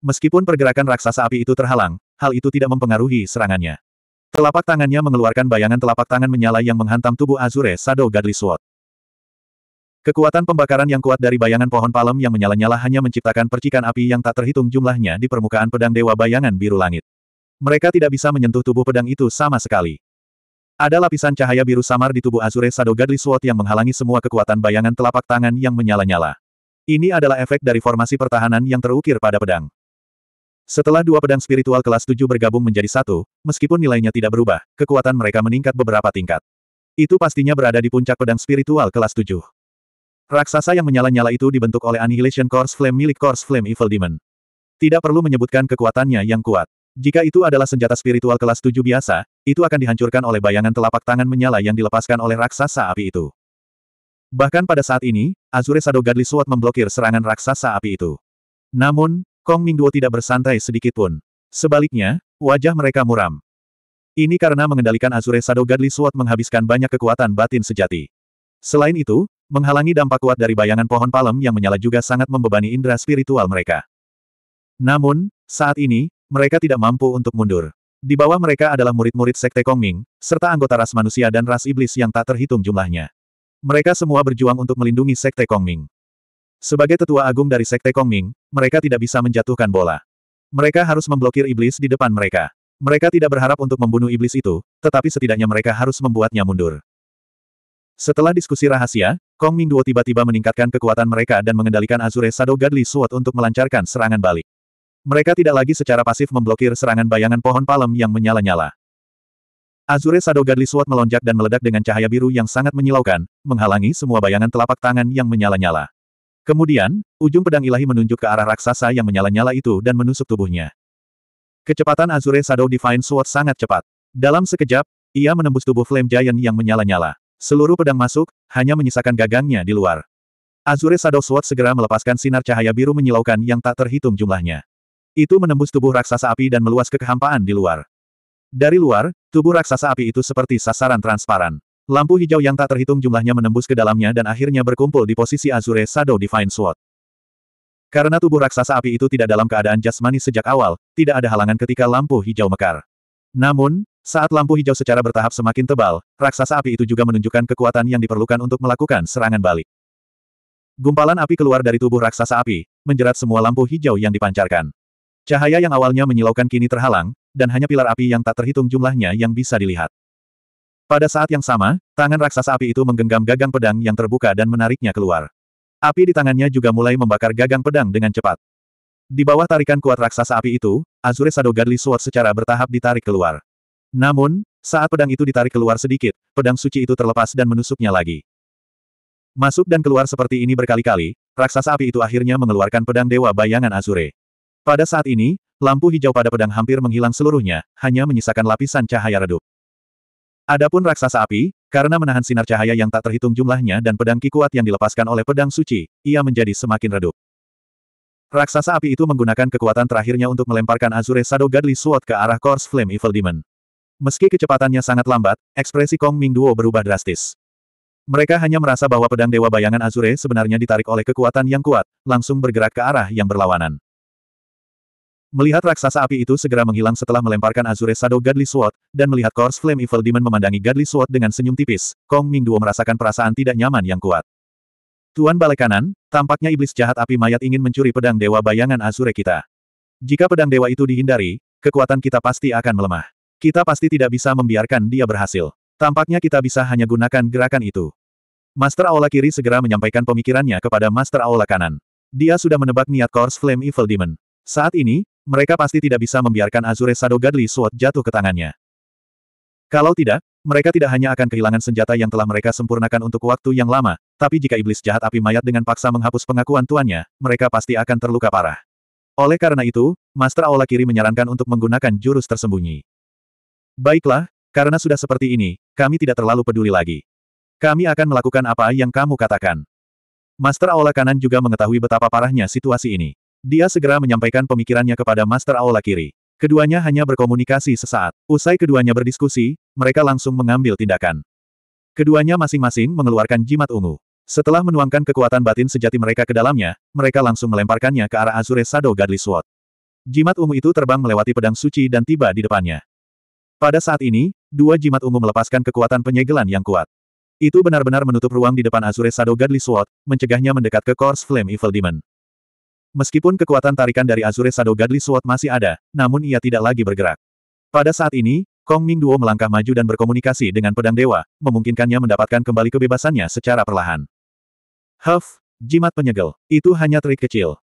Meskipun pergerakan raksasa api itu terhalang, hal itu tidak mempengaruhi serangannya. Telapak tangannya mengeluarkan bayangan telapak tangan menyala yang menghantam tubuh Azure Shadow Godly Sword. Kekuatan pembakaran yang kuat dari bayangan pohon palem yang menyala-nyala hanya menciptakan percikan api yang tak terhitung jumlahnya di permukaan pedang Dewa Bayangan Biru Langit. Mereka tidak bisa menyentuh tubuh pedang itu sama sekali. Ada lapisan cahaya biru samar di tubuh Azure Shadow Godly Sword yang menghalangi semua kekuatan bayangan telapak tangan yang menyala-nyala. Ini adalah efek dari formasi pertahanan yang terukir pada pedang. Setelah dua pedang spiritual kelas 7 bergabung menjadi satu, meskipun nilainya tidak berubah, kekuatan mereka meningkat beberapa tingkat. Itu pastinya berada di puncak pedang spiritual kelas 7. Raksasa yang menyala-nyala itu dibentuk oleh Annihilation Course Flame milik Course Flame Evil Demon. Tidak perlu menyebutkan kekuatannya yang kuat. Jika itu adalah senjata spiritual kelas 7 biasa, itu akan dihancurkan oleh bayangan telapak tangan menyala yang dilepaskan oleh raksasa api itu. Bahkan pada saat ini, Azure Shadow Godly Sword memblokir serangan raksasa api itu. Namun, Kong Mingduo tidak bersantai sedikit pun. Sebaliknya, wajah mereka muram. Ini karena mengendalikan Azure Shadow Godly Sword menghabiskan banyak kekuatan batin sejati. Selain itu, menghalangi dampak kuat dari bayangan pohon palem yang menyala juga sangat membebani indera spiritual mereka. Namun, saat ini, mereka tidak mampu untuk mundur. Di bawah mereka adalah murid-murid Sekte Kongming, serta anggota ras manusia dan ras iblis yang tak terhitung jumlahnya. Mereka semua berjuang untuk melindungi Sekte Kongming. Sebagai tetua agung dari Sekte Kongming, mereka tidak bisa menjatuhkan bola. Mereka harus memblokir iblis di depan mereka. Mereka tidak berharap untuk membunuh iblis itu, tetapi setidaknya mereka harus membuatnya mundur. Setelah diskusi rahasia, Kongming Duo tiba-tiba meningkatkan kekuatan mereka dan mengendalikan Azure Shadow Godly Sword untuk melancarkan serangan balik. Mereka tidak lagi secara pasif memblokir serangan bayangan pohon palem yang menyala-nyala. Azure Shadow Godly Sword melonjak dan meledak dengan cahaya biru yang sangat menyilaukan, menghalangi semua bayangan telapak tangan yang menyala-nyala. Kemudian, ujung pedang ilahi menunjuk ke arah raksasa yang menyala-nyala itu dan menusuk tubuhnya. Kecepatan Azure Shadow Divine Sword sangat cepat. Dalam sekejap, ia menembus tubuh Flame Giant yang menyala-nyala. Seluruh pedang masuk, hanya menyisakan gagangnya di luar. Azure Shadow Sword segera melepaskan sinar cahaya biru menyilaukan yang tak terhitung jumlahnya. Itu menembus tubuh raksasa api dan meluas ke kehampaan di luar. Dari luar, tubuh raksasa api itu seperti sasaran transparan. Lampu hijau yang tak terhitung jumlahnya menembus ke dalamnya dan akhirnya berkumpul di posisi Azure Shadow Divine Sword. Karena tubuh raksasa api itu tidak dalam keadaan jasmani sejak awal, tidak ada halangan ketika lampu hijau mekar. Namun, saat lampu hijau secara bertahap semakin tebal, raksasa api itu juga menunjukkan kekuatan yang diperlukan untuk melakukan serangan balik. Gumpalan api keluar dari tubuh raksasa api, menjerat semua lampu hijau yang dipancarkan. Cahaya yang awalnya menyilaukan kini terhalang, dan hanya pilar api yang tak terhitung jumlahnya yang bisa dilihat. Pada saat yang sama, tangan raksasa api itu menggenggam gagang pedang yang terbuka dan menariknya keluar. Api di tangannya juga mulai membakar gagang pedang dengan cepat. Di bawah tarikan kuat raksasa api itu, Azure Shadow Godly Sword secara bertahap ditarik keluar. Namun, saat pedang itu ditarik keluar sedikit, pedang suci itu terlepas dan menusuknya lagi. Masuk dan keluar seperti ini berkali-kali, raksasa api itu akhirnya mengeluarkan pedang Dewa Bayangan Azure. Pada saat ini, lampu hijau pada pedang hampir menghilang seluruhnya, hanya menyisakan lapisan cahaya redup. Adapun raksasa api, karena menahan sinar cahaya yang tak terhitung jumlahnya dan pedang kikuat yang dilepaskan oleh pedang suci, ia menjadi semakin redup. Raksasa api itu menggunakan kekuatan terakhirnya untuk melemparkan Azure Shadow Godly Sword ke arah Course Flame Evil Demon. Meski kecepatannya sangat lambat, ekspresi Kong Ming Duo berubah drastis. Mereka hanya merasa bahwa pedang Dewa Bayangan Azure sebenarnya ditarik oleh kekuatan yang kuat, langsung bergerak ke arah yang berlawanan. Melihat raksasa api itu segera menghilang setelah melemparkan Azure Shadow Godly Sword, dan melihat Course Flame Evil Demon memandangi Godly Sword dengan senyum tipis, Kong Ming Duo merasakan perasaan tidak nyaman yang kuat. Tuan Balai Kanan, tampaknya iblis jahat api mayat ingin mencuri pedang dewa bayangan Azure kita. Jika pedang dewa itu dihindari, kekuatan kita pasti akan melemah. Kita pasti tidak bisa membiarkan dia berhasil. Tampaknya kita bisa hanya gunakan gerakan itu. Master Aula kiri segera menyampaikan pemikirannya kepada Master Aula kanan. Dia sudah menebak niat Course Flame Evil Demon. Saat ini, mereka pasti tidak bisa membiarkan Azure Shadow Godly Sword jatuh ke tangannya. Kalau tidak, mereka tidak hanya akan kehilangan senjata yang telah mereka sempurnakan untuk waktu yang lama, tapi jika iblis jahat api mayat dengan paksa menghapus pengakuan tuannya, mereka pasti akan terluka parah. Oleh karena itu, Master Aula Kiri menyarankan untuk menggunakan jurus tersembunyi. Baiklah, karena sudah seperti ini, kami tidak terlalu peduli lagi. Kami akan melakukan apa yang kamu katakan. Master Aula Kanan juga mengetahui betapa parahnya situasi ini. Dia segera menyampaikan pemikirannya kepada Master Aula Kiri. Keduanya hanya berkomunikasi sesaat. Usai keduanya berdiskusi, mereka langsung mengambil tindakan. Keduanya masing-masing mengeluarkan jimat ungu. Setelah menuangkan kekuatan batin sejati mereka ke dalamnya, mereka langsung melemparkannya ke arah Azure Shadow Godly Sword. Jimat ungu itu terbang melewati pedang suci dan tiba di depannya. Pada saat ini, dua jimat ungu melepaskan kekuatan penyegelan yang kuat. Itu benar-benar menutup ruang di depan Azure Shadow Godly Sword, mencegahnya mendekat ke Course Flame Evil Demon. Meskipun kekuatan tarikan dari Azure Shadow Godly Sword masih ada, namun ia tidak lagi bergerak. Pada saat ini, Kong Ming Duo melangkah maju dan berkomunikasi dengan pedang dewa, memungkinkannya mendapatkan kembali kebebasannya secara perlahan. Huff, jimat penyegel, itu hanya trik kecil.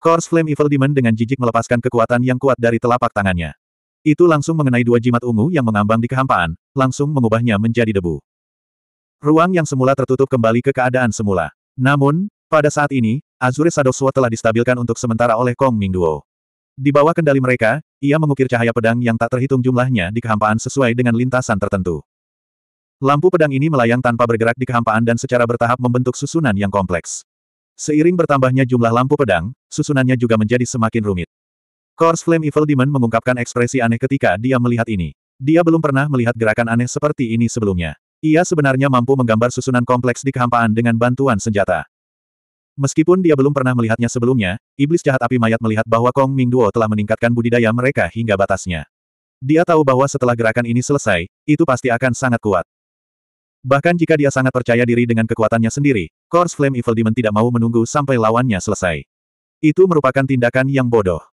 Course Flame Evil Demon dengan jijik melepaskan kekuatan yang kuat dari telapak tangannya. Itu langsung mengenai dua jimat ungu yang mengambang di kehampaan, langsung mengubahnya menjadi debu. Ruang yang semula tertutup kembali ke keadaan semula. Namun, pada saat ini, Azure Shadow Sword telah distabilkan untuk sementara oleh Kong Mingduo. Di bawah kendali mereka, ia mengukir cahaya pedang yang tak terhitung jumlahnya di kehampaan sesuai dengan lintasan tertentu. Lampu pedang ini melayang tanpa bergerak di kehampaan dan secara bertahap membentuk susunan yang kompleks. Seiring bertambahnya jumlah lampu pedang, susunannya juga menjadi semakin rumit. Course Flame Evil Demon mengungkapkan ekspresi aneh ketika dia melihat ini. Dia belum pernah melihat gerakan aneh seperti ini sebelumnya. Ia sebenarnya mampu menggambar susunan kompleks di kehampaan dengan bantuan senjata. Meskipun dia belum pernah melihatnya sebelumnya, iblis jahat api mayat melihat bahwa Kong Ming Duo telah meningkatkan budidaya mereka hingga batasnya. Dia tahu bahwa setelah gerakan ini selesai, itu pasti akan sangat kuat. Bahkan jika dia sangat percaya diri dengan kekuatannya sendiri, Course Flame Evil Demon tidak mau menunggu sampai lawannya selesai. Itu merupakan tindakan yang bodoh.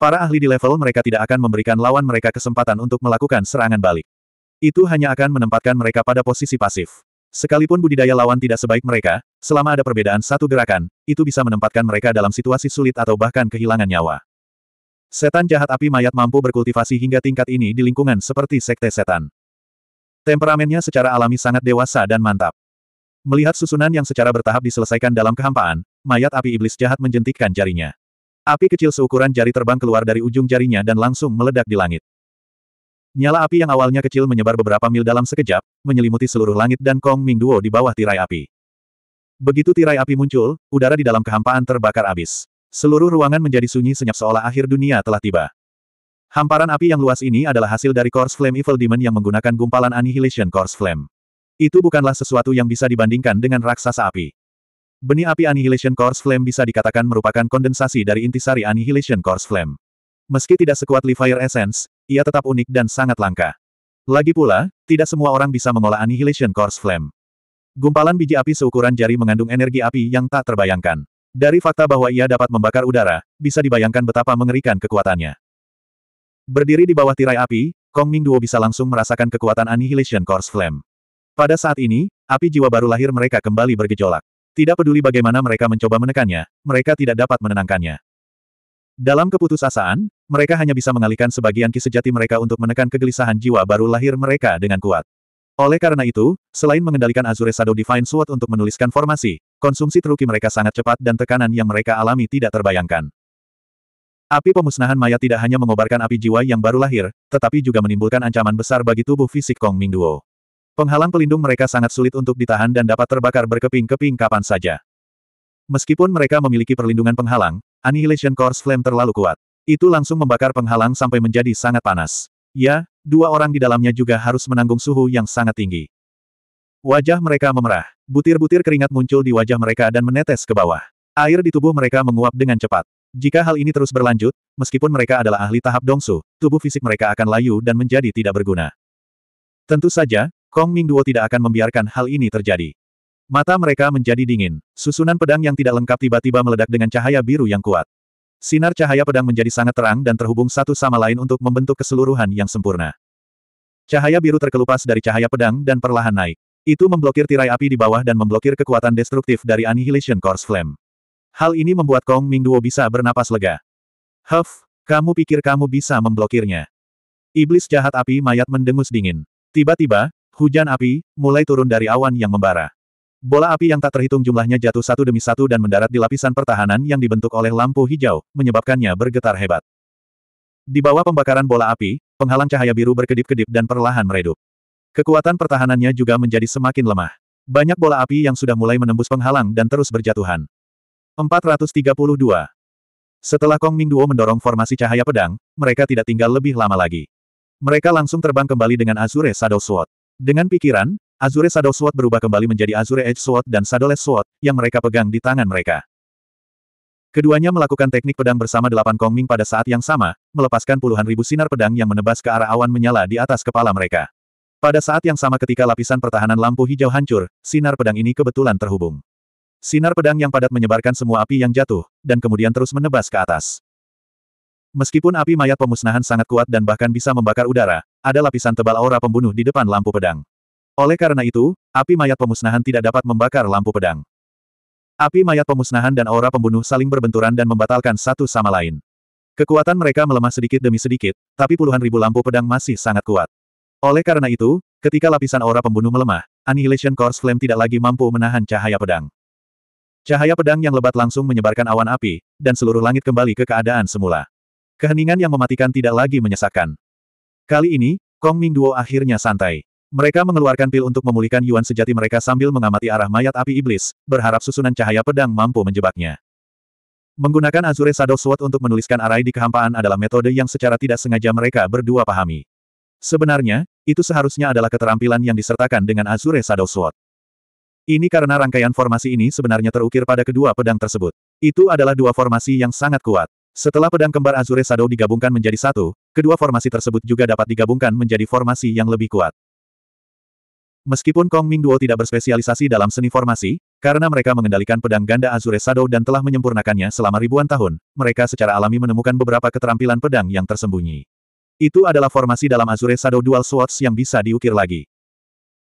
Para ahli di level mereka tidak akan memberikan lawan mereka kesempatan untuk melakukan serangan balik. Itu hanya akan menempatkan mereka pada posisi pasif. Sekalipun budidaya lawan tidak sebaik mereka, Selama ada perbedaan satu gerakan, itu bisa menempatkan mereka dalam situasi sulit atau bahkan kehilangan nyawa. Setan jahat api mayat mampu berkultivasi hingga tingkat ini di lingkungan seperti sekte setan. Temperamennya secara alami sangat dewasa dan mantap. Melihat susunan yang secara bertahap diselesaikan dalam kehampaan, mayat api iblis jahat menjentikkan jarinya. Api kecil seukuran jari terbang keluar dari ujung jarinya dan langsung meledak di langit. Nyala api yang awalnya kecil menyebar beberapa mil dalam sekejap, menyelimuti seluruh langit dan Kong Ming Duo di bawah tirai api. Begitu tirai api muncul, udara di dalam kehampaan terbakar abis. Seluruh ruangan menjadi sunyi senyap seolah akhir dunia telah tiba. Hamparan api yang luas ini adalah hasil dari Course Flame Evil Demon yang menggunakan gumpalan Annihilation Course Flame. Itu bukanlah sesuatu yang bisa dibandingkan dengan raksasa api. Benih api Annihilation Course Flame bisa dikatakan merupakan kondensasi dari intisari Annihilation Course Flame. Meski tidak sekuat Livire Essence, ia tetap unik dan sangat langka. Lagi pula, tidak semua orang bisa mengolah Annihilation Course Flame. Gumpalan biji api seukuran jari mengandung energi api yang tak terbayangkan. Dari fakta bahwa ia dapat membakar udara, bisa dibayangkan betapa mengerikan kekuatannya. Berdiri di bawah tirai api, Kong Ming Duo bisa langsung merasakan kekuatan Annihilation Course Flame. Pada saat ini, api jiwa baru lahir mereka kembali bergejolak. Tidak peduli bagaimana mereka mencoba menekannya, mereka tidak dapat menenangkannya. Dalam keputusasaan, mereka hanya bisa mengalihkan sebagian ki sejati mereka untuk menekan kegelisahan jiwa baru lahir mereka dengan kuat. Oleh karena itu, selain mengendalikan Azure Shadow Divine Sword untuk menuliskan formasi, konsumsi truki mereka sangat cepat dan tekanan yang mereka alami tidak terbayangkan. Api pemusnahan maya tidak hanya mengobarkan api jiwa yang baru lahir, tetapi juga menimbulkan ancaman besar bagi tubuh fisik Kong Ming Duo. Penghalang pelindung mereka sangat sulit untuk ditahan dan dapat terbakar berkeping-keping kapan saja. Meskipun mereka memiliki perlindungan penghalang, Annihilation Course Flame terlalu kuat. Itu langsung membakar penghalang sampai menjadi sangat panas. Ya, dua orang di dalamnya juga harus menanggung suhu yang sangat tinggi. Wajah mereka memerah, butir-butir keringat muncul di wajah mereka dan menetes ke bawah. Air di tubuh mereka menguap dengan cepat. Jika hal ini terus berlanjut, meskipun mereka adalah ahli tahap dongsu, tubuh fisik mereka akan layu dan menjadi tidak berguna. Tentu saja, Kong Ming Duo tidak akan membiarkan hal ini terjadi. Mata mereka menjadi dingin. Susunan pedang yang tidak lengkap tiba-tiba meledak dengan cahaya biru yang kuat. Sinar cahaya pedang menjadi sangat terang dan terhubung satu sama lain untuk membentuk keseluruhan yang sempurna. Cahaya biru terkelupas dari cahaya pedang dan perlahan naik. Itu memblokir tirai api di bawah dan memblokir kekuatan destruktif dari Annihilation Course Flame. Hal ini membuat Kong Ming Duo bisa bernapas lega. Huff, kamu pikir kamu bisa memblokirnya. Iblis jahat api mayat mendengus dingin. Tiba-tiba, hujan api mulai turun dari awan yang membara. Bola api yang tak terhitung jumlahnya jatuh satu demi satu dan mendarat di lapisan pertahanan yang dibentuk oleh lampu hijau, menyebabkannya bergetar hebat. Di bawah pembakaran bola api, penghalang cahaya biru berkedip-kedip dan perlahan meredup. Kekuatan pertahanannya juga menjadi semakin lemah. Banyak bola api yang sudah mulai menembus penghalang dan terus berjatuhan. 432. Setelah Kong Ming Duo mendorong formasi cahaya pedang, mereka tidak tinggal lebih lama lagi. Mereka langsung terbang kembali dengan Azure Shadow Sword. Dengan pikiran, Azure Shadow Sword berubah kembali menjadi Azure Edge Sword dan Shadowless Sword, yang mereka pegang di tangan mereka. Keduanya melakukan teknik pedang bersama delapan Kongming pada saat yang sama, melepaskan puluhan ribu sinar pedang yang menebas ke arah awan menyala di atas kepala mereka. Pada saat yang sama ketika lapisan pertahanan lampu hijau hancur, sinar pedang ini kebetulan terhubung. Sinar pedang yang padat menyebarkan semua api yang jatuh, dan kemudian terus menebas ke atas. Meskipun api mayat pemusnahan sangat kuat dan bahkan bisa membakar udara, ada lapisan tebal aura pembunuh di depan lampu pedang. Oleh karena itu, api mayat pemusnahan tidak dapat membakar lampu pedang. Api mayat pemusnahan dan aura pembunuh saling berbenturan dan membatalkan satu sama lain. Kekuatan mereka melemah sedikit demi sedikit, tapi puluhan ribu lampu pedang masih sangat kuat. Oleh karena itu, ketika lapisan aura pembunuh melemah, Annihilation Course Flame tidak lagi mampu menahan cahaya pedang. Cahaya pedang yang lebat langsung menyebarkan awan api, dan seluruh langit kembali ke keadaan semula. Keheningan yang mematikan tidak lagi menyesakkan. Kali ini, Kong Ming Duo akhirnya santai. Mereka mengeluarkan pil untuk memulihkan Yuan sejati mereka sambil mengamati arah mayat api iblis, berharap susunan cahaya pedang mampu menjebaknya. Menggunakan Azure Shadow Sword untuk menuliskan arai di kehampaan adalah metode yang secara tidak sengaja mereka berdua pahami. Sebenarnya, itu seharusnya adalah keterampilan yang disertakan dengan Azure Shadow Sword. Ini karena rangkaian formasi ini sebenarnya terukir pada kedua pedang tersebut. Itu adalah dua formasi yang sangat kuat. Setelah pedang kembar Azure Shadow digabungkan menjadi satu, kedua formasi tersebut juga dapat digabungkan menjadi formasi yang lebih kuat. Meskipun Kong Ming Duo tidak berspesialisasi dalam seni formasi, karena mereka mengendalikan pedang ganda Azure Shadow dan telah menyempurnakannya selama ribuan tahun, mereka secara alami menemukan beberapa keterampilan pedang yang tersembunyi. Itu adalah formasi dalam Azure Shadow Dual Swords yang bisa diukir lagi.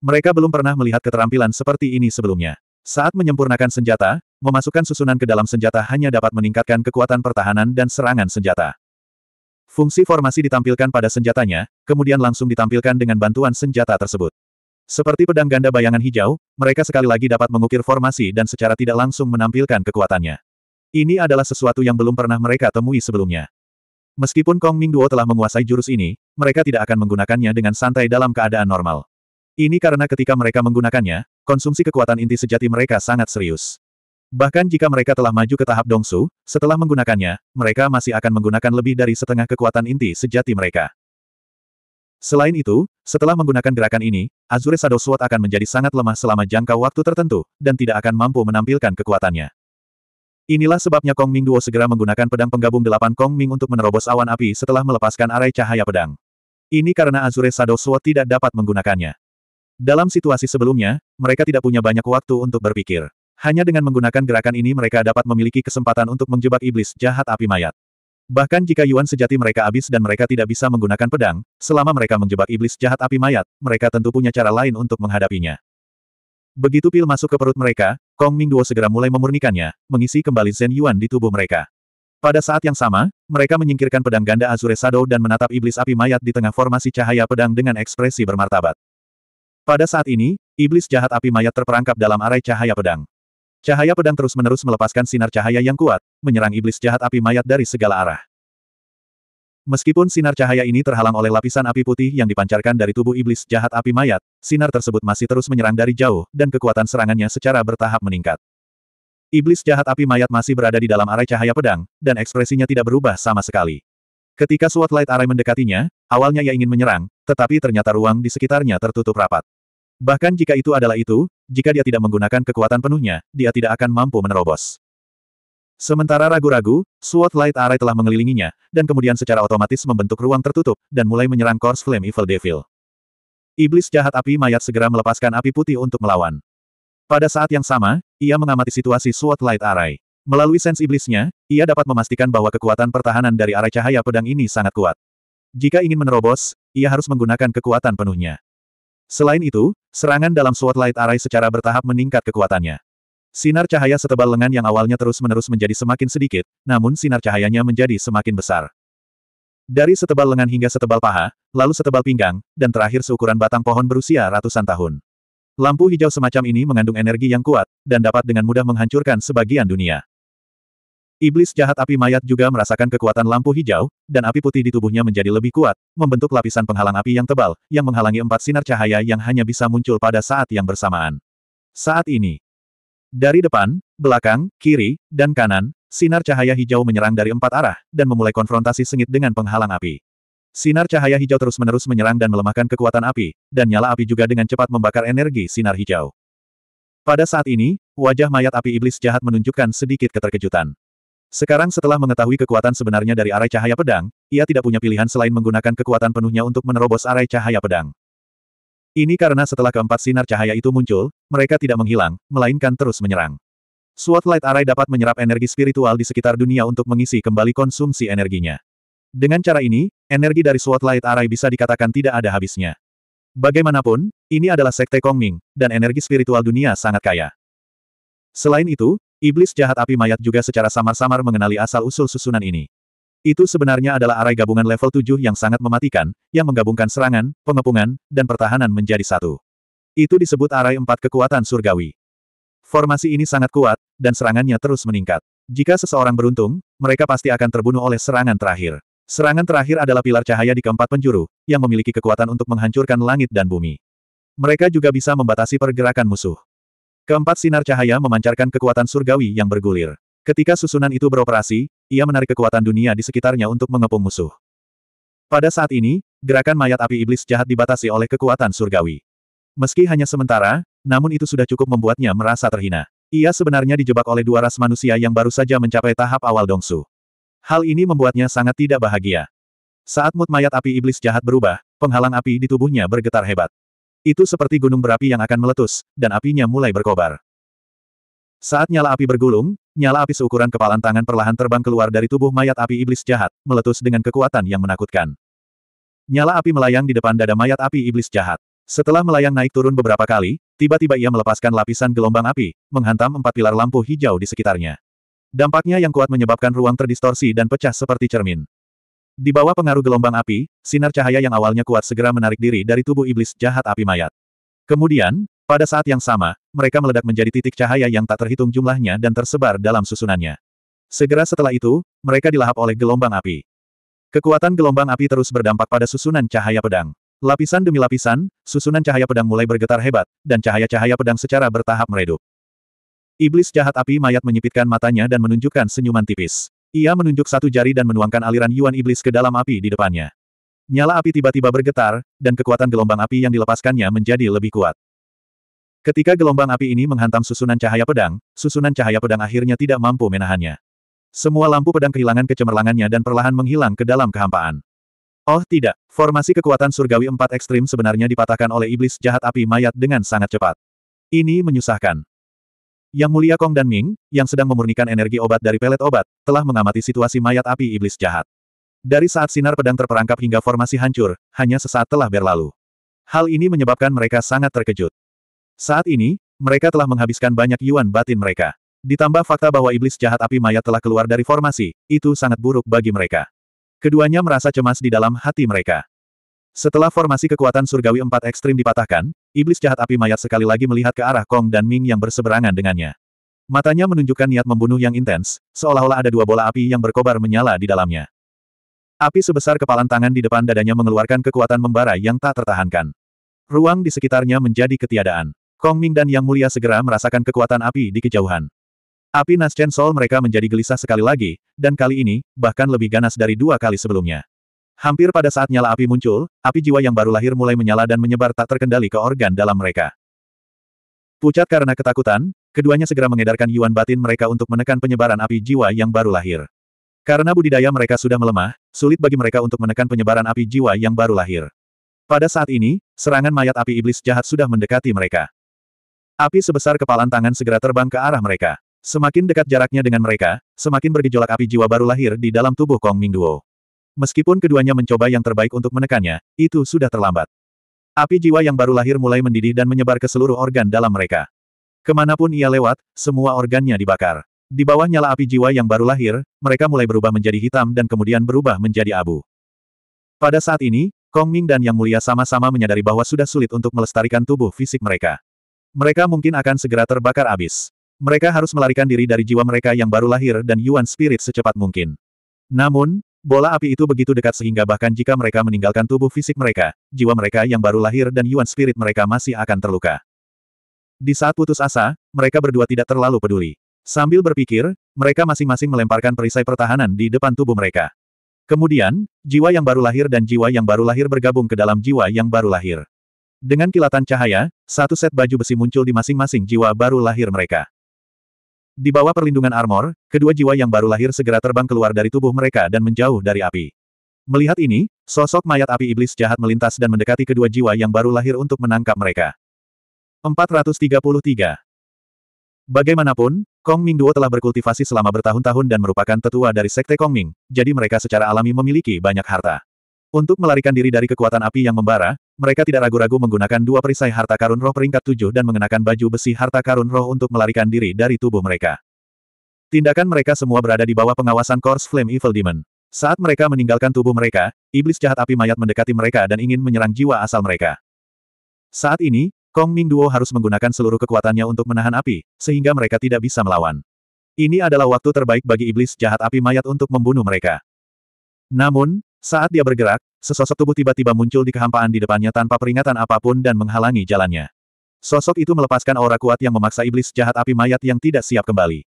Mereka belum pernah melihat keterampilan seperti ini sebelumnya. Saat menyempurnakan senjata, memasukkan susunan ke dalam senjata hanya dapat meningkatkan kekuatan pertahanan dan serangan senjata. Fungsi formasi ditampilkan pada senjatanya, kemudian langsung ditampilkan dengan bantuan senjata tersebut. Seperti pedang ganda bayangan hijau, mereka sekali lagi dapat mengukir formasi dan secara tidak langsung menampilkan kekuatannya. Ini adalah sesuatu yang belum pernah mereka temui sebelumnya. Meskipun Kong Ming Duo telah menguasai jurus ini, mereka tidak akan menggunakannya dengan santai dalam keadaan normal. Ini karena ketika mereka menggunakannya, konsumsi kekuatan inti sejati mereka sangat serius. Bahkan jika mereka telah maju ke tahap dongsu, setelah menggunakannya, mereka masih akan menggunakan lebih dari setengah kekuatan inti sejati mereka. Selain itu, setelah menggunakan gerakan ini, Azure Shadow Sword akan menjadi sangat lemah selama jangka waktu tertentu, dan tidak akan mampu menampilkan kekuatannya. Inilah sebabnya Kong Ming Duo segera menggunakan pedang penggabung delapan Kong Ming untuk menerobos awan api setelah melepaskan arai cahaya pedang. Ini karena Azure Shadow Sword tidak dapat menggunakannya. Dalam situasi sebelumnya, mereka tidak punya banyak waktu untuk berpikir. Hanya dengan menggunakan gerakan ini mereka dapat memiliki kesempatan untuk menjebak iblis jahat api mayat. Bahkan jika Yuan sejati mereka habis dan mereka tidak bisa menggunakan pedang, selama mereka menjebak iblis jahat api mayat, mereka tentu punya cara lain untuk menghadapinya. Begitu pil masuk ke perut mereka, Kong Mingduo segera mulai memurnikannya, mengisi kembali Zen Yuan di tubuh mereka. Pada saat yang sama, mereka menyingkirkan pedang ganda Azure Shadow dan menatap iblis api mayat di tengah formasi cahaya pedang dengan ekspresi bermartabat. Pada saat ini, iblis jahat api mayat terperangkap dalam arai cahaya pedang. Cahaya pedang terus-menerus melepaskan sinar cahaya yang kuat, menyerang iblis jahat api mayat dari segala arah. Meskipun sinar cahaya ini terhalang oleh lapisan api putih yang dipancarkan dari tubuh iblis jahat api mayat, sinar tersebut masih terus menyerang dari jauh, dan kekuatan serangannya secara bertahap meningkat. Iblis jahat api mayat masih berada di dalam arai cahaya pedang, dan ekspresinya tidak berubah sama sekali. Ketika light Arai mendekatinya, awalnya ia ingin menyerang, tetapi ternyata ruang di sekitarnya tertutup rapat. Bahkan jika itu adalah itu, jika dia tidak menggunakan kekuatan penuhnya, dia tidak akan mampu menerobos. Sementara ragu-ragu, SWAT Light Array telah mengelilinginya, dan kemudian secara otomatis membentuk ruang tertutup, dan mulai menyerang Kors Flame Evil Devil. Iblis jahat api mayat segera melepaskan api putih untuk melawan. Pada saat yang sama, ia mengamati situasi SWAT Light Array. Melalui sens iblisnya, ia dapat memastikan bahwa kekuatan pertahanan dari arah cahaya pedang ini sangat kuat. Jika ingin menerobos, ia harus menggunakan kekuatan penuhnya. Selain itu, serangan dalam SWAT Light Array secara bertahap meningkat kekuatannya. Sinar cahaya setebal lengan yang awalnya terus-menerus menjadi semakin sedikit, namun sinar cahayanya menjadi semakin besar. Dari setebal lengan hingga setebal paha, lalu setebal pinggang, dan terakhir seukuran batang pohon berusia ratusan tahun. Lampu hijau semacam ini mengandung energi yang kuat, dan dapat dengan mudah menghancurkan sebagian dunia. Iblis jahat api mayat juga merasakan kekuatan lampu hijau, dan api putih di tubuhnya menjadi lebih kuat, membentuk lapisan penghalang api yang tebal, yang menghalangi empat sinar cahaya yang hanya bisa muncul pada saat yang bersamaan. Saat ini, dari depan, belakang, kiri, dan kanan, sinar cahaya hijau menyerang dari empat arah, dan memulai konfrontasi sengit dengan penghalang api. Sinar cahaya hijau terus-menerus menyerang dan melemahkan kekuatan api, dan nyala api juga dengan cepat membakar energi sinar hijau. Pada saat ini, wajah mayat api iblis jahat menunjukkan sedikit keterkejutan. Sekarang setelah mengetahui kekuatan sebenarnya dari arai cahaya pedang, ia tidak punya pilihan selain menggunakan kekuatan penuhnya untuk menerobos arai cahaya pedang. Ini karena setelah keempat sinar cahaya itu muncul, mereka tidak menghilang, melainkan terus menyerang. Swat Light Array dapat menyerap energi spiritual di sekitar dunia untuk mengisi kembali konsumsi energinya. Dengan cara ini, energi dari Swat Light Array bisa dikatakan tidak ada habisnya. Bagaimanapun, ini adalah sekte Kongming, dan energi spiritual dunia sangat kaya. Selain itu, iblis jahat api mayat juga secara samar-samar mengenali asal-usul susunan ini. Itu sebenarnya adalah arai gabungan level 7 yang sangat mematikan, yang menggabungkan serangan, pengepungan, dan pertahanan menjadi satu. Itu disebut arai empat kekuatan surgawi. Formasi ini sangat kuat, dan serangannya terus meningkat. Jika seseorang beruntung, mereka pasti akan terbunuh oleh serangan terakhir. Serangan terakhir adalah pilar cahaya di keempat penjuru, yang memiliki kekuatan untuk menghancurkan langit dan bumi. Mereka juga bisa membatasi pergerakan musuh. Keempat sinar cahaya memancarkan kekuatan surgawi yang bergulir. Ketika susunan itu beroperasi, ia menarik kekuatan dunia di sekitarnya untuk mengepung musuh. Pada saat ini, gerakan mayat api iblis jahat dibatasi oleh kekuatan surgawi. Meski hanya sementara, namun itu sudah cukup membuatnya merasa terhina. Ia sebenarnya dijebak oleh dua ras manusia yang baru saja mencapai tahap awal dongsu. Hal ini membuatnya sangat tidak bahagia. Saat mut mayat api iblis jahat berubah, penghalang api di tubuhnya bergetar hebat. Itu seperti gunung berapi yang akan meletus, dan apinya mulai berkobar. Saat nyala api bergulung, Nyala api seukuran kepalan tangan perlahan terbang keluar dari tubuh mayat api iblis jahat, meletus dengan kekuatan yang menakutkan. Nyala api melayang di depan dada mayat api iblis jahat. Setelah melayang naik turun beberapa kali, tiba-tiba ia melepaskan lapisan gelombang api, menghantam empat pilar lampu hijau di sekitarnya. Dampaknya yang kuat menyebabkan ruang terdistorsi dan pecah seperti cermin. Di bawah pengaruh gelombang api, sinar cahaya yang awalnya kuat segera menarik diri dari tubuh iblis jahat api mayat. Kemudian, pada saat yang sama, mereka meledak menjadi titik cahaya yang tak terhitung jumlahnya dan tersebar dalam susunannya. Segera setelah itu, mereka dilahap oleh gelombang api. Kekuatan gelombang api terus berdampak pada susunan cahaya pedang. Lapisan demi lapisan, susunan cahaya pedang mulai bergetar hebat, dan cahaya-cahaya pedang secara bertahap meredup. Iblis jahat api mayat menyipitkan matanya dan menunjukkan senyuman tipis. Ia menunjuk satu jari dan menuangkan aliran Yuan Iblis ke dalam api di depannya. Nyala api tiba-tiba bergetar, dan kekuatan gelombang api yang dilepaskannya menjadi lebih kuat. Ketika gelombang api ini menghantam susunan cahaya pedang, susunan cahaya pedang akhirnya tidak mampu menahannya. Semua lampu pedang kehilangan kecemerlangannya dan perlahan menghilang ke dalam kehampaan. Oh tidak, formasi kekuatan surgawi empat ekstrim sebenarnya dipatahkan oleh iblis jahat api mayat dengan sangat cepat. Ini menyusahkan. Yang mulia Kong dan Ming, yang sedang memurnikan energi obat dari pelet obat, telah mengamati situasi mayat api iblis jahat. Dari saat sinar pedang terperangkap hingga formasi hancur, hanya sesaat telah berlalu. Hal ini menyebabkan mereka sangat terkejut. Saat ini, mereka telah menghabiskan banyak yuan batin mereka. Ditambah fakta bahwa iblis jahat api mayat telah keluar dari formasi, itu sangat buruk bagi mereka. Keduanya merasa cemas di dalam hati mereka. Setelah formasi kekuatan surgawi empat ekstrim dipatahkan, iblis jahat api mayat sekali lagi melihat ke arah Kong dan Ming yang berseberangan dengannya. Matanya menunjukkan niat membunuh yang intens, seolah-olah ada dua bola api yang berkobar menyala di dalamnya. Api sebesar kepalan tangan di depan dadanya mengeluarkan kekuatan membara yang tak tertahankan. Ruang di sekitarnya menjadi ketiadaan. Kong Ming dan Yang Mulia segera merasakan kekuatan api di kejauhan. Api naschen Sol mereka menjadi gelisah sekali lagi, dan kali ini, bahkan lebih ganas dari dua kali sebelumnya. Hampir pada saat nyala api muncul, api jiwa yang baru lahir mulai menyala dan menyebar tak terkendali ke organ dalam mereka. Pucat karena ketakutan, keduanya segera mengedarkan yuan batin mereka untuk menekan penyebaran api jiwa yang baru lahir. Karena budidaya mereka sudah melemah, sulit bagi mereka untuk menekan penyebaran api jiwa yang baru lahir. Pada saat ini, serangan mayat api iblis jahat sudah mendekati mereka. Api sebesar kepalan tangan segera terbang ke arah mereka. Semakin dekat jaraknya dengan mereka, semakin bergejolak api jiwa baru lahir di dalam tubuh Kong Mingduo. Meskipun keduanya mencoba yang terbaik untuk menekannya, itu sudah terlambat. Api jiwa yang baru lahir mulai mendidih dan menyebar ke seluruh organ dalam mereka. Kemanapun ia lewat, semua organnya dibakar. Di bawah nyala api jiwa yang baru lahir, mereka mulai berubah menjadi hitam dan kemudian berubah menjadi abu. Pada saat ini, Kong Ming dan Yang Mulia sama-sama menyadari bahwa sudah sulit untuk melestarikan tubuh fisik mereka. Mereka mungkin akan segera terbakar abis. Mereka harus melarikan diri dari jiwa mereka yang baru lahir dan Yuan Spirit secepat mungkin. Namun, bola api itu begitu dekat sehingga bahkan jika mereka meninggalkan tubuh fisik mereka, jiwa mereka yang baru lahir dan Yuan Spirit mereka masih akan terluka. Di saat putus asa, mereka berdua tidak terlalu peduli. Sambil berpikir, mereka masing-masing melemparkan perisai pertahanan di depan tubuh mereka. Kemudian, jiwa yang baru lahir dan jiwa yang baru lahir bergabung ke dalam jiwa yang baru lahir. Dengan kilatan cahaya, satu set baju besi muncul di masing-masing jiwa baru lahir mereka. Di bawah perlindungan armor, kedua jiwa yang baru lahir segera terbang keluar dari tubuh mereka dan menjauh dari api. Melihat ini, sosok mayat api iblis jahat melintas dan mendekati kedua jiwa yang baru lahir untuk menangkap mereka. 433. Bagaimanapun, Kong Ming Duo telah berkultivasi selama bertahun-tahun dan merupakan tetua dari Sekte Kong Ming, jadi mereka secara alami memiliki banyak harta. Untuk melarikan diri dari kekuatan api yang membara, mereka tidak ragu-ragu menggunakan dua perisai harta karun roh peringkat tujuh dan mengenakan baju besi harta karun roh untuk melarikan diri dari tubuh mereka. Tindakan mereka semua berada di bawah pengawasan Corse Flame Evil Demon. Saat mereka meninggalkan tubuh mereka, iblis jahat api mayat mendekati mereka dan ingin menyerang jiwa asal mereka. Saat ini, Kong Ming Duo harus menggunakan seluruh kekuatannya untuk menahan api, sehingga mereka tidak bisa melawan. Ini adalah waktu terbaik bagi iblis jahat api mayat untuk membunuh mereka. Namun, saat dia bergerak, sesosok tubuh tiba-tiba muncul di kehampaan di depannya tanpa peringatan apapun dan menghalangi jalannya. Sosok itu melepaskan aura kuat yang memaksa iblis jahat api mayat yang tidak siap kembali.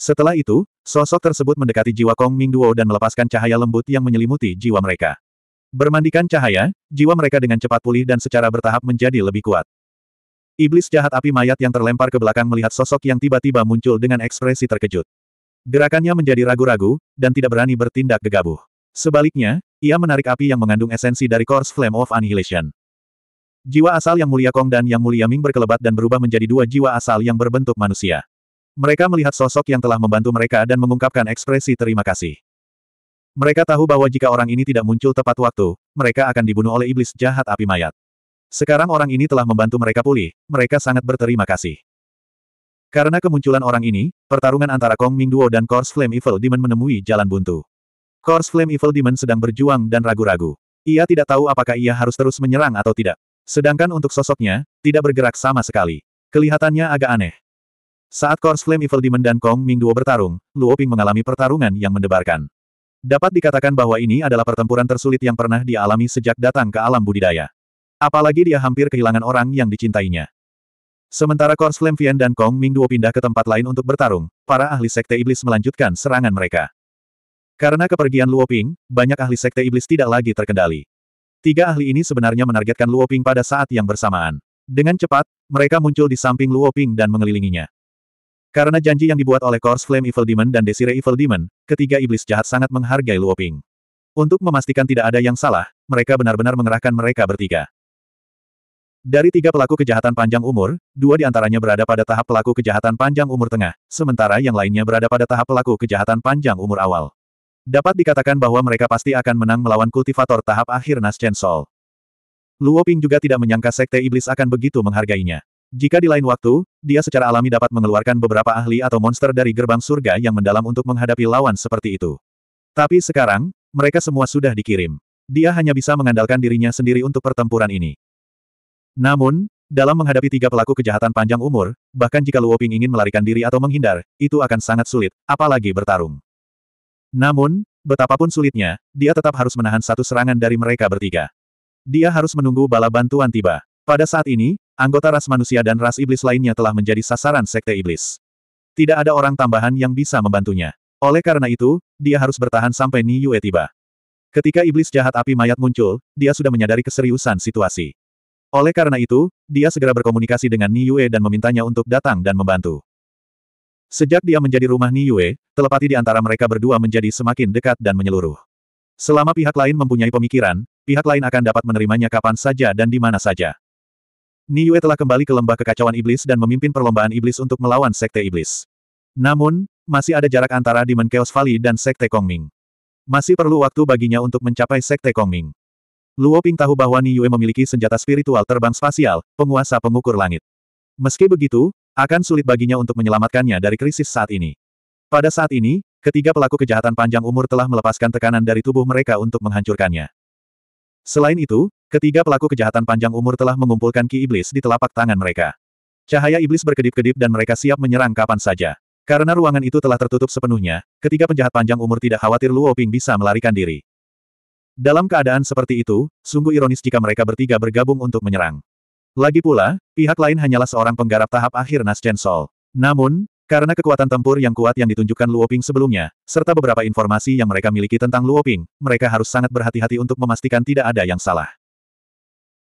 Setelah itu, sosok tersebut mendekati jiwa Kong Ming Duo dan melepaskan cahaya lembut yang menyelimuti jiwa mereka. Bermandikan cahaya, jiwa mereka dengan cepat pulih dan secara bertahap menjadi lebih kuat. Iblis jahat api mayat yang terlempar ke belakang melihat sosok yang tiba-tiba muncul dengan ekspresi terkejut. Gerakannya menjadi ragu-ragu, dan tidak berani bertindak gegabah. Sebaliknya, ia menarik api yang mengandung esensi dari Course Flame of Annihilation. Jiwa asal yang mulia Kong dan yang mulia Ming berkelebat dan berubah menjadi dua jiwa asal yang berbentuk manusia. Mereka melihat sosok yang telah membantu mereka dan mengungkapkan ekspresi terima kasih. Mereka tahu bahwa jika orang ini tidak muncul tepat waktu, mereka akan dibunuh oleh iblis jahat api mayat. Sekarang orang ini telah membantu mereka pulih, mereka sangat berterima kasih. Karena kemunculan orang ini, pertarungan antara Kong Ming Duo dan Course Flame Evil Demon menemui jalan buntu. Course Flame Evil Demon sedang berjuang dan ragu-ragu. Ia tidak tahu apakah ia harus terus menyerang atau tidak. Sedangkan untuk sosoknya, tidak bergerak sama sekali. Kelihatannya agak aneh. Saat Course Flame Evil Demon dan Kong Ming Duo bertarung, Luo Ping mengalami pertarungan yang mendebarkan. Dapat dikatakan bahwa ini adalah pertempuran tersulit yang pernah dialami sejak datang ke alam budidaya. Apalagi dia hampir kehilangan orang yang dicintainya. Sementara Kors Flame dan Kong Ming Duo pindah ke tempat lain untuk bertarung, para ahli Sekte Iblis melanjutkan serangan mereka. Karena kepergian Luoping, banyak ahli sekte iblis tidak lagi terkendali. Tiga ahli ini sebenarnya menargetkan Luoping pada saat yang bersamaan. Dengan cepat, mereka muncul di samping Luoping dan mengelilinginya. Karena janji yang dibuat oleh Course Flame Evil Demon dan Desire Evil Demon, ketiga iblis jahat sangat menghargai Luoping. Untuk memastikan tidak ada yang salah, mereka benar-benar mengerahkan mereka bertiga. Dari tiga pelaku kejahatan panjang umur, dua di antaranya berada pada tahap pelaku kejahatan panjang umur tengah, sementara yang lainnya berada pada tahap pelaku kejahatan panjang umur awal. Dapat dikatakan bahwa mereka pasti akan menang melawan kultivator tahap akhir Nas Chen Sol. Luo Ping juga tidak menyangka sekte iblis akan begitu menghargainya. Jika di lain waktu, dia secara alami dapat mengeluarkan beberapa ahli atau monster dari gerbang surga yang mendalam untuk menghadapi lawan seperti itu. Tapi sekarang, mereka semua sudah dikirim. Dia hanya bisa mengandalkan dirinya sendiri untuk pertempuran ini. Namun, dalam menghadapi tiga pelaku kejahatan panjang umur, bahkan jika Luo Ping ingin melarikan diri atau menghindar, itu akan sangat sulit, apalagi bertarung. Namun, betapapun sulitnya, dia tetap harus menahan satu serangan dari mereka bertiga. Dia harus menunggu bala bantuan tiba. Pada saat ini, anggota ras manusia dan ras iblis lainnya telah menjadi sasaran sekte iblis. Tidak ada orang tambahan yang bisa membantunya. Oleh karena itu, dia harus bertahan sampai Ni Yue tiba. Ketika iblis jahat api mayat muncul, dia sudah menyadari keseriusan situasi. Oleh karena itu, dia segera berkomunikasi dengan Ni Yue dan memintanya untuk datang dan membantu. Sejak dia menjadi rumah Yue, telepati di antara mereka berdua menjadi semakin dekat dan menyeluruh. Selama pihak lain mempunyai pemikiran, pihak lain akan dapat menerimanya kapan saja dan di mana saja. Yue telah kembali ke lembah kekacauan iblis dan memimpin perlombaan iblis untuk melawan sekte iblis. Namun, masih ada jarak antara Demon Chaos Valley dan sekte Kongming. Masih perlu waktu baginya untuk mencapai sekte Kongming. Luo Ping tahu bahwa Yue memiliki senjata spiritual terbang spasial, penguasa pengukur langit. Meski begitu, akan sulit baginya untuk menyelamatkannya dari krisis saat ini. Pada saat ini, ketiga pelaku kejahatan panjang umur telah melepaskan tekanan dari tubuh mereka untuk menghancurkannya. Selain itu, ketiga pelaku kejahatan panjang umur telah mengumpulkan ki iblis di telapak tangan mereka. Cahaya iblis berkedip-kedip dan mereka siap menyerang kapan saja. Karena ruangan itu telah tertutup sepenuhnya, ketiga penjahat panjang umur tidak khawatir Luo Ping bisa melarikan diri. Dalam keadaan seperti itu, sungguh ironis jika mereka bertiga bergabung untuk menyerang. Lagi pula, pihak lain hanyalah seorang penggarap tahap akhir Nasden Sol. Namun, karena kekuatan tempur yang kuat yang ditunjukkan Luoping sebelumnya, serta beberapa informasi yang mereka miliki tentang Luoping, mereka harus sangat berhati-hati untuk memastikan tidak ada yang salah.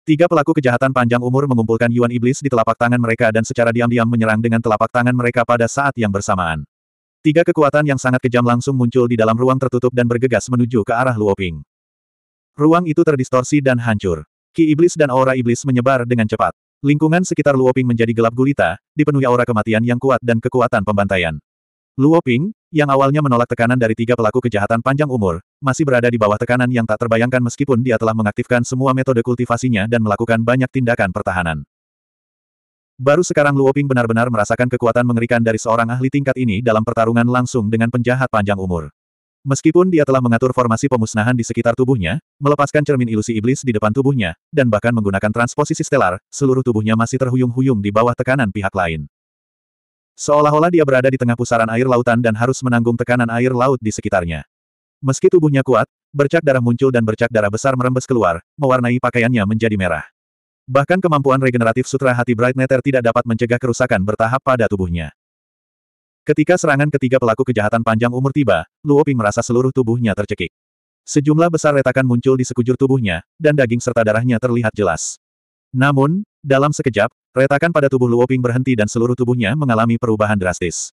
Tiga pelaku kejahatan panjang umur mengumpulkan Yuan Iblis di telapak tangan mereka dan secara diam-diam menyerang dengan telapak tangan mereka pada saat yang bersamaan. Tiga kekuatan yang sangat kejam langsung muncul di dalam ruang tertutup dan bergegas menuju ke arah Luoping. Ruang itu terdistorsi dan hancur. Ki iblis dan aura iblis menyebar dengan cepat. Lingkungan sekitar Luoping menjadi gelap gulita, dipenuhi aura kematian yang kuat dan kekuatan pembantaian. Luoping, yang awalnya menolak tekanan dari tiga pelaku kejahatan panjang umur, masih berada di bawah tekanan yang tak terbayangkan meskipun dia telah mengaktifkan semua metode kultivasinya dan melakukan banyak tindakan pertahanan. Baru sekarang Luoping benar-benar merasakan kekuatan mengerikan dari seorang ahli tingkat ini dalam pertarungan langsung dengan penjahat panjang umur. Meskipun dia telah mengatur formasi pemusnahan di sekitar tubuhnya, melepaskan cermin ilusi iblis di depan tubuhnya, dan bahkan menggunakan transposisi stelar, seluruh tubuhnya masih terhuyung-huyung di bawah tekanan pihak lain. Seolah-olah dia berada di tengah pusaran air lautan dan harus menanggung tekanan air laut di sekitarnya. Meski tubuhnya kuat, bercak darah muncul dan bercak darah besar merembes keluar, mewarnai pakaiannya menjadi merah. Bahkan kemampuan regeneratif sutra hati Bright Nether tidak dapat mencegah kerusakan bertahap pada tubuhnya. Ketika serangan ketiga pelaku kejahatan panjang umur tiba, Luo Ping merasa seluruh tubuhnya tercekik. Sejumlah besar retakan muncul di sekujur tubuhnya, dan daging serta darahnya terlihat jelas. Namun, dalam sekejap, retakan pada tubuh Luo Ping berhenti dan seluruh tubuhnya mengalami perubahan drastis.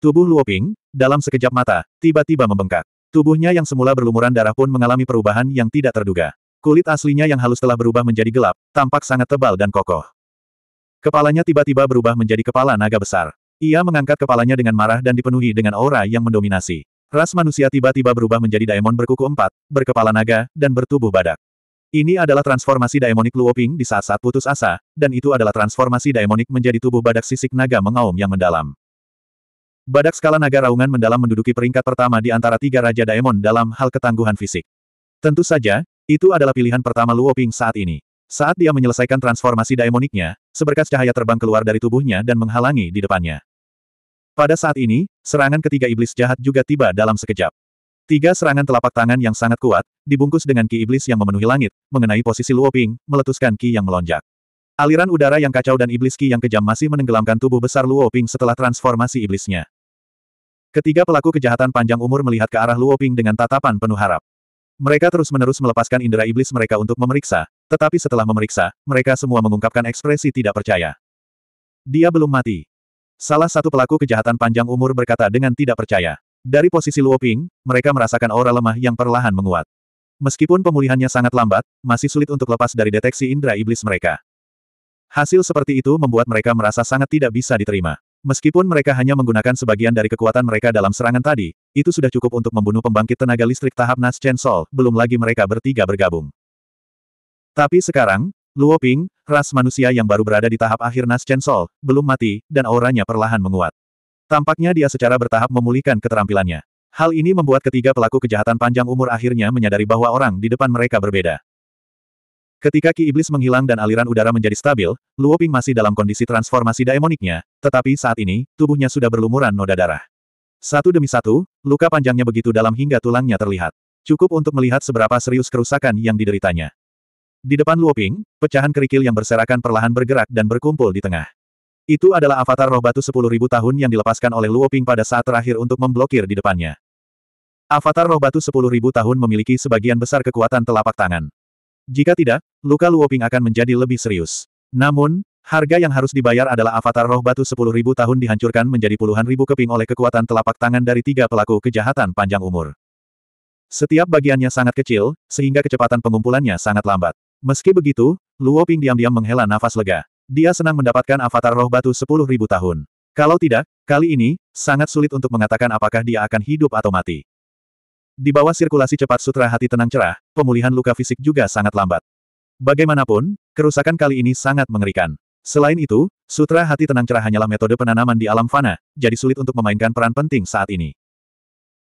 Tubuh Luo Ping, dalam sekejap mata, tiba-tiba membengkak. Tubuhnya yang semula berlumuran darah pun mengalami perubahan yang tidak terduga. Kulit aslinya yang halus telah berubah menjadi gelap, tampak sangat tebal dan kokoh. Kepalanya tiba-tiba berubah menjadi kepala naga besar. Ia mengangkat kepalanya dengan marah dan dipenuhi dengan aura yang mendominasi. Ras manusia tiba-tiba berubah menjadi daemon berkuku empat, berkepala naga, dan bertubuh badak. Ini adalah transformasi daemonik Luoping di saat-saat putus asa, dan itu adalah transformasi daemonik menjadi tubuh badak sisik naga mengaum yang mendalam. Badak skala naga raungan mendalam menduduki peringkat pertama di antara tiga raja daemon dalam hal ketangguhan fisik. Tentu saja, itu adalah pilihan pertama Luoping saat ini. Saat dia menyelesaikan transformasi daemoniknya, seberkas cahaya terbang keluar dari tubuhnya dan menghalangi di depannya. Pada saat ini, serangan ketiga iblis jahat juga tiba dalam sekejap. Tiga serangan telapak tangan yang sangat kuat, dibungkus dengan ki iblis yang memenuhi langit, mengenai posisi Luoping, meletuskan ki yang melonjak. Aliran udara yang kacau dan iblis ki yang kejam masih menenggelamkan tubuh besar Luoping setelah transformasi iblisnya. Ketiga pelaku kejahatan panjang umur melihat ke arah Luoping dengan tatapan penuh harap. Mereka terus-menerus melepaskan indera iblis mereka untuk memeriksa, tetapi setelah memeriksa, mereka semua mengungkapkan ekspresi tidak percaya. Dia belum mati. Salah satu pelaku kejahatan panjang umur berkata dengan tidak percaya. Dari posisi Luoping, mereka merasakan aura lemah yang perlahan menguat. Meskipun pemulihannya sangat lambat, masih sulit untuk lepas dari deteksi indera iblis mereka. Hasil seperti itu membuat mereka merasa sangat tidak bisa diterima. Meskipun mereka hanya menggunakan sebagian dari kekuatan mereka dalam serangan tadi, itu sudah cukup untuk membunuh pembangkit tenaga listrik tahap Nas Chen Sol, belum lagi mereka bertiga bergabung. Tapi sekarang, Luo Ping, ras manusia yang baru berada di tahap akhir Nas Chen Sol, belum mati, dan auranya perlahan menguat. Tampaknya dia secara bertahap memulihkan keterampilannya. Hal ini membuat ketiga pelaku kejahatan panjang umur akhirnya menyadari bahwa orang di depan mereka berbeda. Ketika Ki Iblis menghilang dan aliran udara menjadi stabil, Luo Ping masih dalam kondisi transformasi daemoniknya, tetapi saat ini, tubuhnya sudah berlumuran noda darah. Satu demi satu, luka panjangnya begitu dalam hingga tulangnya terlihat. Cukup untuk melihat seberapa serius kerusakan yang dideritanya. Di depan Luoping, pecahan kerikil yang berserakan perlahan bergerak dan berkumpul di tengah. Itu adalah avatar roh batu 10.000 tahun yang dilepaskan oleh Luoping pada saat terakhir untuk memblokir di depannya. Avatar roh batu 10.000 tahun memiliki sebagian besar kekuatan telapak tangan. Jika tidak, luka Luoping akan menjadi lebih serius. Namun, harga yang harus dibayar adalah avatar roh batu 10.000 tahun dihancurkan menjadi puluhan ribu keping oleh kekuatan telapak tangan dari tiga pelaku kejahatan panjang umur. Setiap bagiannya sangat kecil, sehingga kecepatan pengumpulannya sangat lambat. Meski begitu, Luo Ping diam-diam menghela nafas lega. Dia senang mendapatkan avatar roh batu sepuluh ribu tahun. Kalau tidak, kali ini, sangat sulit untuk mengatakan apakah dia akan hidup atau mati. Di bawah sirkulasi cepat sutra hati tenang cerah, pemulihan luka fisik juga sangat lambat. Bagaimanapun, kerusakan kali ini sangat mengerikan. Selain itu, sutra hati tenang cerah hanyalah metode penanaman di alam fana, jadi sulit untuk memainkan peran penting saat ini.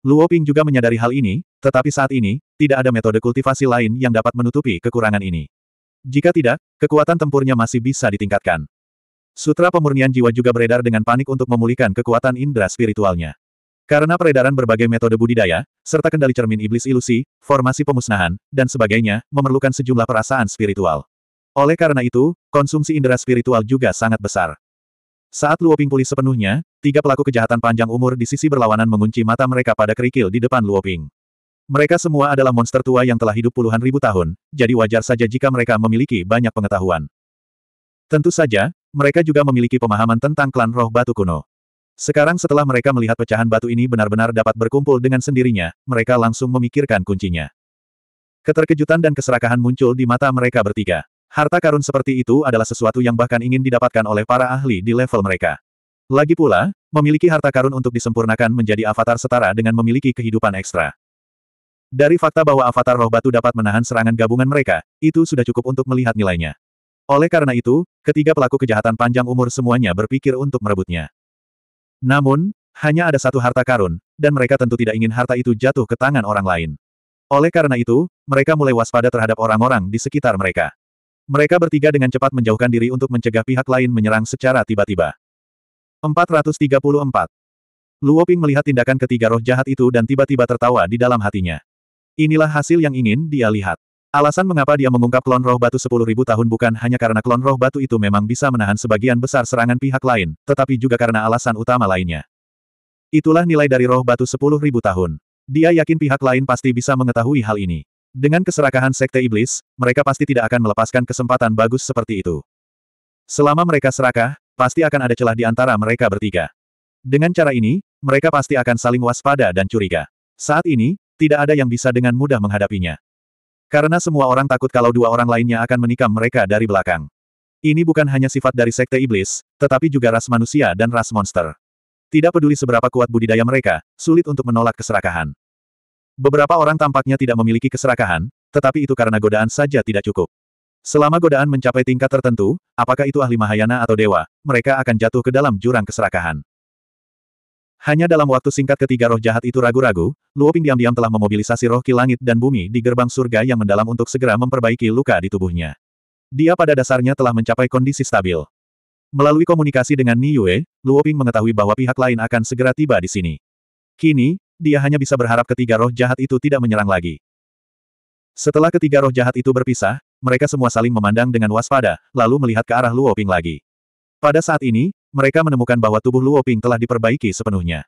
Luo Ping juga menyadari hal ini, tetapi saat ini, tidak ada metode kultivasi lain yang dapat menutupi kekurangan ini. Jika tidak, kekuatan tempurnya masih bisa ditingkatkan. Sutra pemurnian jiwa juga beredar dengan panik untuk memulihkan kekuatan indera spiritualnya. Karena peredaran berbagai metode budidaya, serta kendali cermin iblis ilusi, formasi pemusnahan, dan sebagainya, memerlukan sejumlah perasaan spiritual. Oleh karena itu, konsumsi indera spiritual juga sangat besar. Saat Luoping pulih sepenuhnya, tiga pelaku kejahatan panjang umur di sisi berlawanan mengunci mata mereka pada kerikil di depan Luoping. Mereka semua adalah monster tua yang telah hidup puluhan ribu tahun, jadi wajar saja jika mereka memiliki banyak pengetahuan. Tentu saja, mereka juga memiliki pemahaman tentang klan roh batu kuno. Sekarang setelah mereka melihat pecahan batu ini benar-benar dapat berkumpul dengan sendirinya, mereka langsung memikirkan kuncinya. Keterkejutan dan keserakahan muncul di mata mereka bertiga. Harta karun seperti itu adalah sesuatu yang bahkan ingin didapatkan oleh para ahli di level mereka. Lagi pula, memiliki harta karun untuk disempurnakan menjadi avatar setara dengan memiliki kehidupan ekstra. Dari fakta bahwa avatar roh batu dapat menahan serangan gabungan mereka, itu sudah cukup untuk melihat nilainya. Oleh karena itu, ketiga pelaku kejahatan panjang umur semuanya berpikir untuk merebutnya. Namun, hanya ada satu harta karun, dan mereka tentu tidak ingin harta itu jatuh ke tangan orang lain. Oleh karena itu, mereka mulai waspada terhadap orang-orang di sekitar mereka. Mereka bertiga dengan cepat menjauhkan diri untuk mencegah pihak lain menyerang secara tiba-tiba. 434. Luoping melihat tindakan ketiga roh jahat itu dan tiba-tiba tertawa di dalam hatinya. Inilah hasil yang ingin dia lihat. Alasan mengapa dia mengungkap klon roh batu 10.000 tahun bukan hanya karena klon roh batu itu memang bisa menahan sebagian besar serangan pihak lain, tetapi juga karena alasan utama lainnya. Itulah nilai dari roh batu 10.000 tahun. Dia yakin pihak lain pasti bisa mengetahui hal ini. Dengan keserakahan Sekte Iblis, mereka pasti tidak akan melepaskan kesempatan bagus seperti itu. Selama mereka serakah, pasti akan ada celah di antara mereka bertiga. Dengan cara ini, mereka pasti akan saling waspada dan curiga. Saat ini, tidak ada yang bisa dengan mudah menghadapinya. Karena semua orang takut kalau dua orang lainnya akan menikam mereka dari belakang. Ini bukan hanya sifat dari sekte iblis, tetapi juga ras manusia dan ras monster. Tidak peduli seberapa kuat budidaya mereka, sulit untuk menolak keserakahan. Beberapa orang tampaknya tidak memiliki keserakahan, tetapi itu karena godaan saja tidak cukup. Selama godaan mencapai tingkat tertentu, apakah itu ahli Mahayana atau dewa, mereka akan jatuh ke dalam jurang keserakahan. Hanya dalam waktu singkat ketiga roh jahat itu ragu-ragu, Luoping diam-diam telah memobilisasi roh ki langit dan bumi di gerbang surga yang mendalam untuk segera memperbaiki luka di tubuhnya. Dia pada dasarnya telah mencapai kondisi stabil. Melalui komunikasi dengan Ni Yue, Luoping mengetahui bahwa pihak lain akan segera tiba di sini. Kini, dia hanya bisa berharap ketiga roh jahat itu tidak menyerang lagi. Setelah ketiga roh jahat itu berpisah, mereka semua saling memandang dengan waspada, lalu melihat ke arah Luoping lagi. Pada saat ini, mereka menemukan bahwa tubuh Luo Ping telah diperbaiki sepenuhnya.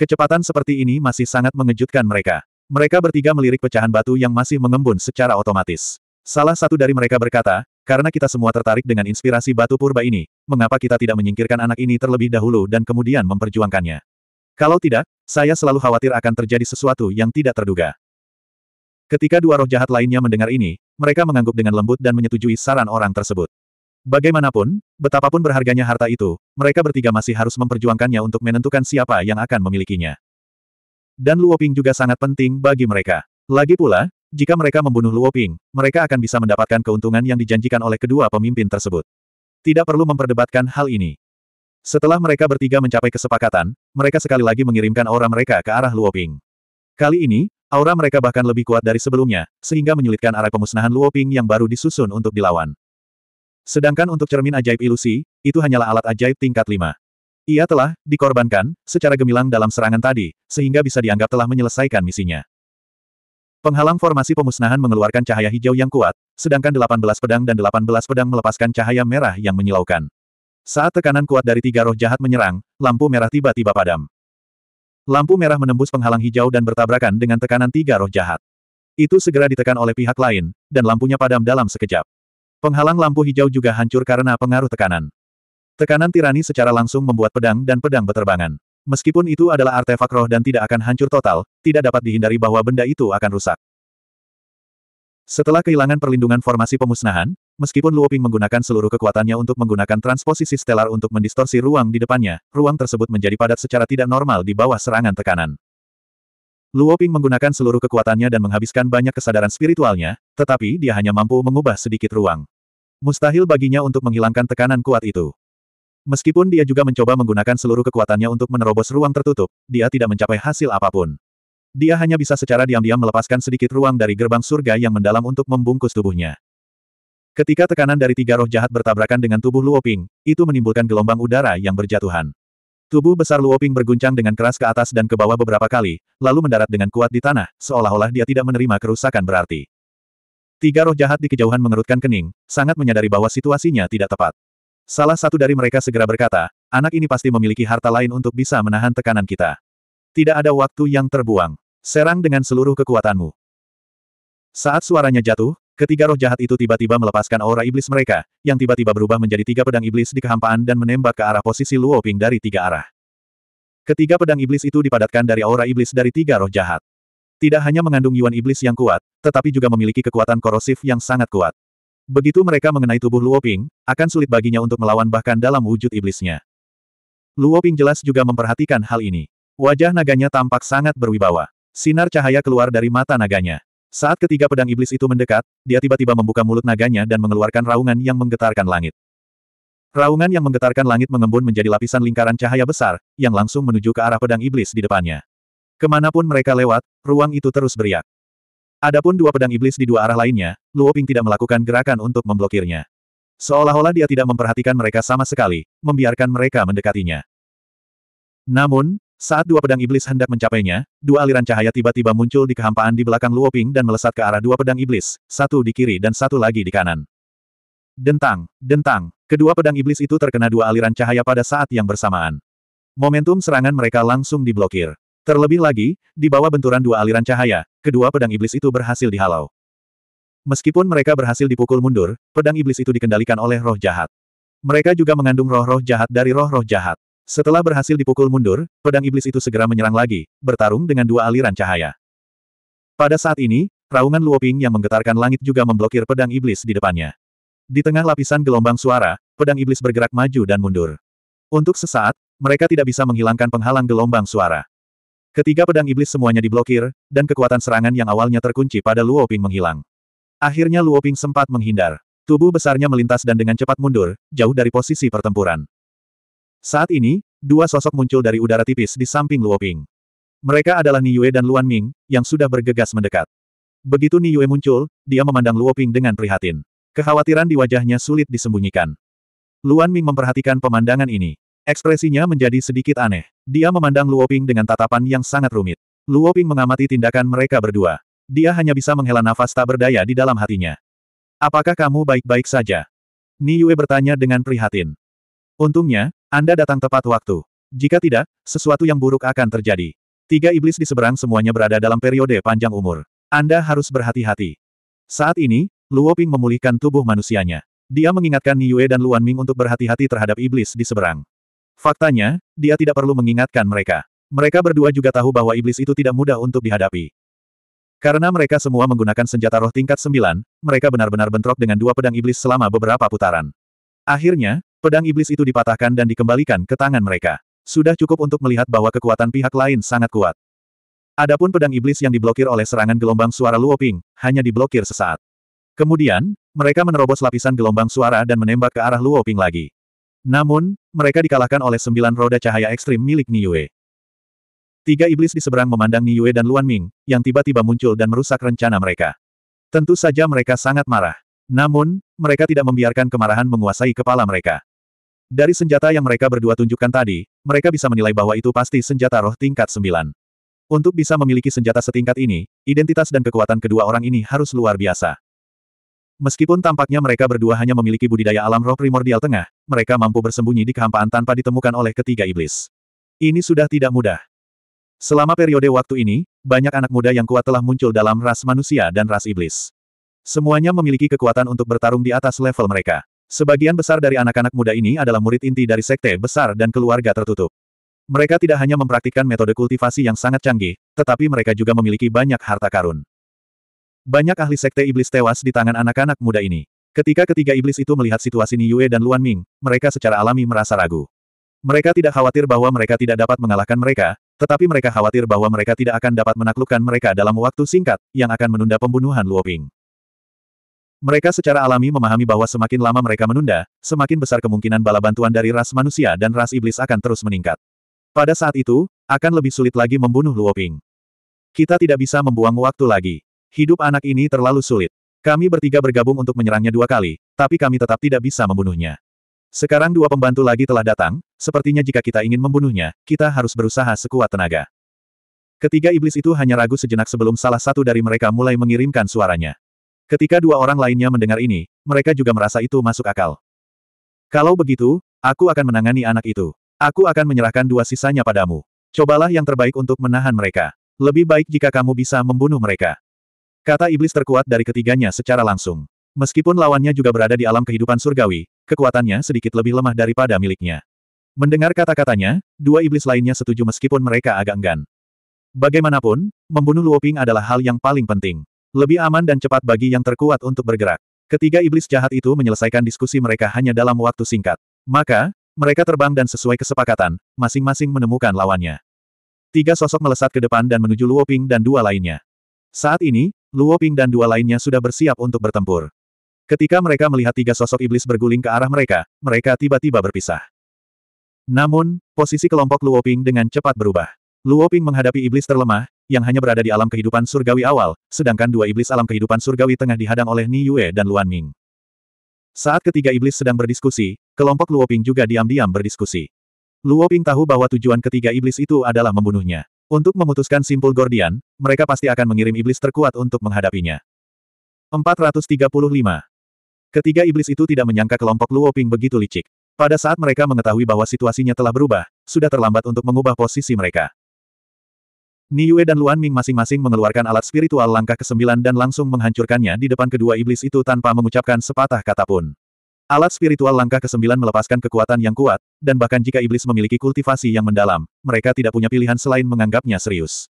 Kecepatan seperti ini masih sangat mengejutkan mereka. Mereka bertiga melirik pecahan batu yang masih mengembun secara otomatis. Salah satu dari mereka berkata, karena kita semua tertarik dengan inspirasi batu purba ini, mengapa kita tidak menyingkirkan anak ini terlebih dahulu dan kemudian memperjuangkannya? Kalau tidak, saya selalu khawatir akan terjadi sesuatu yang tidak terduga. Ketika dua roh jahat lainnya mendengar ini, mereka mengangguk dengan lembut dan menyetujui saran orang tersebut. Bagaimanapun, betapapun berharganya harta itu, mereka bertiga masih harus memperjuangkannya untuk menentukan siapa yang akan memilikinya. Dan Luoping juga sangat penting bagi mereka. Lagi pula, jika mereka membunuh Luoping, mereka akan bisa mendapatkan keuntungan yang dijanjikan oleh kedua pemimpin tersebut. Tidak perlu memperdebatkan hal ini. Setelah mereka bertiga mencapai kesepakatan, mereka sekali lagi mengirimkan aura mereka ke arah Luoping. Kali ini, aura mereka bahkan lebih kuat dari sebelumnya, sehingga menyulitkan arah pemusnahan Luoping yang baru disusun untuk dilawan. Sedangkan untuk cermin ajaib ilusi, itu hanyalah alat ajaib tingkat 5. Ia telah dikorbankan secara gemilang dalam serangan tadi, sehingga bisa dianggap telah menyelesaikan misinya. Penghalang formasi pemusnahan mengeluarkan cahaya hijau yang kuat, sedangkan 18 pedang dan 18 pedang melepaskan cahaya merah yang menyilaukan. Saat tekanan kuat dari tiga roh jahat menyerang, lampu merah tiba-tiba padam. Lampu merah menembus penghalang hijau dan bertabrakan dengan tekanan tiga roh jahat. Itu segera ditekan oleh pihak lain, dan lampunya padam dalam sekejap. Penghalang lampu hijau juga hancur karena pengaruh tekanan. Tekanan tirani secara langsung membuat pedang dan pedang beterbangan. Meskipun itu adalah artefak roh dan tidak akan hancur total, tidak dapat dihindari bahwa benda itu akan rusak. Setelah kehilangan perlindungan formasi pemusnahan, meskipun Luoping menggunakan seluruh kekuatannya untuk menggunakan transposisi stellar untuk mendistorsi ruang di depannya, ruang tersebut menjadi padat secara tidak normal di bawah serangan tekanan. Luoping menggunakan seluruh kekuatannya dan menghabiskan banyak kesadaran spiritualnya, tetapi dia hanya mampu mengubah sedikit ruang. Mustahil baginya untuk menghilangkan tekanan kuat itu. Meskipun dia juga mencoba menggunakan seluruh kekuatannya untuk menerobos ruang tertutup, dia tidak mencapai hasil apapun. Dia hanya bisa secara diam-diam melepaskan sedikit ruang dari gerbang surga yang mendalam untuk membungkus tubuhnya. Ketika tekanan dari tiga roh jahat bertabrakan dengan tubuh Luoping, itu menimbulkan gelombang udara yang berjatuhan. Tubuh besar Luoping berguncang dengan keras ke atas dan ke bawah beberapa kali, lalu mendarat dengan kuat di tanah, seolah-olah dia tidak menerima kerusakan berarti. Tiga roh jahat di kejauhan mengerutkan kening, sangat menyadari bahwa situasinya tidak tepat. Salah satu dari mereka segera berkata, anak ini pasti memiliki harta lain untuk bisa menahan tekanan kita. Tidak ada waktu yang terbuang. Serang dengan seluruh kekuatanmu. Saat suaranya jatuh, ketiga roh jahat itu tiba-tiba melepaskan aura iblis mereka, yang tiba-tiba berubah menjadi tiga pedang iblis di kehampaan dan menembak ke arah posisi Luo Ping dari tiga arah. Ketiga pedang iblis itu dipadatkan dari aura iblis dari tiga roh jahat. Tidak hanya mengandung yuan iblis yang kuat, tetapi juga memiliki kekuatan korosif yang sangat kuat. Begitu mereka mengenai tubuh Luoping, akan sulit baginya untuk melawan bahkan dalam wujud iblisnya. Luoping jelas juga memperhatikan hal ini. Wajah naganya tampak sangat berwibawa. Sinar cahaya keluar dari mata naganya. Saat ketiga pedang iblis itu mendekat, dia tiba-tiba membuka mulut naganya dan mengeluarkan raungan yang menggetarkan langit. Raungan yang menggetarkan langit mengembun menjadi lapisan lingkaran cahaya besar, yang langsung menuju ke arah pedang iblis di depannya. Kemanapun mereka lewat, ruang itu terus beriak. Adapun dua pedang iblis di dua arah lainnya, Luo Ping tidak melakukan gerakan untuk memblokirnya. Seolah-olah dia tidak memperhatikan mereka sama sekali, membiarkan mereka mendekatinya. Namun, saat dua pedang iblis hendak mencapainya, dua aliran cahaya tiba-tiba muncul di kehampaan di belakang Luo Ping dan melesat ke arah dua pedang iblis, satu di kiri dan satu lagi di kanan. Dentang, dentang, kedua pedang iblis itu terkena dua aliran cahaya pada saat yang bersamaan. Momentum serangan mereka langsung diblokir. Terlebih lagi, di bawah benturan dua aliran cahaya, kedua pedang iblis itu berhasil dihalau. Meskipun mereka berhasil dipukul mundur, pedang iblis itu dikendalikan oleh roh jahat. Mereka juga mengandung roh-roh jahat dari roh-roh jahat. Setelah berhasil dipukul mundur, pedang iblis itu segera menyerang lagi, bertarung dengan dua aliran cahaya. Pada saat ini, raungan Luoping yang menggetarkan langit juga memblokir pedang iblis di depannya. Di tengah lapisan gelombang suara, pedang iblis bergerak maju dan mundur. Untuk sesaat, mereka tidak bisa menghilangkan penghalang gelombang suara. Ketiga pedang iblis semuanya diblokir, dan kekuatan serangan yang awalnya terkunci pada Luo Ping menghilang. Akhirnya Luo Ping sempat menghindar. Tubuh besarnya melintas dan dengan cepat mundur, jauh dari posisi pertempuran. Saat ini, dua sosok muncul dari udara tipis di samping Luo Ping. Mereka adalah Niyue dan Luan Ming, yang sudah bergegas mendekat. Begitu Niyue muncul, dia memandang Luo Ping dengan prihatin. Kekhawatiran di wajahnya sulit disembunyikan. Luan Ming memperhatikan pemandangan ini. Ekspresinya menjadi sedikit aneh. Dia memandang Luoping dengan tatapan yang sangat rumit. Luoping mengamati tindakan mereka berdua. Dia hanya bisa menghela nafas tak berdaya di dalam hatinya. Apakah kamu baik-baik saja? Ni Yue bertanya dengan prihatin. Untungnya, Anda datang tepat waktu. Jika tidak, sesuatu yang buruk akan terjadi. Tiga iblis di seberang semuanya berada dalam periode panjang umur. Anda harus berhati-hati. Saat ini, Luoping memulihkan tubuh manusianya. Dia mengingatkan Ni Yue dan Luan Ming untuk berhati-hati terhadap iblis di seberang. Faktanya, dia tidak perlu mengingatkan mereka. Mereka berdua juga tahu bahwa iblis itu tidak mudah untuk dihadapi. Karena mereka semua menggunakan senjata roh tingkat sembilan, mereka benar-benar bentrok dengan dua pedang iblis selama beberapa putaran. Akhirnya, pedang iblis itu dipatahkan dan dikembalikan ke tangan mereka. Sudah cukup untuk melihat bahwa kekuatan pihak lain sangat kuat. Adapun pedang iblis yang diblokir oleh serangan gelombang suara Luoping, hanya diblokir sesaat. Kemudian, mereka menerobos lapisan gelombang suara dan menembak ke arah Luoping lagi. Namun, mereka dikalahkan oleh sembilan roda cahaya ekstrim milik Niue. Tiga iblis di seberang memandang Niue dan Luan Ming, yang tiba-tiba muncul dan merusak rencana mereka. Tentu saja mereka sangat marah. Namun, mereka tidak membiarkan kemarahan menguasai kepala mereka. Dari senjata yang mereka berdua tunjukkan tadi, mereka bisa menilai bahwa itu pasti senjata roh tingkat sembilan. Untuk bisa memiliki senjata setingkat ini, identitas dan kekuatan kedua orang ini harus luar biasa. Meskipun tampaknya mereka berdua hanya memiliki budidaya alam roh primordial tengah, mereka mampu bersembunyi di kehampaan tanpa ditemukan oleh ketiga iblis. Ini sudah tidak mudah. Selama periode waktu ini, banyak anak muda yang kuat telah muncul dalam ras manusia dan ras iblis. Semuanya memiliki kekuatan untuk bertarung di atas level mereka. Sebagian besar dari anak-anak muda ini adalah murid inti dari sekte besar dan keluarga tertutup. Mereka tidak hanya mempraktikkan metode kultivasi yang sangat canggih, tetapi mereka juga memiliki banyak harta karun. Banyak ahli sekte iblis tewas di tangan anak-anak muda ini. Ketika ketiga iblis itu melihat situasi Ni Yue dan Luan Ming, mereka secara alami merasa ragu. Mereka tidak khawatir bahwa mereka tidak dapat mengalahkan mereka, tetapi mereka khawatir bahwa mereka tidak akan dapat menaklukkan mereka dalam waktu singkat, yang akan menunda pembunuhan Luoping. Mereka secara alami memahami bahwa semakin lama mereka menunda, semakin besar kemungkinan bala bantuan dari ras manusia dan ras iblis akan terus meningkat. Pada saat itu, akan lebih sulit lagi membunuh Luoping. Kita tidak bisa membuang waktu lagi. Hidup anak ini terlalu sulit. Kami bertiga bergabung untuk menyerangnya dua kali, tapi kami tetap tidak bisa membunuhnya. Sekarang dua pembantu lagi telah datang, sepertinya jika kita ingin membunuhnya, kita harus berusaha sekuat tenaga. Ketiga iblis itu hanya ragu sejenak sebelum salah satu dari mereka mulai mengirimkan suaranya. Ketika dua orang lainnya mendengar ini, mereka juga merasa itu masuk akal. Kalau begitu, aku akan menangani anak itu. Aku akan menyerahkan dua sisanya padamu. Cobalah yang terbaik untuk menahan mereka. Lebih baik jika kamu bisa membunuh mereka. Kata iblis terkuat dari ketiganya secara langsung. Meskipun lawannya juga berada di alam kehidupan surgawi, kekuatannya sedikit lebih lemah daripada miliknya. Mendengar kata-katanya, dua iblis lainnya setuju meskipun mereka agak enggan. Bagaimanapun, membunuh Luoping adalah hal yang paling penting. Lebih aman dan cepat bagi yang terkuat untuk bergerak. Ketiga iblis jahat itu menyelesaikan diskusi mereka hanya dalam waktu singkat. Maka, mereka terbang dan sesuai kesepakatan, masing-masing menemukan lawannya. Tiga sosok melesat ke depan dan menuju Luoping dan dua lainnya. Saat ini, Luo Ping dan dua lainnya sudah bersiap untuk bertempur. Ketika mereka melihat tiga sosok iblis berguling ke arah mereka, mereka tiba-tiba berpisah. Namun, posisi kelompok Luo Ping dengan cepat berubah. Luo Ping menghadapi iblis terlemah, yang hanya berada di alam kehidupan surgawi awal, sedangkan dua iblis alam kehidupan surgawi tengah dihadang oleh Ni Yue dan Luan Ming. Saat ketiga iblis sedang berdiskusi, kelompok Luo Ping juga diam-diam berdiskusi. Luo Ping tahu bahwa tujuan ketiga iblis itu adalah membunuhnya. Untuk memutuskan simpul Gordian, mereka pasti akan mengirim iblis terkuat untuk menghadapinya. 435. Ketiga iblis itu tidak menyangka kelompok Luoping begitu licik. Pada saat mereka mengetahui bahwa situasinya telah berubah, sudah terlambat untuk mengubah posisi mereka. Niue dan Luan Ming masing-masing mengeluarkan alat spiritual langkah ke-9 dan langsung menghancurkannya di depan kedua iblis itu tanpa mengucapkan sepatah kata pun. Alat spiritual langkah ke-9 melepaskan kekuatan yang kuat, dan bahkan jika iblis memiliki kultivasi yang mendalam, mereka tidak punya pilihan selain menganggapnya serius.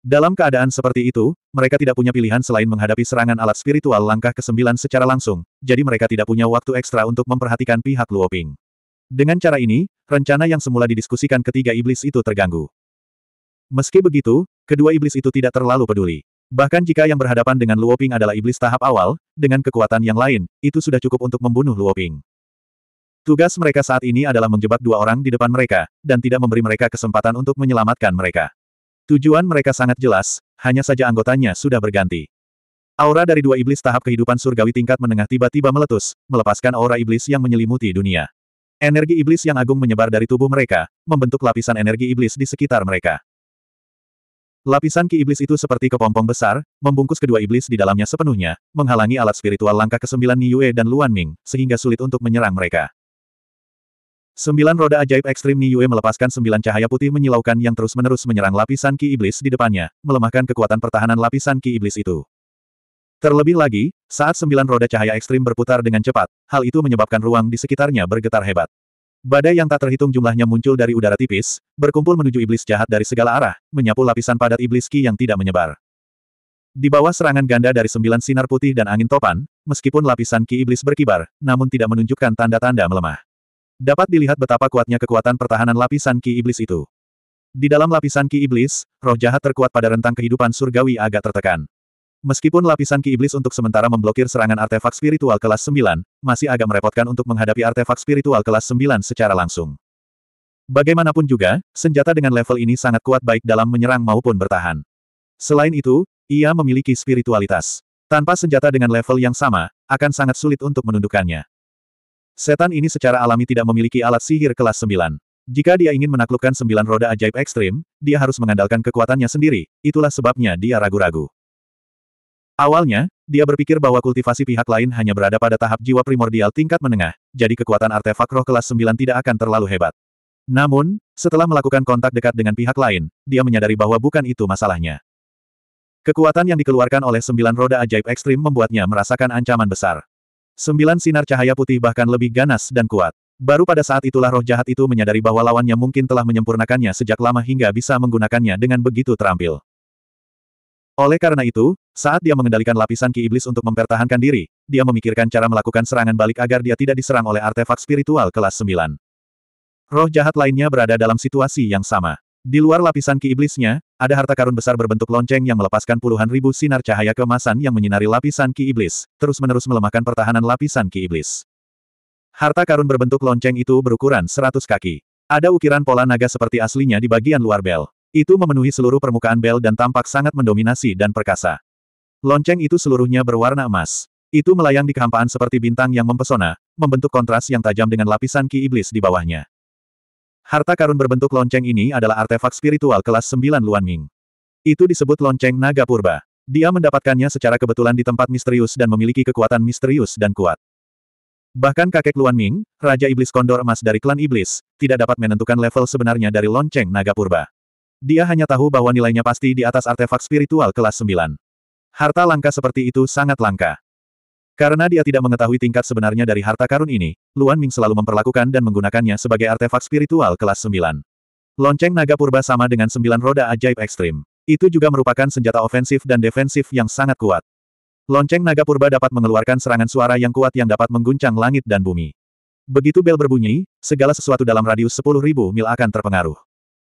Dalam keadaan seperti itu, mereka tidak punya pilihan selain menghadapi serangan alat spiritual langkah ke-9 secara langsung, jadi mereka tidak punya waktu ekstra untuk memperhatikan pihak Luoping. Dengan cara ini, rencana yang semula didiskusikan ketiga iblis itu terganggu. Meski begitu, kedua iblis itu tidak terlalu peduli. Bahkan jika yang berhadapan dengan Luoping adalah iblis tahap awal, dengan kekuatan yang lain, itu sudah cukup untuk membunuh Luoping. Tugas mereka saat ini adalah menjebak dua orang di depan mereka, dan tidak memberi mereka kesempatan untuk menyelamatkan mereka. Tujuan mereka sangat jelas, hanya saja anggotanya sudah berganti. Aura dari dua iblis tahap kehidupan surgawi tingkat menengah tiba-tiba meletus, melepaskan aura iblis yang menyelimuti dunia. Energi iblis yang agung menyebar dari tubuh mereka, membentuk lapisan energi iblis di sekitar mereka. Lapisan ki iblis itu seperti kepompong besar, membungkus kedua iblis di dalamnya sepenuhnya, menghalangi alat spiritual langkah kesembilan Niyue dan Luan Ming, sehingga sulit untuk menyerang mereka. Sembilan roda ajaib ekstrim Niyue melepaskan sembilan cahaya putih menyilaukan yang terus-menerus menyerang lapisan ki iblis di depannya, melemahkan kekuatan pertahanan lapisan ki iblis itu. Terlebih lagi, saat sembilan roda cahaya ekstrim berputar dengan cepat, hal itu menyebabkan ruang di sekitarnya bergetar hebat. Badai yang tak terhitung jumlahnya muncul dari udara tipis, berkumpul menuju iblis jahat dari segala arah, menyapu lapisan padat iblis ki yang tidak menyebar. Di bawah serangan ganda dari sembilan sinar putih dan angin topan, meskipun lapisan ki iblis berkibar, namun tidak menunjukkan tanda-tanda melemah. Dapat dilihat betapa kuatnya kekuatan pertahanan lapisan ki iblis itu. Di dalam lapisan ki iblis, roh jahat terkuat pada rentang kehidupan surgawi agak tertekan. Meskipun lapisan ki iblis untuk sementara memblokir serangan artefak spiritual kelas 9, masih agak merepotkan untuk menghadapi artefak spiritual kelas 9 secara langsung. Bagaimanapun juga, senjata dengan level ini sangat kuat baik dalam menyerang maupun bertahan. Selain itu, ia memiliki spiritualitas. Tanpa senjata dengan level yang sama, akan sangat sulit untuk menundukkannya. Setan ini secara alami tidak memiliki alat sihir kelas 9. Jika dia ingin menaklukkan sembilan roda ajaib ekstrim, dia harus mengandalkan kekuatannya sendiri, itulah sebabnya dia ragu-ragu. Awalnya, dia berpikir bahwa kultivasi pihak lain hanya berada pada tahap jiwa primordial tingkat menengah, jadi kekuatan artefak roh kelas 9 tidak akan terlalu hebat. Namun, setelah melakukan kontak dekat dengan pihak lain, dia menyadari bahwa bukan itu masalahnya. Kekuatan yang dikeluarkan oleh sembilan roda ajaib ekstrim membuatnya merasakan ancaman besar. Sembilan sinar cahaya putih bahkan lebih ganas dan kuat. Baru pada saat itulah roh jahat itu menyadari bahwa lawannya mungkin telah menyempurnakannya sejak lama hingga bisa menggunakannya dengan begitu terampil. Oleh karena itu, saat dia mengendalikan lapisan ki iblis untuk mempertahankan diri, dia memikirkan cara melakukan serangan balik agar dia tidak diserang oleh artefak spiritual kelas 9. Roh jahat lainnya berada dalam situasi yang sama. Di luar lapisan ki iblisnya, ada harta karun besar berbentuk lonceng yang melepaskan puluhan ribu sinar cahaya kemasan yang menyinari lapisan ki iblis, terus-menerus melemahkan pertahanan lapisan ki iblis. Harta karun berbentuk lonceng itu berukuran 100 kaki. Ada ukiran pola naga seperti aslinya di bagian luar bel. Itu memenuhi seluruh permukaan bel dan tampak sangat mendominasi dan perkasa. Lonceng itu seluruhnya berwarna emas. Itu melayang di kehampaan seperti bintang yang mempesona, membentuk kontras yang tajam dengan lapisan ki iblis di bawahnya. Harta karun berbentuk lonceng ini adalah artefak spiritual kelas 9 Luan Ming. Itu disebut lonceng naga purba. Dia mendapatkannya secara kebetulan di tempat misterius dan memiliki kekuatan misterius dan kuat. Bahkan kakek Luan Ming, Raja Iblis Kondor Emas dari klan Iblis, tidak dapat menentukan level sebenarnya dari lonceng naga purba. Dia hanya tahu bahwa nilainya pasti di atas artefak spiritual kelas 9. Harta langka seperti itu sangat langka. Karena dia tidak mengetahui tingkat sebenarnya dari harta karun ini, Luan Ming selalu memperlakukan dan menggunakannya sebagai artefak spiritual kelas 9. Lonceng naga purba sama dengan sembilan roda ajaib ekstrim. Itu juga merupakan senjata ofensif dan defensif yang sangat kuat. Lonceng naga purba dapat mengeluarkan serangan suara yang kuat yang dapat mengguncang langit dan bumi. Begitu bel berbunyi, segala sesuatu dalam radius 10.000 mil akan terpengaruh.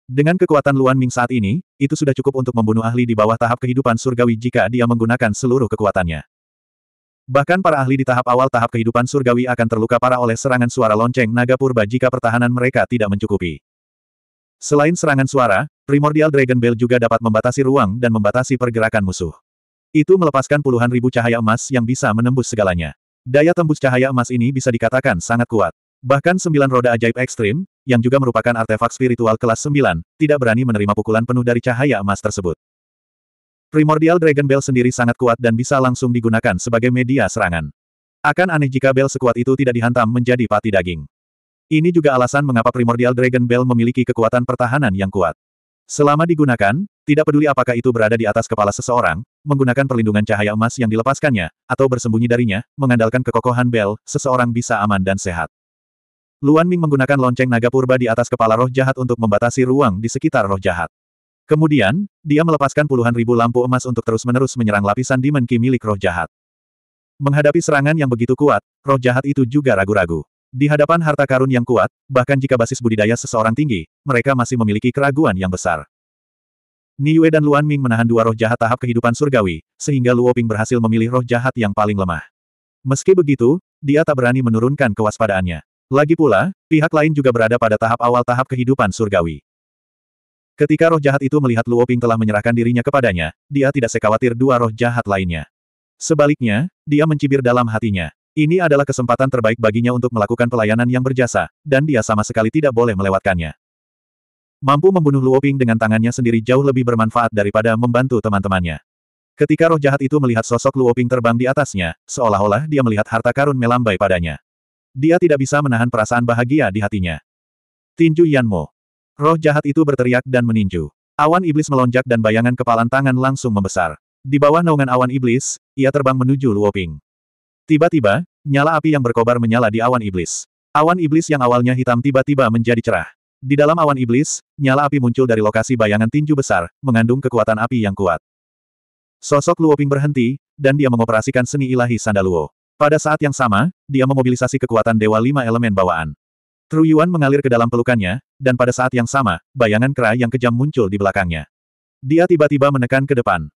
Dengan kekuatan Luan Ming saat ini, itu sudah cukup untuk membunuh ahli di bawah tahap kehidupan surgawi jika dia menggunakan seluruh kekuatannya. Bahkan para ahli di tahap awal tahap kehidupan surgawi akan terluka parah oleh serangan suara lonceng naga purba jika pertahanan mereka tidak mencukupi. Selain serangan suara, primordial Dragon Bell juga dapat membatasi ruang dan membatasi pergerakan musuh. Itu melepaskan puluhan ribu cahaya emas yang bisa menembus segalanya. Daya tembus cahaya emas ini bisa dikatakan sangat kuat. Bahkan sembilan roda ajaib ekstrim, yang juga merupakan artefak spiritual kelas 9, tidak berani menerima pukulan penuh dari cahaya emas tersebut. Primordial Dragon Bell sendiri sangat kuat dan bisa langsung digunakan sebagai media serangan. Akan aneh jika Bell sekuat itu tidak dihantam menjadi pati daging. Ini juga alasan mengapa Primordial Dragon Bell memiliki kekuatan pertahanan yang kuat. Selama digunakan, tidak peduli apakah itu berada di atas kepala seseorang, menggunakan perlindungan cahaya emas yang dilepaskannya, atau bersembunyi darinya, mengandalkan kekokohan Bell, seseorang bisa aman dan sehat. Luan Ming menggunakan lonceng naga purba di atas kepala roh jahat untuk membatasi ruang di sekitar roh jahat. Kemudian, dia melepaskan puluhan ribu lampu emas untuk terus-menerus menyerang lapisan Demon Ki milik roh jahat. Menghadapi serangan yang begitu kuat, roh jahat itu juga ragu-ragu. Di hadapan harta karun yang kuat, bahkan jika basis budidaya seseorang tinggi, mereka masih memiliki keraguan yang besar. Niue dan Luan Ming menahan dua roh jahat tahap kehidupan surgawi, sehingga Luo Ping berhasil memilih roh jahat yang paling lemah. Meski begitu, dia tak berani menurunkan kewaspadaannya. Lagi pula, pihak lain juga berada pada tahap awal tahap kehidupan surgawi. Ketika roh jahat itu melihat Luo Ping telah menyerahkan dirinya kepadanya, dia tidak sekhawatir dua roh jahat lainnya. Sebaliknya, dia mencibir dalam hatinya. Ini adalah kesempatan terbaik baginya untuk melakukan pelayanan yang berjasa, dan dia sama sekali tidak boleh melewatkannya. Mampu membunuh Luo Ping dengan tangannya sendiri jauh lebih bermanfaat daripada membantu teman-temannya. Ketika roh jahat itu melihat sosok Luo Ping terbang di atasnya, seolah-olah dia melihat harta karun melambai padanya. Dia tidak bisa menahan perasaan bahagia di hatinya. Tinju Yanmo. Roh jahat itu berteriak dan meninju. Awan iblis melonjak dan bayangan kepalan tangan langsung membesar. Di bawah naungan awan iblis, ia terbang menuju Luoping. Tiba-tiba, nyala api yang berkobar menyala di awan iblis. Awan iblis yang awalnya hitam tiba-tiba menjadi cerah. Di dalam awan iblis, nyala api muncul dari lokasi bayangan tinju besar, mengandung kekuatan api yang kuat. Sosok Luoping berhenti, dan dia mengoperasikan seni ilahi Sandaluo. Pada saat yang sama, dia memobilisasi kekuatan Dewa Lima Elemen bawaan. Tru Yuan mengalir ke dalam pelukannya, dan pada saat yang sama, bayangan kera yang kejam muncul di belakangnya. Dia tiba-tiba menekan ke depan.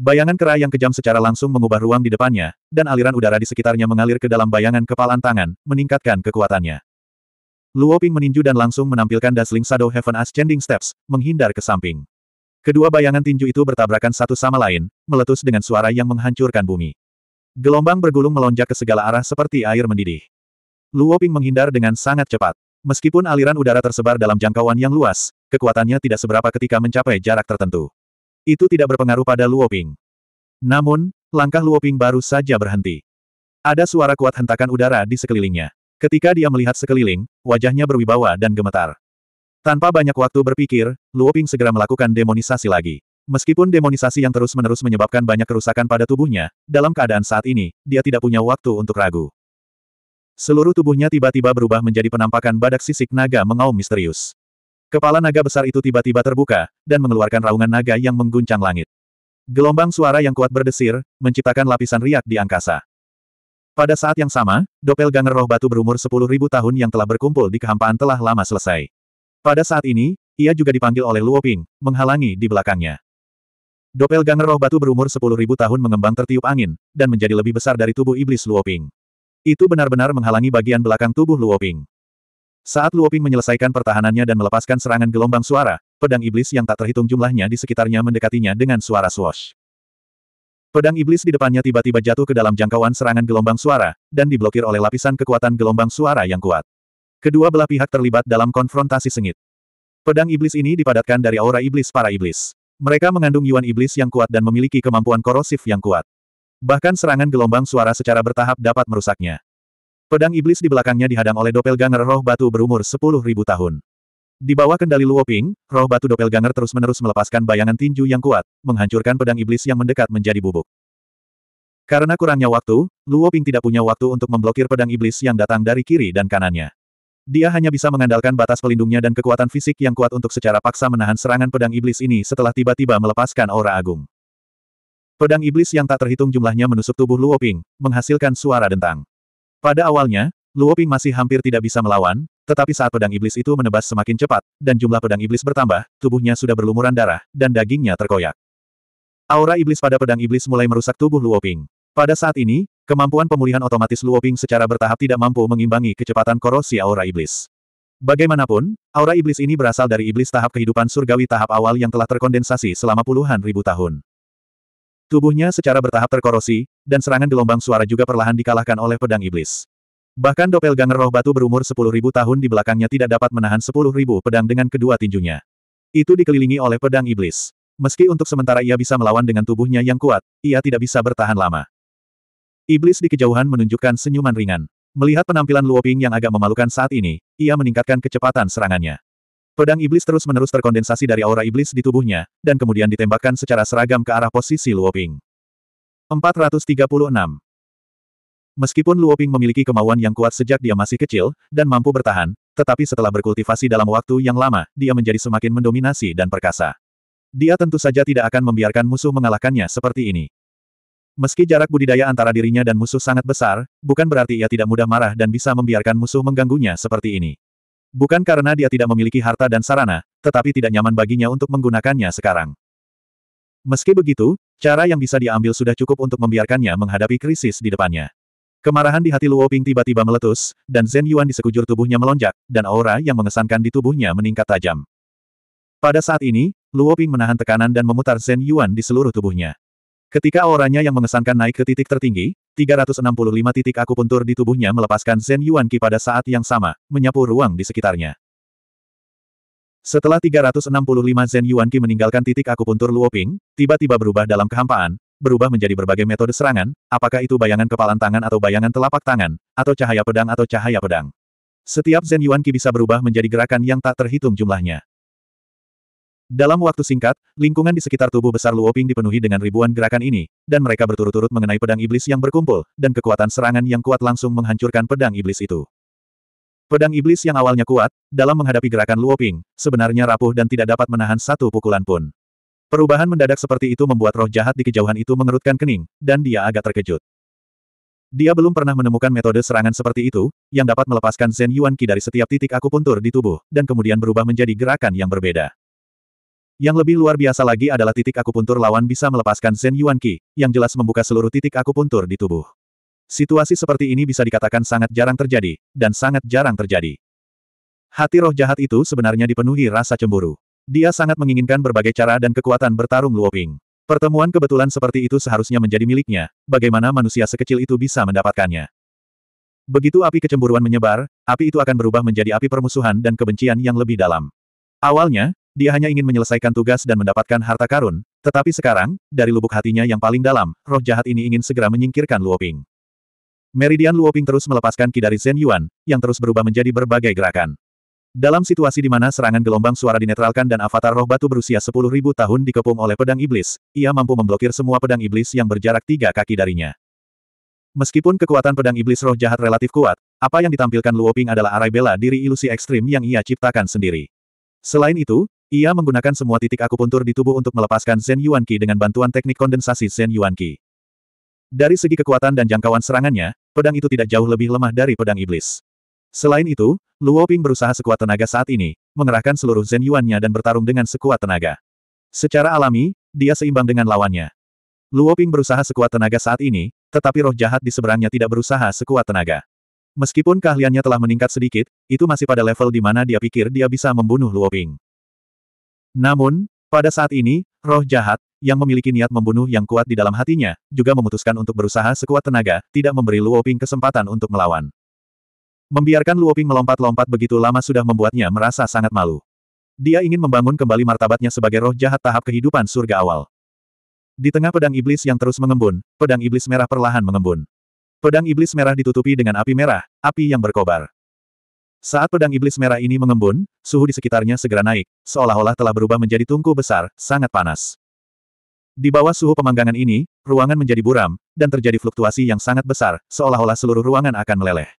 Bayangan kera yang kejam secara langsung mengubah ruang di depannya, dan aliran udara di sekitarnya mengalir ke dalam bayangan kepalan tangan, meningkatkan kekuatannya. Luo Ping meninju dan langsung menampilkan dasling Shadow Heaven Ascending Steps, menghindar ke samping. Kedua bayangan tinju itu bertabrakan satu sama lain, meletus dengan suara yang menghancurkan bumi. Gelombang bergulung melonjak ke segala arah seperti air mendidih. Luo Ping menghindar dengan sangat cepat. Meskipun aliran udara tersebar dalam jangkauan yang luas, kekuatannya tidak seberapa ketika mencapai jarak tertentu. Itu tidak berpengaruh pada Luo Ping. Namun, langkah Luo Ping baru saja berhenti. Ada suara kuat hentakan udara di sekelilingnya. Ketika dia melihat sekeliling, wajahnya berwibawa dan gemetar. Tanpa banyak waktu berpikir, Luo Ping segera melakukan demonisasi lagi. Meskipun demonisasi yang terus-menerus menyebabkan banyak kerusakan pada tubuhnya, dalam keadaan saat ini, dia tidak punya waktu untuk ragu. Seluruh tubuhnya tiba-tiba berubah menjadi penampakan badak sisik naga mengaum misterius. Kepala naga besar itu tiba-tiba terbuka, dan mengeluarkan raungan naga yang mengguncang langit. Gelombang suara yang kuat berdesir, menciptakan lapisan riak di angkasa. Pada saat yang sama, doppelganger roh batu berumur 10.000 tahun yang telah berkumpul di kehampaan telah lama selesai. Pada saat ini, ia juga dipanggil oleh Luoping, menghalangi di belakangnya. Doppelganger roh batu berumur 10.000 tahun mengembang tertiup angin, dan menjadi lebih besar dari tubuh iblis Luoping. Itu benar-benar menghalangi bagian belakang tubuh Luoping. Saat Luoping menyelesaikan pertahanannya dan melepaskan serangan gelombang suara, pedang iblis yang tak terhitung jumlahnya di sekitarnya mendekatinya dengan suara swash. Pedang iblis di depannya tiba-tiba jatuh ke dalam jangkauan serangan gelombang suara, dan diblokir oleh lapisan kekuatan gelombang suara yang kuat. Kedua belah pihak terlibat dalam konfrontasi sengit. Pedang iblis ini dipadatkan dari aura iblis para iblis. Mereka mengandung yuan iblis yang kuat dan memiliki kemampuan korosif yang kuat. Bahkan serangan gelombang suara secara bertahap dapat merusaknya. Pedang iblis di belakangnya dihadang oleh doppelganger roh batu berumur 10.000 tahun. Di bawah kendali Luoping, roh batu doppelganger terus-menerus melepaskan bayangan tinju yang kuat, menghancurkan pedang iblis yang mendekat menjadi bubuk. Karena kurangnya waktu, Luoping tidak punya waktu untuk memblokir pedang iblis yang datang dari kiri dan kanannya. Dia hanya bisa mengandalkan batas pelindungnya dan kekuatan fisik yang kuat untuk secara paksa menahan serangan pedang iblis ini setelah tiba-tiba melepaskan aura agung. Pedang iblis yang tak terhitung jumlahnya menusuk tubuh Luoping, menghasilkan suara dentang. Pada awalnya, Luoping masih hampir tidak bisa melawan, tetapi saat pedang iblis itu menebas semakin cepat, dan jumlah pedang iblis bertambah, tubuhnya sudah berlumuran darah, dan dagingnya terkoyak. Aura iblis pada pedang iblis mulai merusak tubuh Luoping. Pada saat ini, Kemampuan pemulihan otomatis Luoping secara bertahap tidak mampu mengimbangi kecepatan korosi aura iblis. Bagaimanapun, aura iblis ini berasal dari iblis tahap kehidupan surgawi tahap awal yang telah terkondensasi selama puluhan ribu tahun. Tubuhnya secara bertahap terkorosi, dan serangan gelombang suara juga perlahan dikalahkan oleh pedang iblis. Bahkan doppelganger roh batu berumur 10.000 tahun di belakangnya tidak dapat menahan 10.000 pedang dengan kedua tinjunya. Itu dikelilingi oleh pedang iblis. Meski untuk sementara ia bisa melawan dengan tubuhnya yang kuat, ia tidak bisa bertahan lama. Iblis di kejauhan menunjukkan senyuman ringan. Melihat penampilan Luoping yang agak memalukan saat ini, ia meningkatkan kecepatan serangannya. Pedang iblis terus-menerus terkondensasi dari aura iblis di tubuhnya, dan kemudian ditembakkan secara seragam ke arah posisi Luoping. 436. Meskipun Luoping memiliki kemauan yang kuat sejak dia masih kecil, dan mampu bertahan, tetapi setelah berkultivasi dalam waktu yang lama, dia menjadi semakin mendominasi dan perkasa. Dia tentu saja tidak akan membiarkan musuh mengalahkannya seperti ini. Meski jarak budidaya antara dirinya dan musuh sangat besar, bukan berarti ia tidak mudah marah dan bisa membiarkan musuh mengganggunya seperti ini. Bukan karena dia tidak memiliki harta dan sarana, tetapi tidak nyaman baginya untuk menggunakannya sekarang. Meski begitu, cara yang bisa diambil sudah cukup untuk membiarkannya menghadapi krisis di depannya. Kemarahan di hati Luo Ping tiba-tiba meletus, dan Zen Yuan di sekujur tubuhnya melonjak, dan aura yang mengesankan di tubuhnya meningkat tajam. Pada saat ini, Luo Ping menahan tekanan dan memutar Zen Yuan di seluruh tubuhnya. Ketika auranya yang mengesankan naik ke titik tertinggi, 365 titik akupuntur di tubuhnya melepaskan Zen Yuan Qi pada saat yang sama, menyapu ruang di sekitarnya. Setelah 365 Zen Yuan Qi meninggalkan titik akupuntur Luoping, tiba-tiba berubah dalam kehampaan, berubah menjadi berbagai metode serangan, apakah itu bayangan kepalan tangan atau bayangan telapak tangan, atau cahaya pedang atau cahaya pedang. Setiap Zen Yuan Qi bisa berubah menjadi gerakan yang tak terhitung jumlahnya. Dalam waktu singkat, lingkungan di sekitar tubuh besar Luoping dipenuhi dengan ribuan gerakan ini, dan mereka berturut-turut mengenai pedang iblis yang berkumpul, dan kekuatan serangan yang kuat langsung menghancurkan pedang iblis itu. Pedang iblis yang awalnya kuat, dalam menghadapi gerakan Luoping, sebenarnya rapuh dan tidak dapat menahan satu pukulan pun. Perubahan mendadak seperti itu membuat roh jahat di kejauhan itu mengerutkan kening, dan dia agak terkejut. Dia belum pernah menemukan metode serangan seperti itu, yang dapat melepaskan Zen Yuan Qi dari setiap titik akupuntur di tubuh, dan kemudian berubah menjadi gerakan yang berbeda. Yang lebih luar biasa lagi adalah titik akupuntur lawan bisa melepaskan Zen Yuan Qi, yang jelas membuka seluruh titik akupuntur di tubuh. Situasi seperti ini bisa dikatakan sangat jarang terjadi, dan sangat jarang terjadi. Hati roh jahat itu sebenarnya dipenuhi rasa cemburu. Dia sangat menginginkan berbagai cara dan kekuatan bertarung Luoping. Pertemuan kebetulan seperti itu seharusnya menjadi miliknya, bagaimana manusia sekecil itu bisa mendapatkannya. Begitu api kecemburuan menyebar, api itu akan berubah menjadi api permusuhan dan kebencian yang lebih dalam. Awalnya, dia hanya ingin menyelesaikan tugas dan mendapatkan harta karun, tetapi sekarang, dari lubuk hatinya yang paling dalam, roh jahat ini ingin segera menyingkirkan Luoping. Meridian Luoping terus melepaskan ki dari Zen Yuan, yang terus berubah menjadi berbagai gerakan. Dalam situasi di mana serangan gelombang suara dinetralkan dan avatar roh batu berusia 10.000 tahun dikepung oleh pedang iblis, ia mampu memblokir semua pedang iblis yang berjarak tiga kaki darinya. Meskipun kekuatan pedang iblis roh jahat relatif kuat, apa yang ditampilkan Luoping adalah arai bela diri ilusi ekstrim yang ia ciptakan sendiri. Selain itu, ia menggunakan semua titik akupuntur di tubuh untuk melepaskan Zen Yuan Qi dengan bantuan teknik kondensasi Zen Yuan Qi. Dari segi kekuatan dan jangkauan serangannya, pedang itu tidak jauh lebih lemah dari pedang iblis. Selain itu, Luo Ping berusaha sekuat tenaga saat ini, mengerahkan seluruh Zen Yuan-nya dan bertarung dengan sekuat tenaga. Secara alami, dia seimbang dengan lawannya. Luo Ping berusaha sekuat tenaga saat ini, tetapi roh jahat di seberangnya tidak berusaha sekuat tenaga. Meskipun keahliannya telah meningkat sedikit, itu masih pada level di mana dia pikir dia bisa membunuh Luo Ping. Namun, pada saat ini, roh jahat, yang memiliki niat membunuh yang kuat di dalam hatinya, juga memutuskan untuk berusaha sekuat tenaga, tidak memberi Luoping kesempatan untuk melawan. Membiarkan Luoping melompat-lompat begitu lama sudah membuatnya merasa sangat malu. Dia ingin membangun kembali martabatnya sebagai roh jahat tahap kehidupan surga awal. Di tengah pedang iblis yang terus mengembun, pedang iblis merah perlahan mengembun. Pedang iblis merah ditutupi dengan api merah, api yang berkobar. Saat pedang iblis merah ini mengembun, suhu di sekitarnya segera naik, seolah-olah telah berubah menjadi tungku besar, sangat panas. Di bawah suhu pemanggangan ini, ruangan menjadi buram, dan terjadi fluktuasi yang sangat besar, seolah-olah seluruh ruangan akan meleleh.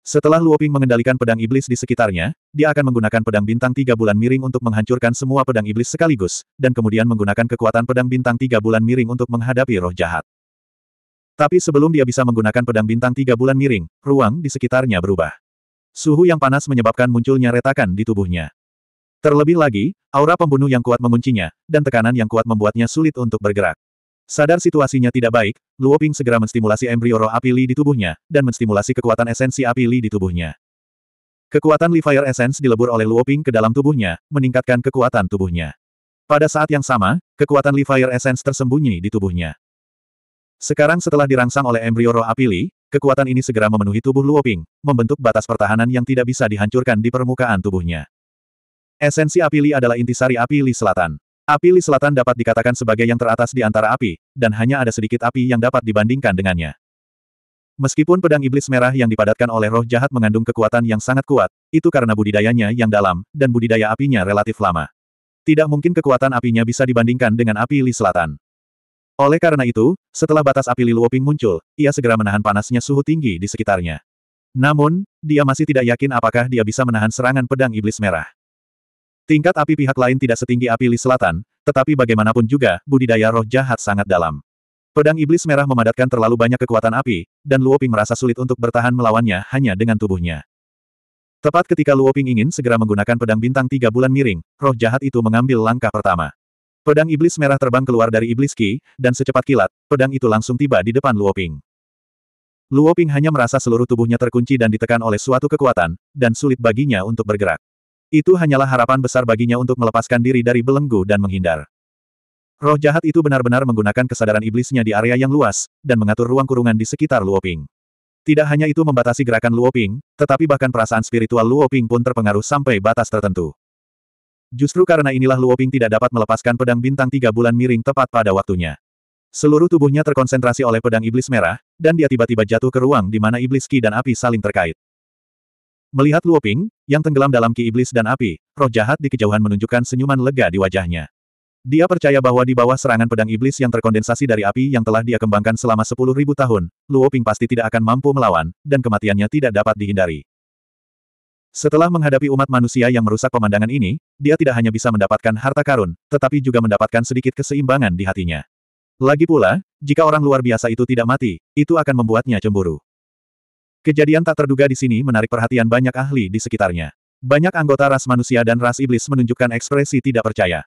Setelah Luoping mengendalikan pedang iblis di sekitarnya, dia akan menggunakan pedang bintang tiga bulan miring untuk menghancurkan semua pedang iblis sekaligus, dan kemudian menggunakan kekuatan pedang bintang tiga bulan miring untuk menghadapi roh jahat. Tapi sebelum dia bisa menggunakan pedang bintang tiga bulan miring, ruang di sekitarnya berubah. Suhu yang panas menyebabkan munculnya retakan di tubuhnya. Terlebih lagi, aura pembunuh yang kuat menguncinya, dan tekanan yang kuat membuatnya sulit untuk bergerak. Sadar situasinya tidak baik, Luo Ping segera menstimulasi embrio roh api Li di tubuhnya, dan menstimulasi kekuatan esensi api Li di tubuhnya. Kekuatan Li Fire Essence dilebur oleh Luo Ping ke dalam tubuhnya, meningkatkan kekuatan tubuhnya. Pada saat yang sama, kekuatan Li Fire Essence tersembunyi di tubuhnya. Sekarang setelah dirangsang oleh embrio roh api Li, Kekuatan ini segera memenuhi tubuh Luoping, membentuk batas pertahanan yang tidak bisa dihancurkan di permukaan tubuhnya. Esensi api Li adalah intisari api Li Selatan. Api Li Selatan dapat dikatakan sebagai yang teratas di antara api, dan hanya ada sedikit api yang dapat dibandingkan dengannya. Meskipun pedang iblis merah yang dipadatkan oleh roh jahat mengandung kekuatan yang sangat kuat, itu karena budidayanya yang dalam, dan budidaya apinya relatif lama. Tidak mungkin kekuatan apinya bisa dibandingkan dengan api Li Selatan. Oleh karena itu, setelah batas api Li Luoping muncul, ia segera menahan panasnya suhu tinggi di sekitarnya. Namun, dia masih tidak yakin apakah dia bisa menahan serangan pedang iblis merah. Tingkat api pihak lain tidak setinggi api Li Selatan, tetapi bagaimanapun juga, budidaya roh jahat sangat dalam. Pedang iblis merah memadatkan terlalu banyak kekuatan api, dan Luoping merasa sulit untuk bertahan melawannya hanya dengan tubuhnya. Tepat ketika Luoping ingin segera menggunakan pedang bintang tiga bulan miring, roh jahat itu mengambil langkah pertama. Pedang iblis merah terbang keluar dari iblis Ki, dan secepat kilat, pedang itu langsung tiba di depan Luoping. Luoping hanya merasa seluruh tubuhnya terkunci dan ditekan oleh suatu kekuatan, dan sulit baginya untuk bergerak. Itu hanyalah harapan besar baginya untuk melepaskan diri dari belenggu dan menghindar. Roh jahat itu benar-benar menggunakan kesadaran iblisnya di area yang luas, dan mengatur ruang kurungan di sekitar Luoping. Tidak hanya itu membatasi gerakan Luoping, tetapi bahkan perasaan spiritual Luoping pun terpengaruh sampai batas tertentu. Justru karena inilah Luoping tidak dapat melepaskan pedang bintang tiga bulan miring tepat pada waktunya. Seluruh tubuhnya terkonsentrasi oleh pedang iblis merah, dan dia tiba-tiba jatuh ke ruang di mana iblis ki dan api saling terkait. Melihat Luoping, yang tenggelam dalam ki iblis dan api, roh jahat di kejauhan menunjukkan senyuman lega di wajahnya. Dia percaya bahwa di bawah serangan pedang iblis yang terkondensasi dari api yang telah dia kembangkan selama sepuluh ribu tahun, Luoping pasti tidak akan mampu melawan, dan kematiannya tidak dapat dihindari. Setelah menghadapi umat manusia yang merusak pemandangan ini, dia tidak hanya bisa mendapatkan harta karun, tetapi juga mendapatkan sedikit keseimbangan di hatinya. Lagi pula, jika orang luar biasa itu tidak mati, itu akan membuatnya cemburu. Kejadian tak terduga di sini menarik perhatian banyak ahli di sekitarnya. Banyak anggota ras manusia dan ras iblis menunjukkan ekspresi tidak percaya.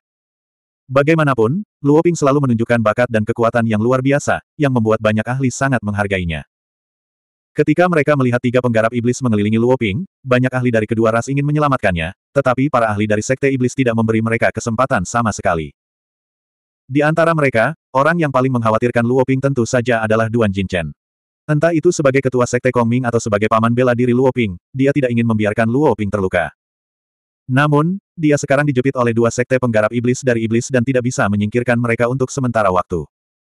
Bagaimanapun, Luoping selalu menunjukkan bakat dan kekuatan yang luar biasa, yang membuat banyak ahli sangat menghargainya. Ketika mereka melihat tiga penggarap iblis mengelilingi Luoping, banyak ahli dari kedua ras ingin menyelamatkannya, tetapi para ahli dari sekte iblis tidak memberi mereka kesempatan sama sekali. Di antara mereka, orang yang paling mengkhawatirkan Luoping tentu saja adalah Duan Jinchen. Entah itu sebagai ketua sekte Kongming atau sebagai paman bela diri Luoping, dia tidak ingin membiarkan Luoping terluka. Namun, dia sekarang dijepit oleh dua sekte penggarap iblis dari iblis dan tidak bisa menyingkirkan mereka untuk sementara waktu.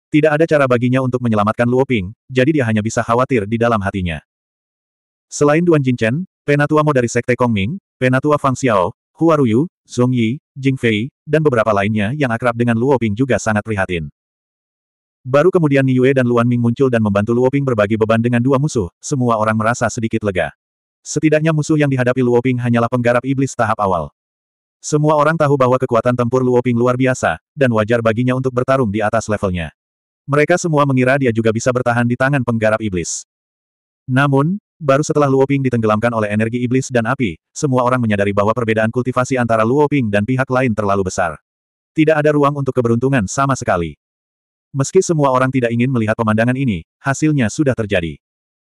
Tidak ada cara baginya untuk menyelamatkan Luo Ping, jadi dia hanya bisa khawatir di dalam hatinya. Selain Duan Jinchen, penatua Mo dari Sekte Kongming, penatua Fang Xiao, Hua Ruyu, Zhong Yi, Jing Fei, dan beberapa lainnya yang akrab dengan Luo Ping juga sangat prihatin. Baru kemudian Niue dan Luan Ming muncul dan membantu Luo Ping berbagi beban dengan dua musuh, semua orang merasa sedikit lega. Setidaknya musuh yang dihadapi Luo Ping hanyalah penggarap iblis tahap awal. Semua orang tahu bahwa kekuatan tempur Luo Ping luar biasa, dan wajar baginya untuk bertarung di atas levelnya. Mereka semua mengira dia juga bisa bertahan di tangan penggarap iblis. Namun, baru setelah Luo Ping ditenggelamkan oleh energi iblis dan api, semua orang menyadari bahwa perbedaan kultivasi antara Luo Ping dan pihak lain terlalu besar. Tidak ada ruang untuk keberuntungan sama sekali. Meski semua orang tidak ingin melihat pemandangan ini, hasilnya sudah terjadi.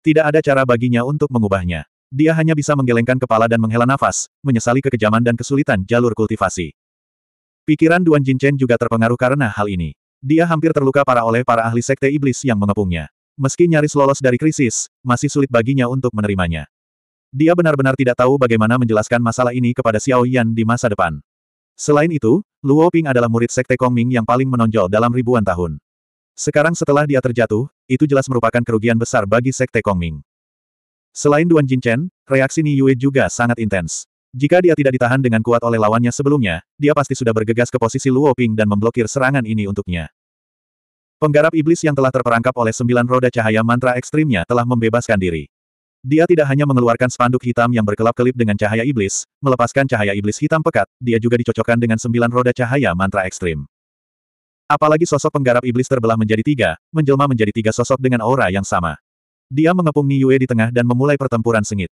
Tidak ada cara baginya untuk mengubahnya. Dia hanya bisa menggelengkan kepala dan menghela nafas, menyesali kekejaman dan kesulitan jalur kultivasi. Pikiran Duan Jinchen juga terpengaruh karena hal ini. Dia hampir terluka parah oleh para ahli sekte iblis yang mengepungnya. Meski nyaris lolos dari krisis, masih sulit baginya untuk menerimanya. Dia benar-benar tidak tahu bagaimana menjelaskan masalah ini kepada Xiao Yan di masa depan. Selain itu, Luo Ping adalah murid sekte Kong Ming yang paling menonjol dalam ribuan tahun. Sekarang setelah dia terjatuh, itu jelas merupakan kerugian besar bagi sekte Kong Ming. Selain Duan Jinchen, reaksi Ni Yue juga sangat intens. Jika dia tidak ditahan dengan kuat oleh lawannya sebelumnya, dia pasti sudah bergegas ke posisi Luo Ping dan memblokir serangan ini untuknya. Penggarap iblis yang telah terperangkap oleh sembilan roda cahaya mantra ekstrimnya telah membebaskan diri. Dia tidak hanya mengeluarkan spanduk hitam yang berkelap-kelip dengan cahaya iblis, melepaskan cahaya iblis hitam pekat, dia juga dicocokkan dengan sembilan roda cahaya mantra ekstrim. Apalagi sosok penggarap iblis terbelah menjadi tiga, menjelma menjadi tiga sosok dengan aura yang sama. Dia mengepung Yue di tengah dan memulai pertempuran sengit.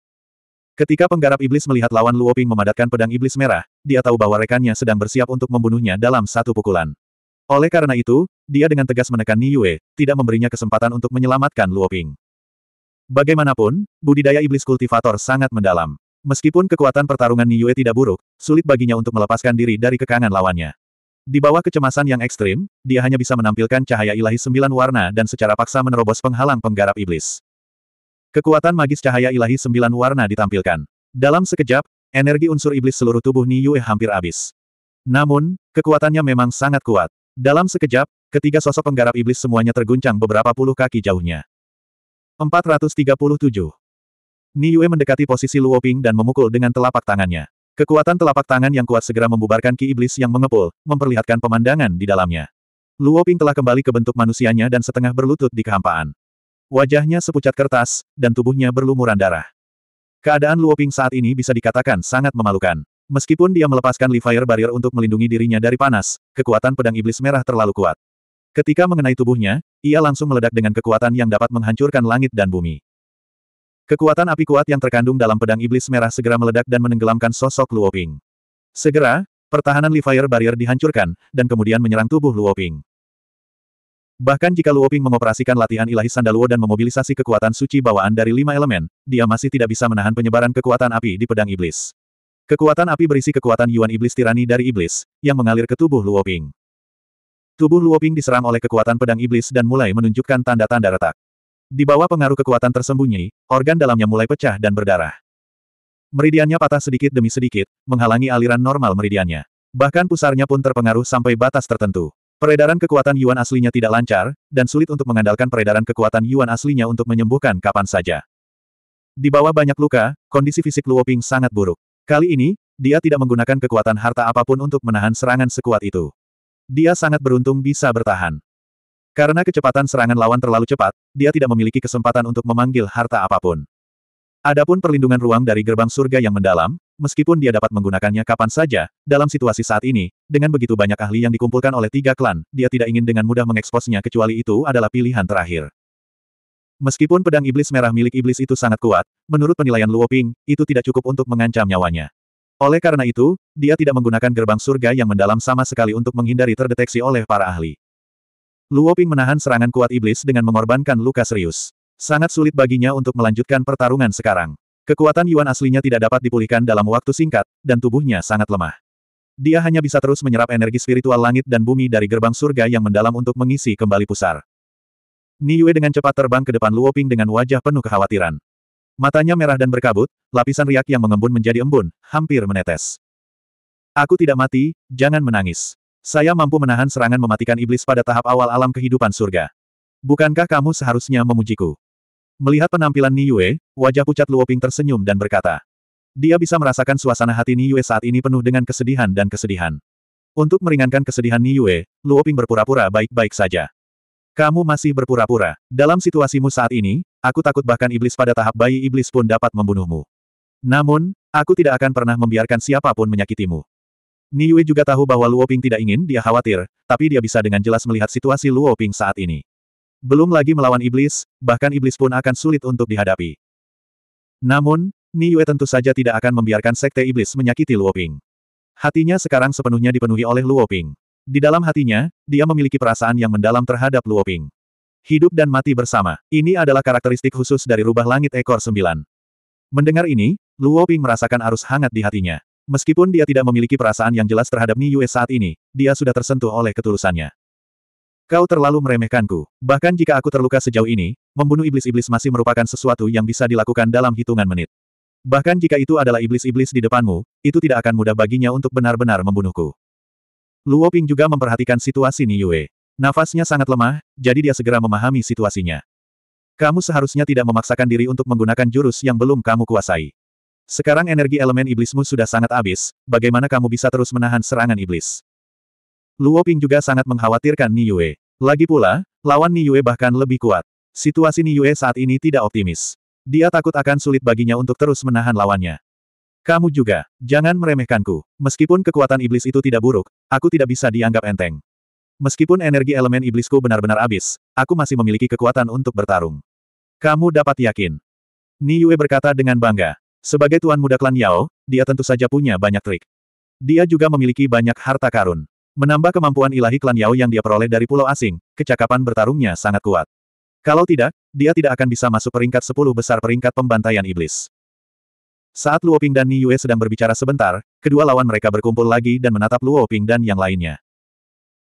Ketika penggarap iblis melihat lawan Luoping memadatkan pedang iblis merah, dia tahu bahwa rekannya sedang bersiap untuk membunuhnya dalam satu pukulan. Oleh karena itu, dia dengan tegas menekan Ni Yue, tidak memberinya kesempatan untuk menyelamatkan Luoping. Bagaimanapun, budidaya iblis kultivator sangat mendalam. Meskipun kekuatan pertarungan Ni Yue tidak buruk, sulit baginya untuk melepaskan diri dari kekangan lawannya. Di bawah kecemasan yang ekstrim, dia hanya bisa menampilkan cahaya ilahi sembilan warna dan secara paksa menerobos penghalang penggarap iblis. Kekuatan magis cahaya ilahi sembilan warna ditampilkan. Dalam sekejap, energi unsur iblis seluruh tubuh Ni Yue hampir habis. Namun, kekuatannya memang sangat kuat. Dalam sekejap, ketiga sosok penggarap iblis semuanya terguncang beberapa puluh kaki jauhnya. 437. Yue mendekati posisi Luoping dan memukul dengan telapak tangannya. Kekuatan telapak tangan yang kuat segera membubarkan ki iblis yang mengepul, memperlihatkan pemandangan di dalamnya. Luoping telah kembali ke bentuk manusianya dan setengah berlutut di kehampaan. Wajahnya sepucat kertas, dan tubuhnya berlumuran darah. Keadaan Luoping saat ini bisa dikatakan sangat memalukan. Meskipun dia melepaskan Livire Barrier untuk melindungi dirinya dari panas, kekuatan pedang iblis merah terlalu kuat. Ketika mengenai tubuhnya, ia langsung meledak dengan kekuatan yang dapat menghancurkan langit dan bumi. Kekuatan api kuat yang terkandung dalam pedang iblis merah segera meledak dan menenggelamkan sosok Luo Ping. Segera, pertahanan Livire Barrier dihancurkan, dan kemudian menyerang tubuh Luo Ping. Bahkan jika Luo Ping mengoperasikan latihan ilahi Sandaluo dan memobilisasi kekuatan suci bawaan dari lima elemen, dia masih tidak bisa menahan penyebaran kekuatan api di pedang iblis. Kekuatan api berisi kekuatan Yuan Iblis Tirani dari Iblis, yang mengalir ke tubuh Luoping. Tubuh Luoping diserang oleh kekuatan pedang Iblis dan mulai menunjukkan tanda-tanda retak. Di bawah pengaruh kekuatan tersembunyi, organ dalamnya mulai pecah dan berdarah. Meridiannya patah sedikit demi sedikit, menghalangi aliran normal meridiannya. Bahkan pusarnya pun terpengaruh sampai batas tertentu. Peredaran kekuatan Yuan aslinya tidak lancar, dan sulit untuk mengandalkan peredaran kekuatan Yuan aslinya untuk menyembuhkan kapan saja. Di bawah banyak luka, kondisi fisik Luoping sangat buruk. Kali ini, dia tidak menggunakan kekuatan harta apapun untuk menahan serangan sekuat itu. Dia sangat beruntung bisa bertahan. Karena kecepatan serangan lawan terlalu cepat, dia tidak memiliki kesempatan untuk memanggil harta apapun. Adapun perlindungan ruang dari gerbang surga yang mendalam, meskipun dia dapat menggunakannya kapan saja, dalam situasi saat ini, dengan begitu banyak ahli yang dikumpulkan oleh tiga klan, dia tidak ingin dengan mudah mengeksposnya kecuali itu adalah pilihan terakhir. Meskipun pedang iblis merah milik iblis itu sangat kuat, menurut penilaian Luo Ping, itu tidak cukup untuk mengancam nyawanya. Oleh karena itu, dia tidak menggunakan gerbang surga yang mendalam sama sekali untuk menghindari terdeteksi oleh para ahli. Luo Ping menahan serangan kuat iblis dengan mengorbankan luka serius. Sangat sulit baginya untuk melanjutkan pertarungan sekarang. Kekuatan Yuan aslinya tidak dapat dipulihkan dalam waktu singkat, dan tubuhnya sangat lemah. Dia hanya bisa terus menyerap energi spiritual langit dan bumi dari gerbang surga yang mendalam untuk mengisi kembali pusar. Niue dengan cepat terbang ke depan Luoping dengan wajah penuh kekhawatiran. Matanya merah dan berkabut, lapisan riak yang mengembun menjadi embun, hampir menetes. Aku tidak mati, jangan menangis. Saya mampu menahan serangan mematikan iblis pada tahap awal alam kehidupan surga. Bukankah kamu seharusnya memujiku? Melihat penampilan Niue, wajah pucat Luoping tersenyum dan berkata. Dia bisa merasakan suasana hati Niue saat ini penuh dengan kesedihan dan kesedihan. Untuk meringankan kesedihan Niue, Luoping berpura-pura baik-baik saja. Kamu masih berpura-pura. Dalam situasimu saat ini, aku takut bahkan iblis pada tahap bayi iblis pun dapat membunuhmu. Namun, aku tidak akan pernah membiarkan siapapun menyakitimu. Niue juga tahu bahwa Luo Ping tidak ingin dia khawatir, tapi dia bisa dengan jelas melihat situasi Luo Ping saat ini. Belum lagi melawan iblis, bahkan iblis pun akan sulit untuk dihadapi. Namun, Niue tentu saja tidak akan membiarkan sekte iblis menyakiti Luo Ping. Hatinya sekarang sepenuhnya dipenuhi oleh Luo Ping. Di dalam hatinya, dia memiliki perasaan yang mendalam terhadap Luoping. Hidup dan mati bersama, ini adalah karakteristik khusus dari rubah langit ekor sembilan. Mendengar ini, Luoping merasakan arus hangat di hatinya. Meskipun dia tidak memiliki perasaan yang jelas terhadap Niue saat ini, dia sudah tersentuh oleh ketulusannya. Kau terlalu meremehkanku. Bahkan jika aku terluka sejauh ini, membunuh iblis-iblis masih merupakan sesuatu yang bisa dilakukan dalam hitungan menit. Bahkan jika itu adalah iblis-iblis di depanmu, itu tidak akan mudah baginya untuk benar-benar membunuhku. Luo Ping juga memperhatikan situasi Ni Yue. Nafasnya sangat lemah, jadi dia segera memahami situasinya. Kamu seharusnya tidak memaksakan diri untuk menggunakan jurus yang belum kamu kuasai. Sekarang energi elemen iblismu sudah sangat habis, bagaimana kamu bisa terus menahan serangan iblis? Luo Ping juga sangat mengkhawatirkan Ni Yue. Lagi pula, lawan Ni Yue bahkan lebih kuat. Situasi Ni Yue saat ini tidak optimis. Dia takut akan sulit baginya untuk terus menahan lawannya. Kamu juga, jangan meremehkanku. Meskipun kekuatan iblis itu tidak buruk, aku tidak bisa dianggap enteng. Meskipun energi elemen iblisku benar-benar habis, aku masih memiliki kekuatan untuk bertarung. Kamu dapat yakin. Ni Yue berkata dengan bangga. Sebagai tuan muda klan Yao, dia tentu saja punya banyak trik. Dia juga memiliki banyak harta karun. Menambah kemampuan ilahi klan Yao yang dia peroleh dari pulau asing, kecakapan bertarungnya sangat kuat. Kalau tidak, dia tidak akan bisa masuk peringkat 10 besar peringkat pembantaian iblis. Saat Luo Ping dan Ni Yue sedang berbicara sebentar, kedua lawan mereka berkumpul lagi dan menatap Luo Ping dan yang lainnya.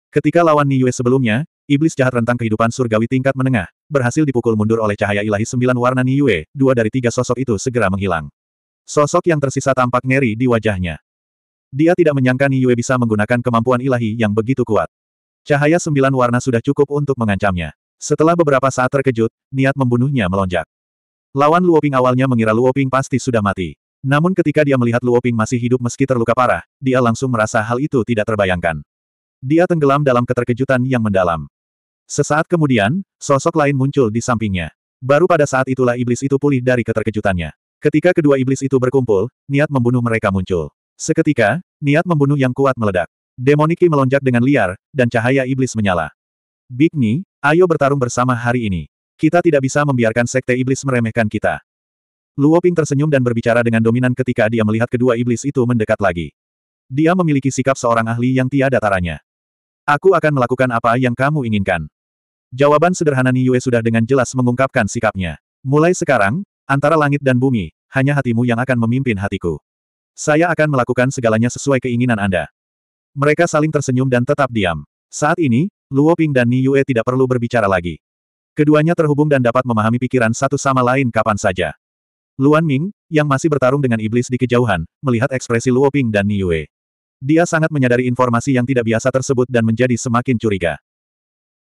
Ketika lawan Ni Yue sebelumnya, iblis jahat rentang kehidupan surgawi tingkat menengah, berhasil dipukul mundur oleh cahaya ilahi sembilan warna Ni Yue, dua dari tiga sosok itu segera menghilang. Sosok yang tersisa tampak ngeri di wajahnya. Dia tidak menyangka Ni Yue bisa menggunakan kemampuan ilahi yang begitu kuat. Cahaya sembilan warna sudah cukup untuk mengancamnya. Setelah beberapa saat terkejut, niat membunuhnya melonjak. Lawan Luoping awalnya mengira Luoping pasti sudah mati. Namun ketika dia melihat Luoping masih hidup meski terluka parah, dia langsung merasa hal itu tidak terbayangkan. Dia tenggelam dalam keterkejutan yang mendalam. Sesaat kemudian, sosok lain muncul di sampingnya. Baru pada saat itulah iblis itu pulih dari keterkejutannya. Ketika kedua iblis itu berkumpul, niat membunuh mereka muncul. Seketika, niat membunuh yang kuat meledak. Demoniki melonjak dengan liar, dan cahaya iblis menyala. Bikni, ayo bertarung bersama hari ini. Kita tidak bisa membiarkan sekte iblis meremehkan kita. Luo Ping tersenyum dan berbicara dengan dominan ketika dia melihat kedua iblis itu mendekat lagi. Dia memiliki sikap seorang ahli yang tiada taranya. Aku akan melakukan apa yang kamu inginkan. Jawaban sederhana Ni Yue sudah dengan jelas mengungkapkan sikapnya. Mulai sekarang, antara langit dan bumi, hanya hatimu yang akan memimpin hatiku. Saya akan melakukan segalanya sesuai keinginan Anda. Mereka saling tersenyum dan tetap diam. Saat ini, Luo Ping dan Yue tidak perlu berbicara lagi. Keduanya terhubung dan dapat memahami pikiran satu sama lain kapan saja. Luan Ming, yang masih bertarung dengan iblis di kejauhan, melihat ekspresi Luo Ping dan Niue. Dia sangat menyadari informasi yang tidak biasa tersebut dan menjadi semakin curiga.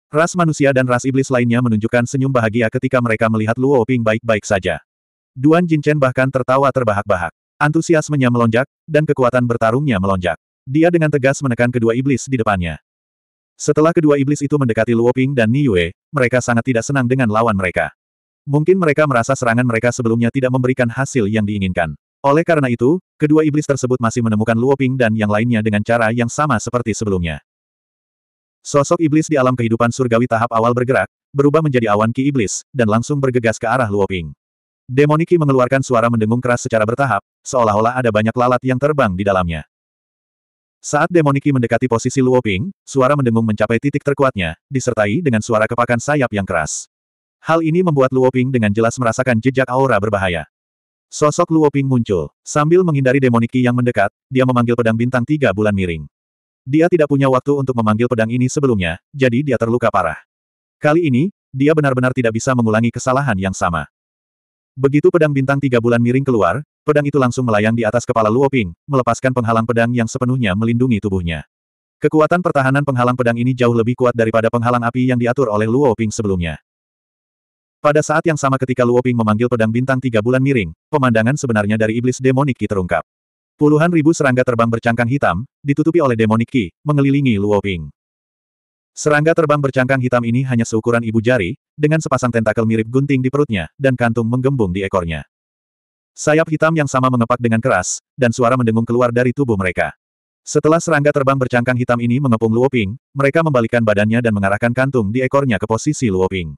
Ras manusia dan ras iblis lainnya menunjukkan senyum bahagia ketika mereka melihat Luo Ping baik-baik saja. Duan Jinchen bahkan tertawa terbahak-bahak. Antusiasmenya melonjak, dan kekuatan bertarungnya melonjak. Dia dengan tegas menekan kedua iblis di depannya. Setelah kedua iblis itu mendekati Luoping dan Yue, mereka sangat tidak senang dengan lawan mereka. Mungkin mereka merasa serangan mereka sebelumnya tidak memberikan hasil yang diinginkan. Oleh karena itu, kedua iblis tersebut masih menemukan Luoping dan yang lainnya dengan cara yang sama seperti sebelumnya. Sosok iblis di alam kehidupan surgawi tahap awal bergerak, berubah menjadi awan ki iblis, dan langsung bergegas ke arah Luoping. Demoniki mengeluarkan suara mendengung keras secara bertahap, seolah-olah ada banyak lalat yang terbang di dalamnya. Saat demoniki mendekati posisi Luoping, suara mendengung mencapai titik terkuatnya, disertai dengan suara kepakan sayap yang keras. Hal ini membuat Luoping dengan jelas merasakan jejak aura berbahaya. Sosok Luoping muncul. Sambil menghindari demoniki yang mendekat, dia memanggil pedang bintang tiga bulan miring. Dia tidak punya waktu untuk memanggil pedang ini sebelumnya, jadi dia terluka parah. Kali ini, dia benar-benar tidak bisa mengulangi kesalahan yang sama. Begitu pedang bintang tiga bulan miring keluar, pedang itu langsung melayang di atas kepala Luo Ping, melepaskan penghalang pedang yang sepenuhnya melindungi tubuhnya. Kekuatan pertahanan penghalang pedang ini jauh lebih kuat daripada penghalang api yang diatur oleh Luo Ping sebelumnya. Pada saat yang sama ketika Luo Ping memanggil pedang bintang tiga bulan miring, pemandangan sebenarnya dari iblis demonik Ki terungkap. Puluhan ribu serangga terbang bercangkang hitam, ditutupi oleh demonik Ki, mengelilingi Luo Ping. Serangga terbang bercangkang hitam ini hanya seukuran ibu jari, dengan sepasang tentakel mirip gunting di perutnya, dan kantung menggembung di ekornya. Sayap hitam yang sama mengepak dengan keras, dan suara mendengung keluar dari tubuh mereka. Setelah serangga terbang bercangkang hitam ini mengepung Luoping, mereka membalikkan badannya dan mengarahkan kantung di ekornya ke posisi Luoping.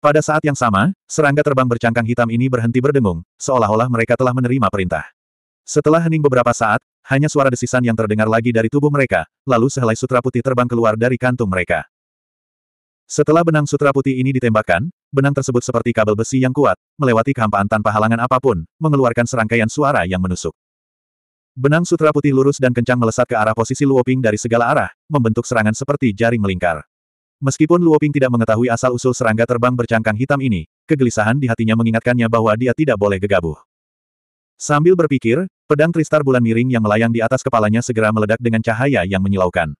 Pada saat yang sama, serangga terbang bercangkang hitam ini berhenti berdengung, seolah-olah mereka telah menerima perintah. Setelah hening beberapa saat, hanya suara desisan yang terdengar lagi dari tubuh mereka, lalu sehelai sutra putih terbang keluar dari kantung mereka. Setelah benang sutra putih ini ditembakkan, benang tersebut seperti kabel besi yang kuat, melewati kehampaan tanpa halangan apapun, mengeluarkan serangkaian suara yang menusuk. Benang sutra putih lurus dan kencang melesat ke arah posisi Luoping dari segala arah, membentuk serangan seperti jaring melingkar. Meskipun Luoping tidak mengetahui asal-usul serangga terbang bercangkang hitam ini, kegelisahan di hatinya mengingatkannya bahwa dia tidak boleh gegabah. Sambil berpikir, pedang Tristar bulan miring yang melayang di atas kepalanya segera meledak dengan cahaya yang menyilaukan.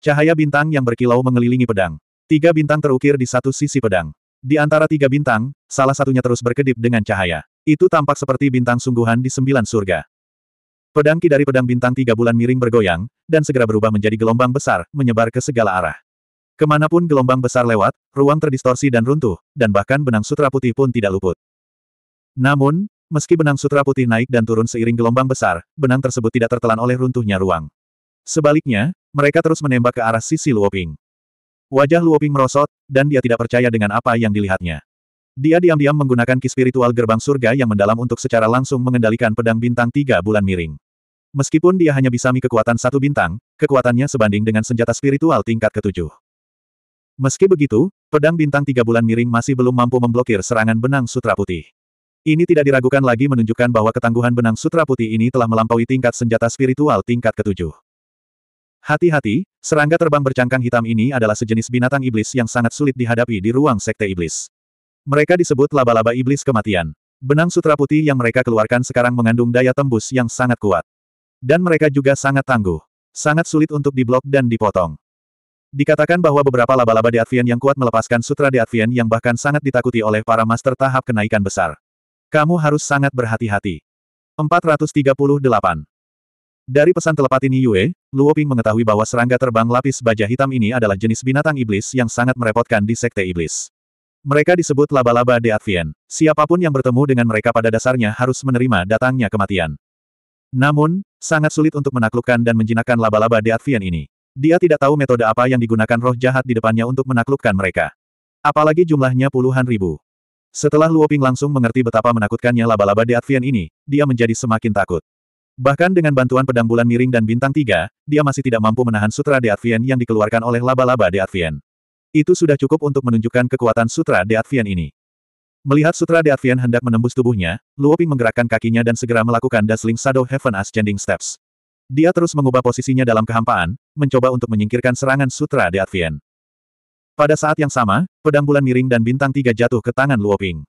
Cahaya bintang yang berkilau mengelilingi pedang, Tiga bintang terukir di satu sisi pedang. Di antara tiga bintang, salah satunya terus berkedip dengan cahaya. Itu tampak seperti bintang sungguhan di sembilan surga. Pedang ki dari pedang bintang tiga bulan miring bergoyang, dan segera berubah menjadi gelombang besar, menyebar ke segala arah. Kemanapun gelombang besar lewat, ruang terdistorsi dan runtuh, dan bahkan benang sutra putih pun tidak luput. Namun, meski benang sutra putih naik dan turun seiring gelombang besar, benang tersebut tidak tertelan oleh runtuhnya ruang. Sebaliknya, mereka terus menembak ke arah sisi Luoping. Wajah Luoping merosot, dan dia tidak percaya dengan apa yang dilihatnya. Dia diam-diam menggunakan ki spiritual gerbang surga yang mendalam untuk secara langsung mengendalikan pedang bintang tiga bulan miring. Meskipun dia hanya bisa mi kekuatan satu bintang, kekuatannya sebanding dengan senjata spiritual tingkat ketujuh. Meski begitu, pedang bintang tiga bulan miring masih belum mampu memblokir serangan benang sutra putih. Ini tidak diragukan lagi menunjukkan bahwa ketangguhan benang sutra putih ini telah melampaui tingkat senjata spiritual tingkat ketujuh. Hati-hati, Serangga terbang bercangkang hitam ini adalah sejenis binatang iblis yang sangat sulit dihadapi di ruang sekte iblis. Mereka disebut laba-laba iblis kematian. Benang sutra putih yang mereka keluarkan sekarang mengandung daya tembus yang sangat kuat. Dan mereka juga sangat tangguh. Sangat sulit untuk diblok dan dipotong. Dikatakan bahwa beberapa laba-laba di Advian yang kuat melepaskan sutra di Advian yang bahkan sangat ditakuti oleh para master tahap kenaikan besar. Kamu harus sangat berhati-hati. 438. Dari pesan telepati Ni Yue, Luo Ping mengetahui bahwa serangga terbang lapis baja hitam ini adalah jenis binatang iblis yang sangat merepotkan di sekte iblis. Mereka disebut laba-laba de Advien. Siapapun yang bertemu dengan mereka pada dasarnya harus menerima datangnya kematian. Namun, sangat sulit untuk menaklukkan dan menjinakkan laba-laba de Advien ini. Dia tidak tahu metode apa yang digunakan roh jahat di depannya untuk menaklukkan mereka. Apalagi jumlahnya puluhan ribu. Setelah Luoping langsung mengerti betapa menakutkannya laba-laba de Advien ini, dia menjadi semakin takut. Bahkan dengan bantuan pedang bulan miring dan bintang tiga, dia masih tidak mampu menahan sutra De Advien yang dikeluarkan oleh laba-laba De Advien. Itu sudah cukup untuk menunjukkan kekuatan sutra De Advien ini. Melihat sutra De Advien hendak menembus tubuhnya, Luoping menggerakkan kakinya dan segera melakukan dasling Shadow Heaven Ascending Steps. Dia terus mengubah posisinya dalam kehampaan, mencoba untuk menyingkirkan serangan sutra De Advien. Pada saat yang sama, pedang bulan miring dan bintang tiga jatuh ke tangan Luoping.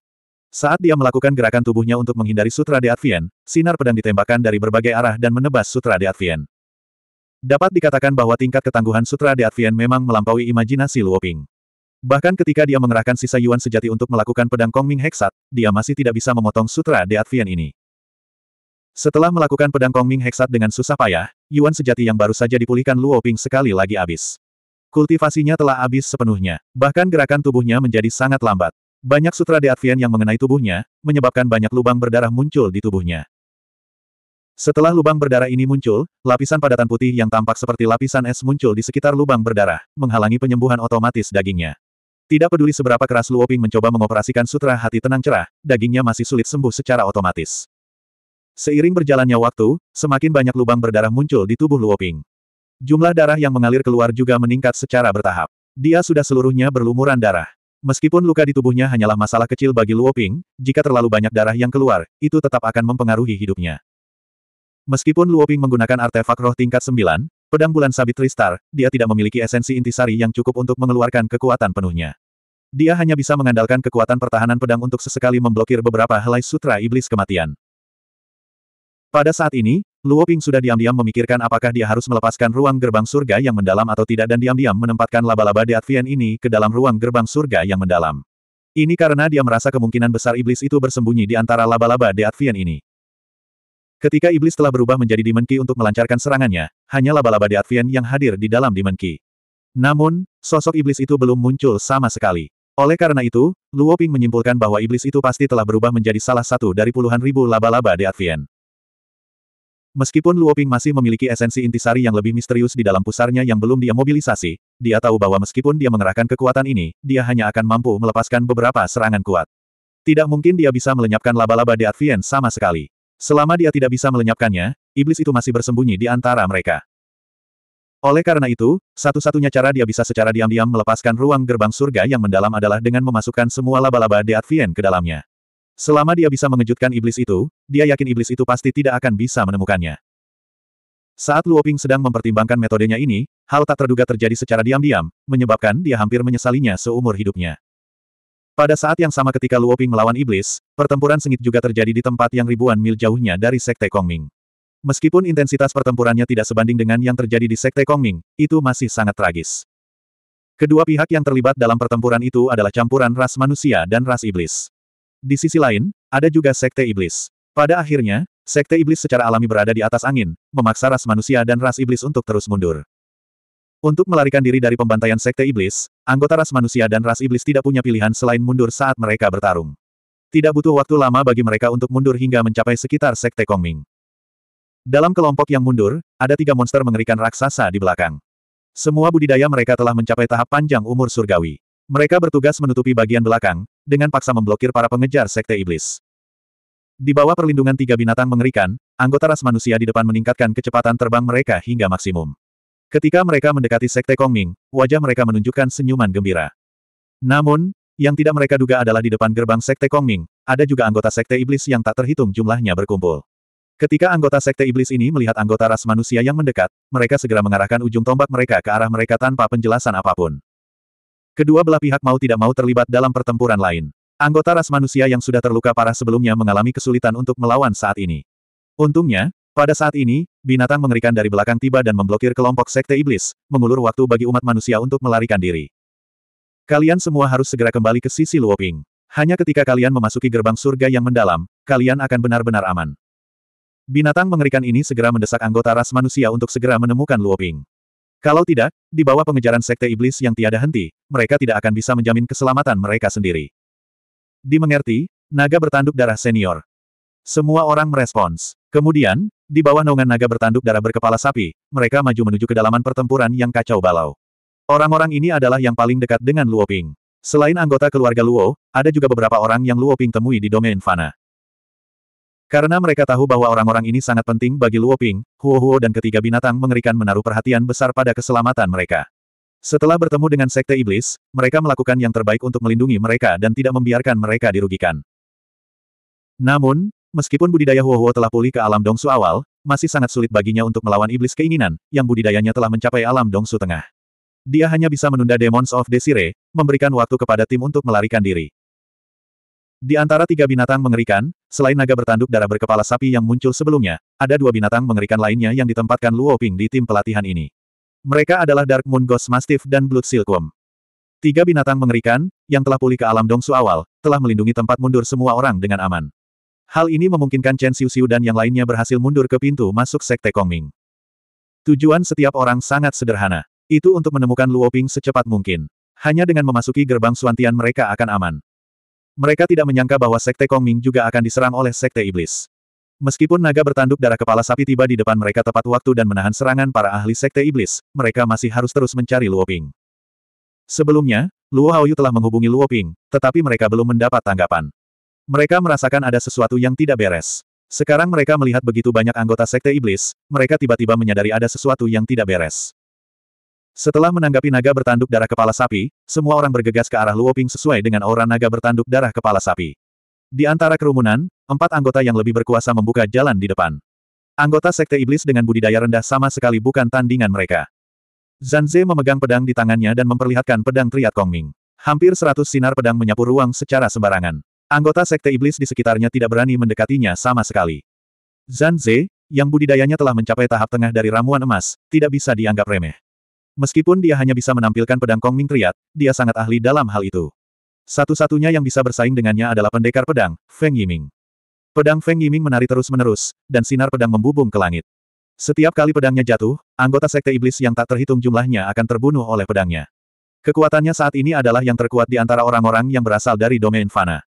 Saat dia melakukan gerakan tubuhnya untuk menghindari Sutra de Advien, sinar pedang ditembakkan dari berbagai arah dan menebas Sutra de Advien. Dapat dikatakan bahwa tingkat ketangguhan Sutra de Advien memang melampaui imajinasi Luoping. Bahkan ketika dia mengerahkan sisa Yuan sejati untuk melakukan pedang Kongming Heksat, dia masih tidak bisa memotong Sutra de Advien ini. Setelah melakukan pedang Kongming Heksat dengan susah payah, Yuan sejati yang baru saja dipulihkan Luoping sekali lagi habis. Kultivasinya telah habis sepenuhnya, bahkan gerakan tubuhnya menjadi sangat lambat. Banyak sutra de Advian yang mengenai tubuhnya, menyebabkan banyak lubang berdarah muncul di tubuhnya. Setelah lubang berdarah ini muncul, lapisan padatan putih yang tampak seperti lapisan es muncul di sekitar lubang berdarah, menghalangi penyembuhan otomatis dagingnya. Tidak peduli seberapa keras Luoping mencoba mengoperasikan sutra hati tenang cerah, dagingnya masih sulit sembuh secara otomatis. Seiring berjalannya waktu, semakin banyak lubang berdarah muncul di tubuh Luoping. Jumlah darah yang mengalir keluar juga meningkat secara bertahap. Dia sudah seluruhnya berlumuran darah. Meskipun luka di tubuhnya hanyalah masalah kecil bagi Luoping, jika terlalu banyak darah yang keluar, itu tetap akan mempengaruhi hidupnya. Meskipun Luoping menggunakan artefak roh tingkat 9, pedang bulan sabit Tristar, dia tidak memiliki esensi intisari yang cukup untuk mengeluarkan kekuatan penuhnya. Dia hanya bisa mengandalkan kekuatan pertahanan pedang untuk sesekali memblokir beberapa helai sutra iblis kematian. Pada saat ini, Luo Ping sudah diam-diam memikirkan apakah dia harus melepaskan ruang gerbang surga yang mendalam atau tidak dan diam-diam menempatkan laba-laba di Advian ini ke dalam ruang gerbang surga yang mendalam. Ini karena dia merasa kemungkinan besar iblis itu bersembunyi di antara laba-laba de Advian ini. Ketika iblis telah berubah menjadi Demon Ki untuk melancarkan serangannya, hanya laba-laba de Advian yang hadir di dalam Demon Ki. Namun, sosok iblis itu belum muncul sama sekali. Oleh karena itu, Luo Ping menyimpulkan bahwa iblis itu pasti telah berubah menjadi salah satu dari puluhan ribu laba-laba de Advian. Meskipun Luoping masih memiliki esensi intisari yang lebih misterius di dalam pusarnya yang belum dia mobilisasi, dia tahu bahwa meskipun dia mengerahkan kekuatan ini, dia hanya akan mampu melepaskan beberapa serangan kuat. Tidak mungkin dia bisa melenyapkan laba-laba di Advien sama sekali. Selama dia tidak bisa melenyapkannya, iblis itu masih bersembunyi di antara mereka. Oleh karena itu, satu-satunya cara dia bisa secara diam-diam melepaskan ruang gerbang surga yang mendalam adalah dengan memasukkan semua laba-laba di Advien ke dalamnya. Selama dia bisa mengejutkan iblis itu, dia yakin iblis itu pasti tidak akan bisa menemukannya. Saat Luoping sedang mempertimbangkan metodenya ini, hal tak terduga terjadi secara diam-diam, menyebabkan dia hampir menyesalinya seumur hidupnya. Pada saat yang sama ketika Luoping melawan iblis, pertempuran sengit juga terjadi di tempat yang ribuan mil jauhnya dari Sekte Kongming. Meskipun intensitas pertempurannya tidak sebanding dengan yang terjadi di Sekte Kongming, itu masih sangat tragis. Kedua pihak yang terlibat dalam pertempuran itu adalah campuran ras manusia dan ras iblis. Di sisi lain, ada juga Sekte Iblis. Pada akhirnya, Sekte Iblis secara alami berada di atas angin, memaksa ras manusia dan ras iblis untuk terus mundur. Untuk melarikan diri dari pembantaian Sekte Iblis, anggota ras manusia dan ras iblis tidak punya pilihan selain mundur saat mereka bertarung. Tidak butuh waktu lama bagi mereka untuk mundur hingga mencapai sekitar Sekte Kongming. Dalam kelompok yang mundur, ada tiga monster mengerikan raksasa di belakang. Semua budidaya mereka telah mencapai tahap panjang umur surgawi. Mereka bertugas menutupi bagian belakang, dengan paksa memblokir para pengejar sekte iblis. Di bawah perlindungan tiga binatang mengerikan, anggota ras manusia di depan meningkatkan kecepatan terbang mereka hingga maksimum. Ketika mereka mendekati sekte Kongming, wajah mereka menunjukkan senyuman gembira. Namun, yang tidak mereka duga adalah di depan gerbang sekte Kongming, ada juga anggota sekte iblis yang tak terhitung jumlahnya berkumpul. Ketika anggota sekte iblis ini melihat anggota ras manusia yang mendekat, mereka segera mengarahkan ujung tombak mereka ke arah mereka tanpa penjelasan apapun. Kedua belah pihak mau tidak mau terlibat dalam pertempuran lain. Anggota ras manusia yang sudah terluka parah sebelumnya mengalami kesulitan untuk melawan saat ini. Untungnya, pada saat ini, binatang mengerikan dari belakang tiba dan memblokir kelompok sekte iblis, mengulur waktu bagi umat manusia untuk melarikan diri. Kalian semua harus segera kembali ke sisi Luoping. Hanya ketika kalian memasuki gerbang surga yang mendalam, kalian akan benar-benar aman. Binatang mengerikan ini segera mendesak anggota ras manusia untuk segera menemukan Luoping. Kalau tidak, di bawah pengejaran sekte iblis yang tiada henti, mereka tidak akan bisa menjamin keselamatan mereka sendiri. Dimengerti, naga bertanduk darah senior. Semua orang merespons. Kemudian, di bawah naungan naga bertanduk darah berkepala sapi, mereka maju menuju kedalaman pertempuran yang kacau balau. Orang-orang ini adalah yang paling dekat dengan Luoping. Selain anggota keluarga Luo, ada juga beberapa orang yang Luoping temui di domain Fana. Karena mereka tahu bahwa orang-orang ini sangat penting bagi Luo Ping, Huo Huo dan ketiga binatang mengerikan menaruh perhatian besar pada keselamatan mereka. Setelah bertemu dengan Sekte Iblis, mereka melakukan yang terbaik untuk melindungi mereka dan tidak membiarkan mereka dirugikan. Namun, meskipun budidaya Huo Huo telah pulih ke alam Dongsu awal, masih sangat sulit baginya untuk melawan Iblis keinginan, yang budidayanya telah mencapai alam Dongsu tengah. Dia hanya bisa menunda Demons of Desire, memberikan waktu kepada tim untuk melarikan diri. Di antara tiga binatang mengerikan, selain naga bertanduk darah berkepala sapi yang muncul sebelumnya, ada dua binatang mengerikan lainnya yang ditempatkan Luo Ping di tim pelatihan ini. Mereka adalah Dark Moon Ghost Mastiff dan Blood Silkworm. Tiga binatang mengerikan, yang telah pulih ke alam Dongsu awal, telah melindungi tempat mundur semua orang dengan aman. Hal ini memungkinkan Chen Xiu Xiu dan yang lainnya berhasil mundur ke pintu masuk Sekte Kongming. Tujuan setiap orang sangat sederhana. Itu untuk menemukan Luo Ping secepat mungkin. Hanya dengan memasuki gerbang suantian mereka akan aman. Mereka tidak menyangka bahwa Sekte Kong Ming juga akan diserang oleh Sekte Iblis. Meskipun naga bertanduk darah kepala sapi tiba di depan mereka tepat waktu dan menahan serangan para ahli Sekte Iblis, mereka masih harus terus mencari Luo Ping. Sebelumnya, Luo Haoyu telah menghubungi Luo Ping, tetapi mereka belum mendapat tanggapan. Mereka merasakan ada sesuatu yang tidak beres. Sekarang mereka melihat begitu banyak anggota Sekte Iblis, mereka tiba-tiba menyadari ada sesuatu yang tidak beres. Setelah menanggapi naga bertanduk darah kepala sapi, semua orang bergegas ke arah Luoping sesuai dengan aura naga bertanduk darah kepala sapi. Di antara kerumunan, empat anggota yang lebih berkuasa membuka jalan di depan. Anggota Sekte Iblis dengan budidaya rendah sama sekali bukan tandingan mereka. Zanze memegang pedang di tangannya dan memperlihatkan pedang Triat Kongming. Hampir seratus sinar pedang menyapu ruang secara sembarangan. Anggota Sekte Iblis di sekitarnya tidak berani mendekatinya sama sekali. Zanze, yang budidayanya telah mencapai tahap tengah dari ramuan emas, tidak bisa dianggap remeh. Meskipun dia hanya bisa menampilkan pedang Kong Ming Triad, dia sangat ahli dalam hal itu. Satu-satunya yang bisa bersaing dengannya adalah pendekar pedang, Feng Yiming. Pedang Feng Yiming menari terus-menerus, dan sinar pedang membubung ke langit. Setiap kali pedangnya jatuh, anggota sekte iblis yang tak terhitung jumlahnya akan terbunuh oleh pedangnya. Kekuatannya saat ini adalah yang terkuat di antara orang-orang yang berasal dari domain fana.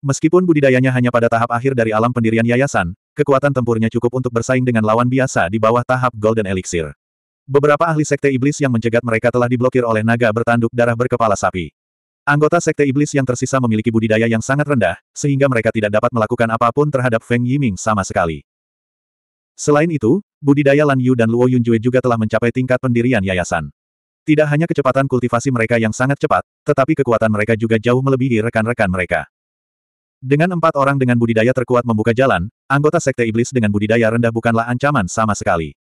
Meskipun budidayanya hanya pada tahap akhir dari alam pendirian yayasan, kekuatan tempurnya cukup untuk bersaing dengan lawan biasa di bawah tahap Golden Elixir. Beberapa ahli sekte iblis yang mencegat mereka telah diblokir oleh naga bertanduk darah berkepala sapi. Anggota sekte iblis yang tersisa memiliki budidaya yang sangat rendah, sehingga mereka tidak dapat melakukan apapun terhadap Feng Yiming sama sekali. Selain itu, budidaya Lan Yu dan Luo Yunjue juga telah mencapai tingkat pendirian yayasan. Tidak hanya kecepatan kultivasi mereka yang sangat cepat, tetapi kekuatan mereka juga jauh melebihi rekan-rekan mereka. Dengan empat orang dengan budidaya terkuat membuka jalan, anggota sekte iblis dengan budidaya rendah bukanlah ancaman sama sekali.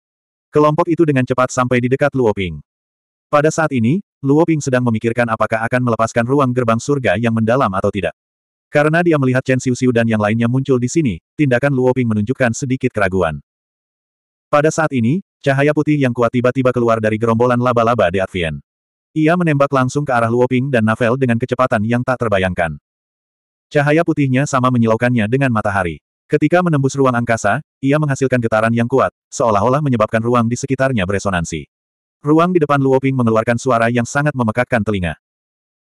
Kelompok itu dengan cepat sampai di dekat Luoping. Pada saat ini, Luoping sedang memikirkan apakah akan melepaskan ruang gerbang surga yang mendalam atau tidak. Karena dia melihat Chen Xiuxiu dan yang lainnya muncul di sini, tindakan Luoping menunjukkan sedikit keraguan. Pada saat ini, cahaya putih yang kuat tiba-tiba keluar dari gerombolan laba-laba di Advien. Ia menembak langsung ke arah Luoping dan Navel dengan kecepatan yang tak terbayangkan. Cahaya putihnya sama menyilaukannya dengan matahari. Ketika menembus ruang angkasa, ia menghasilkan getaran yang kuat, seolah-olah menyebabkan ruang di sekitarnya beresonansi. Ruang di depan Luoping mengeluarkan suara yang sangat memekakkan telinga.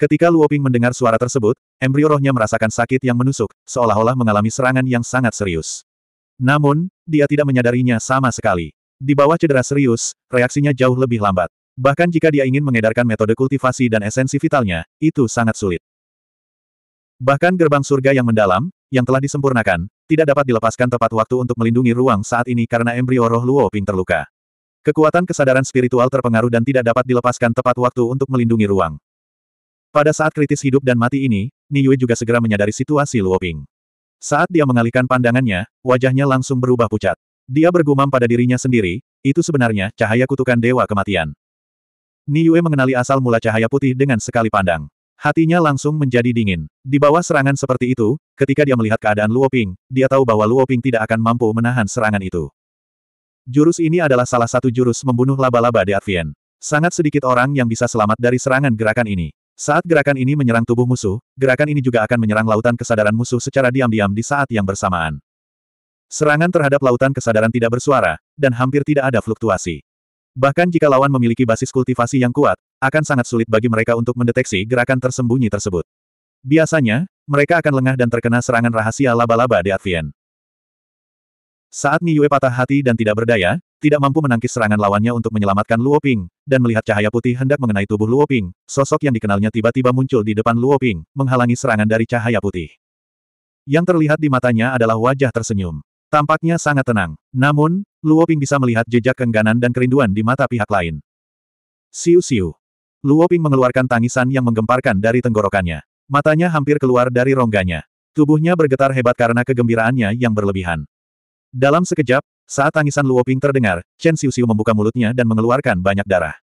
Ketika Luoping mendengar suara tersebut, embrio rohnya merasakan sakit yang menusuk, seolah-olah mengalami serangan yang sangat serius. Namun, dia tidak menyadarinya sama sekali. Di bawah cedera serius, reaksinya jauh lebih lambat. Bahkan jika dia ingin mengedarkan metode kultivasi dan esensi vitalnya, itu sangat sulit. Bahkan gerbang surga yang mendalam, yang telah disempurnakan, tidak dapat dilepaskan tepat waktu untuk melindungi ruang saat ini karena embrio roh Luo Ping terluka. Kekuatan kesadaran spiritual terpengaruh dan tidak dapat dilepaskan tepat waktu untuk melindungi ruang. Pada saat kritis hidup dan mati ini, Ni Yue juga segera menyadari situasi Luo Ping. Saat dia mengalihkan pandangannya, wajahnya langsung berubah pucat. Dia bergumam pada dirinya sendiri, itu sebenarnya cahaya kutukan Dewa Kematian. Ni Yue mengenali asal mula cahaya putih dengan sekali pandang. Hatinya langsung menjadi dingin. Di bawah serangan seperti itu, ketika dia melihat keadaan Luo Ping, dia tahu bahwa Luo Ping tidak akan mampu menahan serangan itu. Jurus ini adalah salah satu jurus membunuh laba-laba di Advien. Sangat sedikit orang yang bisa selamat dari serangan gerakan ini. Saat gerakan ini menyerang tubuh musuh, gerakan ini juga akan menyerang lautan kesadaran musuh secara diam-diam di saat yang bersamaan. Serangan terhadap lautan kesadaran tidak bersuara, dan hampir tidak ada fluktuasi. Bahkan jika lawan memiliki basis kultivasi yang kuat, akan sangat sulit bagi mereka untuk mendeteksi gerakan tersembunyi tersebut. Biasanya, mereka akan lengah dan terkena serangan rahasia laba-laba di Advien. Saat Niyue patah hati dan tidak berdaya, tidak mampu menangkis serangan lawannya untuk menyelamatkan Luoping, dan melihat cahaya putih hendak mengenai tubuh Luoping, sosok yang dikenalnya tiba-tiba muncul di depan Luoping, menghalangi serangan dari cahaya putih. Yang terlihat di matanya adalah wajah tersenyum. Tampaknya sangat tenang. Namun, Luo Ping bisa melihat jejak kengganan dan kerinduan di mata pihak lain. Siu-siu. Luo Ping mengeluarkan tangisan yang menggemparkan dari tenggorokannya. Matanya hampir keluar dari rongganya. Tubuhnya bergetar hebat karena kegembiraannya yang berlebihan. Dalam sekejap, saat tangisan Luo Ping terdengar, Chen Siu-siu membuka mulutnya dan mengeluarkan banyak darah.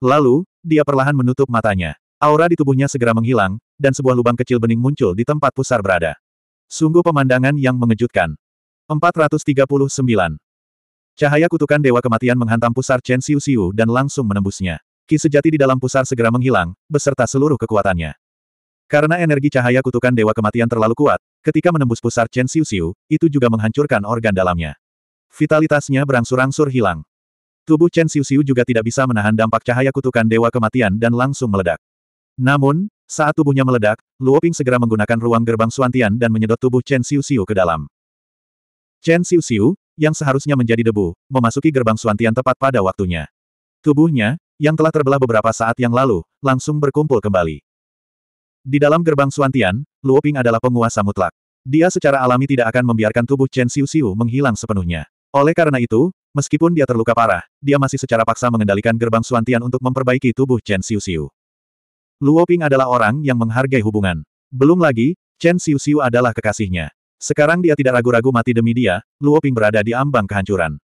Lalu, dia perlahan menutup matanya. Aura di tubuhnya segera menghilang, dan sebuah lubang kecil bening muncul di tempat pusar berada. Sungguh pemandangan yang mengejutkan. 439. Cahaya kutukan Dewa Kematian menghantam pusar Chen Xiu Xiu dan langsung menembusnya. Ki sejati di dalam pusar segera menghilang, beserta seluruh kekuatannya. Karena energi cahaya kutukan Dewa Kematian terlalu kuat, ketika menembus pusar Chen Xiu Xiu, itu juga menghancurkan organ dalamnya. Vitalitasnya berangsur-angsur hilang. Tubuh Chen Xiu Xiu juga tidak bisa menahan dampak cahaya kutukan Dewa Kematian dan langsung meledak. Namun, saat tubuhnya meledak, Luoping segera menggunakan ruang gerbang Suantian dan menyedot tubuh Chen Xiu Xiu ke dalam. Chen Xiu Xiu, yang seharusnya menjadi debu, memasuki gerbang Suantian tepat pada waktunya. Tubuhnya, yang telah terbelah beberapa saat yang lalu, langsung berkumpul kembali. Di dalam gerbang Suantian, Luoping adalah penguasa mutlak. Dia secara alami tidak akan membiarkan tubuh Chen Xiu Xiu menghilang sepenuhnya. Oleh karena itu, meskipun dia terluka parah, dia masih secara paksa mengendalikan gerbang Suantian untuk memperbaiki tubuh Chen Xiu Xiu. Luo adalah orang yang menghargai hubungan. Belum lagi, Chen Xiu Xiu adalah kekasihnya. Sekarang dia tidak ragu-ragu mati demi dia, Luo Ping berada di ambang kehancuran.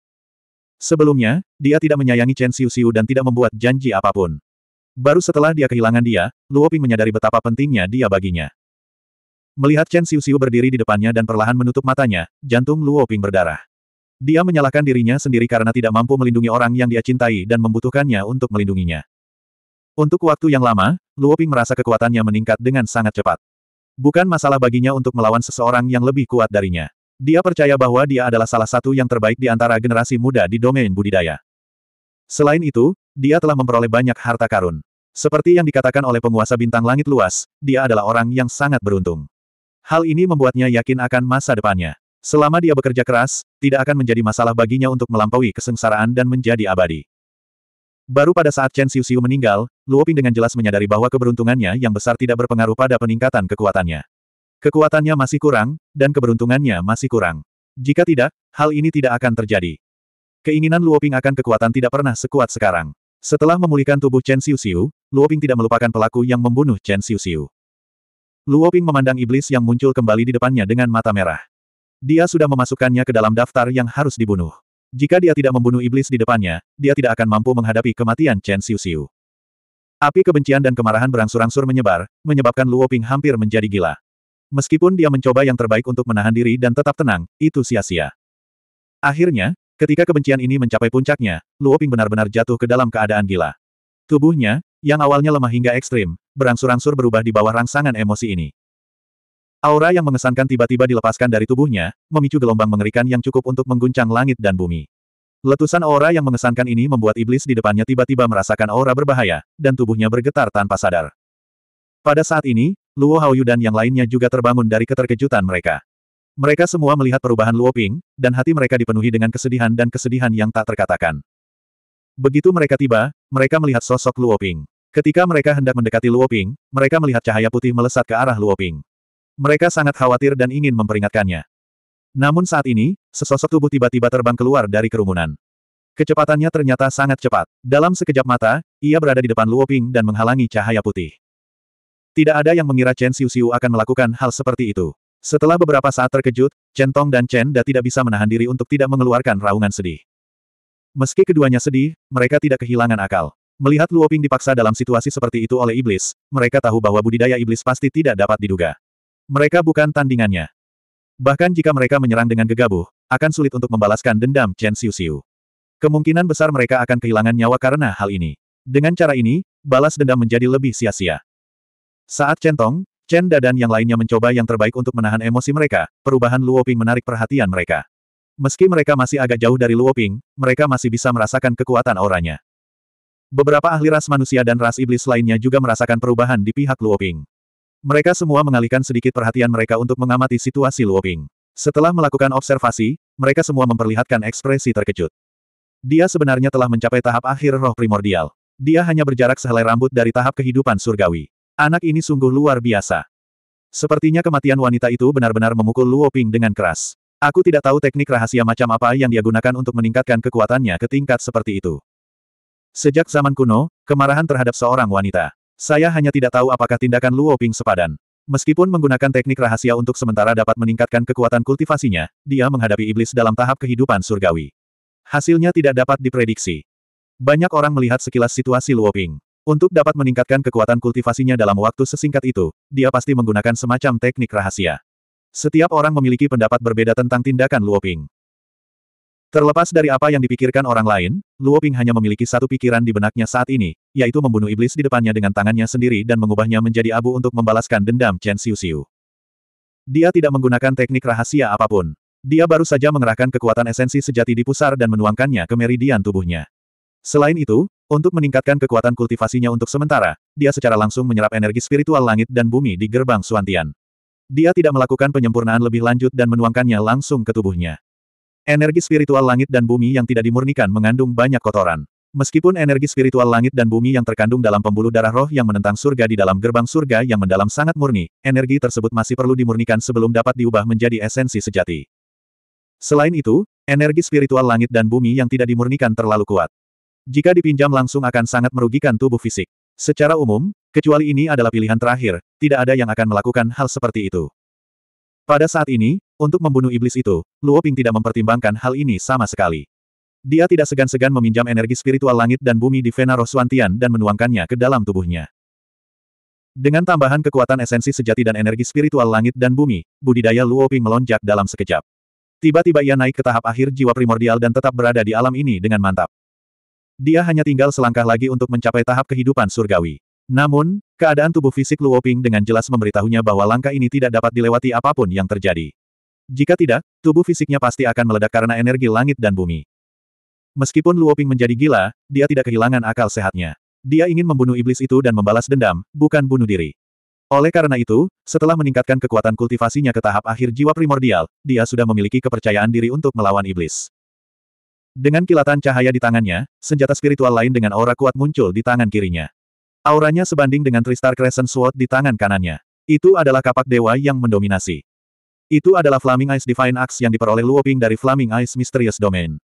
Sebelumnya, dia tidak menyayangi Chen Xiu Xiu dan tidak membuat janji apapun. Baru setelah dia kehilangan dia, Luo Ping menyadari betapa pentingnya dia baginya. Melihat Chen Xiu Xiu berdiri di depannya dan perlahan menutup matanya, jantung Luo Ping berdarah. Dia menyalahkan dirinya sendiri karena tidak mampu melindungi orang yang dia cintai dan membutuhkannya untuk melindunginya. Untuk waktu yang lama, Luo Ping merasa kekuatannya meningkat dengan sangat cepat. Bukan masalah baginya untuk melawan seseorang yang lebih kuat darinya. Dia percaya bahwa dia adalah salah satu yang terbaik di antara generasi muda di domain budidaya. Selain itu, dia telah memperoleh banyak harta karun. Seperti yang dikatakan oleh penguasa bintang langit luas, dia adalah orang yang sangat beruntung. Hal ini membuatnya yakin akan masa depannya. Selama dia bekerja keras, tidak akan menjadi masalah baginya untuk melampaui kesengsaraan dan menjadi abadi. Baru pada saat Chen Xiuxiu meninggal, Luoping dengan jelas menyadari bahwa keberuntungannya yang besar tidak berpengaruh pada peningkatan kekuatannya. Kekuatannya masih kurang, dan keberuntungannya masih kurang. Jika tidak, hal ini tidak akan terjadi. Keinginan Luoping akan kekuatan tidak pernah sekuat sekarang. Setelah memulihkan tubuh Chen Xiuxiu, Luoping tidak melupakan pelaku yang membunuh Chen Xiuxiu. Luoping memandang iblis yang muncul kembali di depannya dengan mata merah. Dia sudah memasukkannya ke dalam daftar yang harus dibunuh. Jika dia tidak membunuh iblis di depannya, dia tidak akan mampu menghadapi kematian Chen Xiu-Xiu. Api kebencian dan kemarahan berangsur-angsur menyebar, menyebabkan Luo Ping hampir menjadi gila. Meskipun dia mencoba yang terbaik untuk menahan diri dan tetap tenang, itu sia-sia. Akhirnya, ketika kebencian ini mencapai puncaknya, Luo Ping benar-benar jatuh ke dalam keadaan gila. Tubuhnya, yang awalnya lemah hingga ekstrim, berangsur-angsur berubah di bawah rangsangan emosi ini. Aura yang mengesankan tiba-tiba dilepaskan dari tubuhnya, memicu gelombang mengerikan yang cukup untuk mengguncang langit dan bumi. Letusan aura yang mengesankan ini membuat iblis di depannya tiba-tiba merasakan aura berbahaya, dan tubuhnya bergetar tanpa sadar. Pada saat ini, Luo Haoyu dan yang lainnya juga terbangun dari keterkejutan mereka. Mereka semua melihat perubahan Luo Ping, dan hati mereka dipenuhi dengan kesedihan dan kesedihan yang tak terkatakan. Begitu mereka tiba, mereka melihat sosok Luo Ping. Ketika mereka hendak mendekati Luo Ping, mereka melihat cahaya putih melesat ke arah Luo Ping. Mereka sangat khawatir dan ingin memperingatkannya. Namun saat ini, sesosok tubuh tiba-tiba terbang keluar dari kerumunan. Kecepatannya ternyata sangat cepat. Dalam sekejap mata, ia berada di depan Luo Ping dan menghalangi cahaya putih. Tidak ada yang mengira Chen Xiu Xiu akan melakukan hal seperti itu. Setelah beberapa saat terkejut, Chen Tong dan Chen Da tidak bisa menahan diri untuk tidak mengeluarkan raungan sedih. Meski keduanya sedih, mereka tidak kehilangan akal. Melihat Luo Ping dipaksa dalam situasi seperti itu oleh iblis, mereka tahu bahwa budidaya iblis pasti tidak dapat diduga. Mereka bukan tandingannya. Bahkan jika mereka menyerang dengan gegabah, akan sulit untuk membalaskan dendam Chen Xiu Xiu. Kemungkinan besar mereka akan kehilangan nyawa karena hal ini. Dengan cara ini, balas dendam menjadi lebih sia-sia. Saat Chen Tong, Chen Da dan yang lainnya mencoba yang terbaik untuk menahan emosi mereka, perubahan Luo Ping menarik perhatian mereka. Meski mereka masih agak jauh dari Luo Ping, mereka masih bisa merasakan kekuatan auranya. Beberapa ahli ras manusia dan ras iblis lainnya juga merasakan perubahan di pihak Luo Ping. Mereka semua mengalihkan sedikit perhatian mereka untuk mengamati situasi Luoping. Setelah melakukan observasi, mereka semua memperlihatkan ekspresi terkejut. Dia sebenarnya telah mencapai tahap akhir roh primordial. Dia hanya berjarak sehelai rambut dari tahap kehidupan surgawi. Anak ini sungguh luar biasa. Sepertinya kematian wanita itu benar-benar memukul Luoping dengan keras. Aku tidak tahu teknik rahasia macam apa yang dia gunakan untuk meningkatkan kekuatannya ke tingkat seperti itu. Sejak zaman kuno, kemarahan terhadap seorang wanita saya hanya tidak tahu apakah tindakan Luo Ping sepadan. Meskipun menggunakan teknik rahasia untuk sementara dapat meningkatkan kekuatan kultivasinya, dia menghadapi iblis dalam tahap kehidupan surgawi. Hasilnya tidak dapat diprediksi. Banyak orang melihat sekilas situasi Luo Ping. Untuk dapat meningkatkan kekuatan kultivasinya dalam waktu sesingkat itu, dia pasti menggunakan semacam teknik rahasia. Setiap orang memiliki pendapat berbeda tentang tindakan Luo Ping. Terlepas dari apa yang dipikirkan orang lain, Luo Ping hanya memiliki satu pikiran di benaknya saat ini, yaitu membunuh iblis di depannya dengan tangannya sendiri dan mengubahnya menjadi abu untuk membalaskan dendam Chen Xiu Xiu. Dia tidak menggunakan teknik rahasia apapun. Dia baru saja mengerahkan kekuatan esensi sejati di pusar dan menuangkannya ke meridian tubuhnya. Selain itu, untuk meningkatkan kekuatan kultivasinya untuk sementara, dia secara langsung menyerap energi spiritual langit dan bumi di gerbang Suantian. Dia tidak melakukan penyempurnaan lebih lanjut dan menuangkannya langsung ke tubuhnya. Energi spiritual langit dan bumi yang tidak dimurnikan mengandung banyak kotoran. Meskipun energi spiritual langit dan bumi yang terkandung dalam pembuluh darah roh yang menentang surga di dalam gerbang surga yang mendalam sangat murni, energi tersebut masih perlu dimurnikan sebelum dapat diubah menjadi esensi sejati. Selain itu, energi spiritual langit dan bumi yang tidak dimurnikan terlalu kuat. Jika dipinjam langsung akan sangat merugikan tubuh fisik. Secara umum, kecuali ini adalah pilihan terakhir, tidak ada yang akan melakukan hal seperti itu. Pada saat ini, untuk membunuh iblis itu, Luo Ping tidak mempertimbangkan hal ini sama sekali. Dia tidak segan-segan meminjam energi spiritual langit dan bumi di Vena Roh dan menuangkannya ke dalam tubuhnya. Dengan tambahan kekuatan esensi sejati dan energi spiritual langit dan bumi, budidaya Luo Ping melonjak dalam sekejap. Tiba-tiba ia naik ke tahap akhir jiwa primordial dan tetap berada di alam ini dengan mantap. Dia hanya tinggal selangkah lagi untuk mencapai tahap kehidupan surgawi. Namun, keadaan tubuh fisik Luo Ping dengan jelas memberitahunya bahwa langkah ini tidak dapat dilewati apapun yang terjadi. Jika tidak, tubuh fisiknya pasti akan meledak karena energi langit dan bumi. Meskipun Luoping menjadi gila, dia tidak kehilangan akal sehatnya. Dia ingin membunuh iblis itu dan membalas dendam, bukan bunuh diri. Oleh karena itu, setelah meningkatkan kekuatan kultivasinya ke tahap akhir jiwa primordial, dia sudah memiliki kepercayaan diri untuk melawan iblis. Dengan kilatan cahaya di tangannya, senjata spiritual lain dengan aura kuat muncul di tangan kirinya. Auranya sebanding dengan Tristar Crescent Sword di tangan kanannya. Itu adalah kapak dewa yang mendominasi. Itu adalah Flaming Ice Divine Axe yang diperoleh Luoping dari Flaming Ice Mysterious Domain.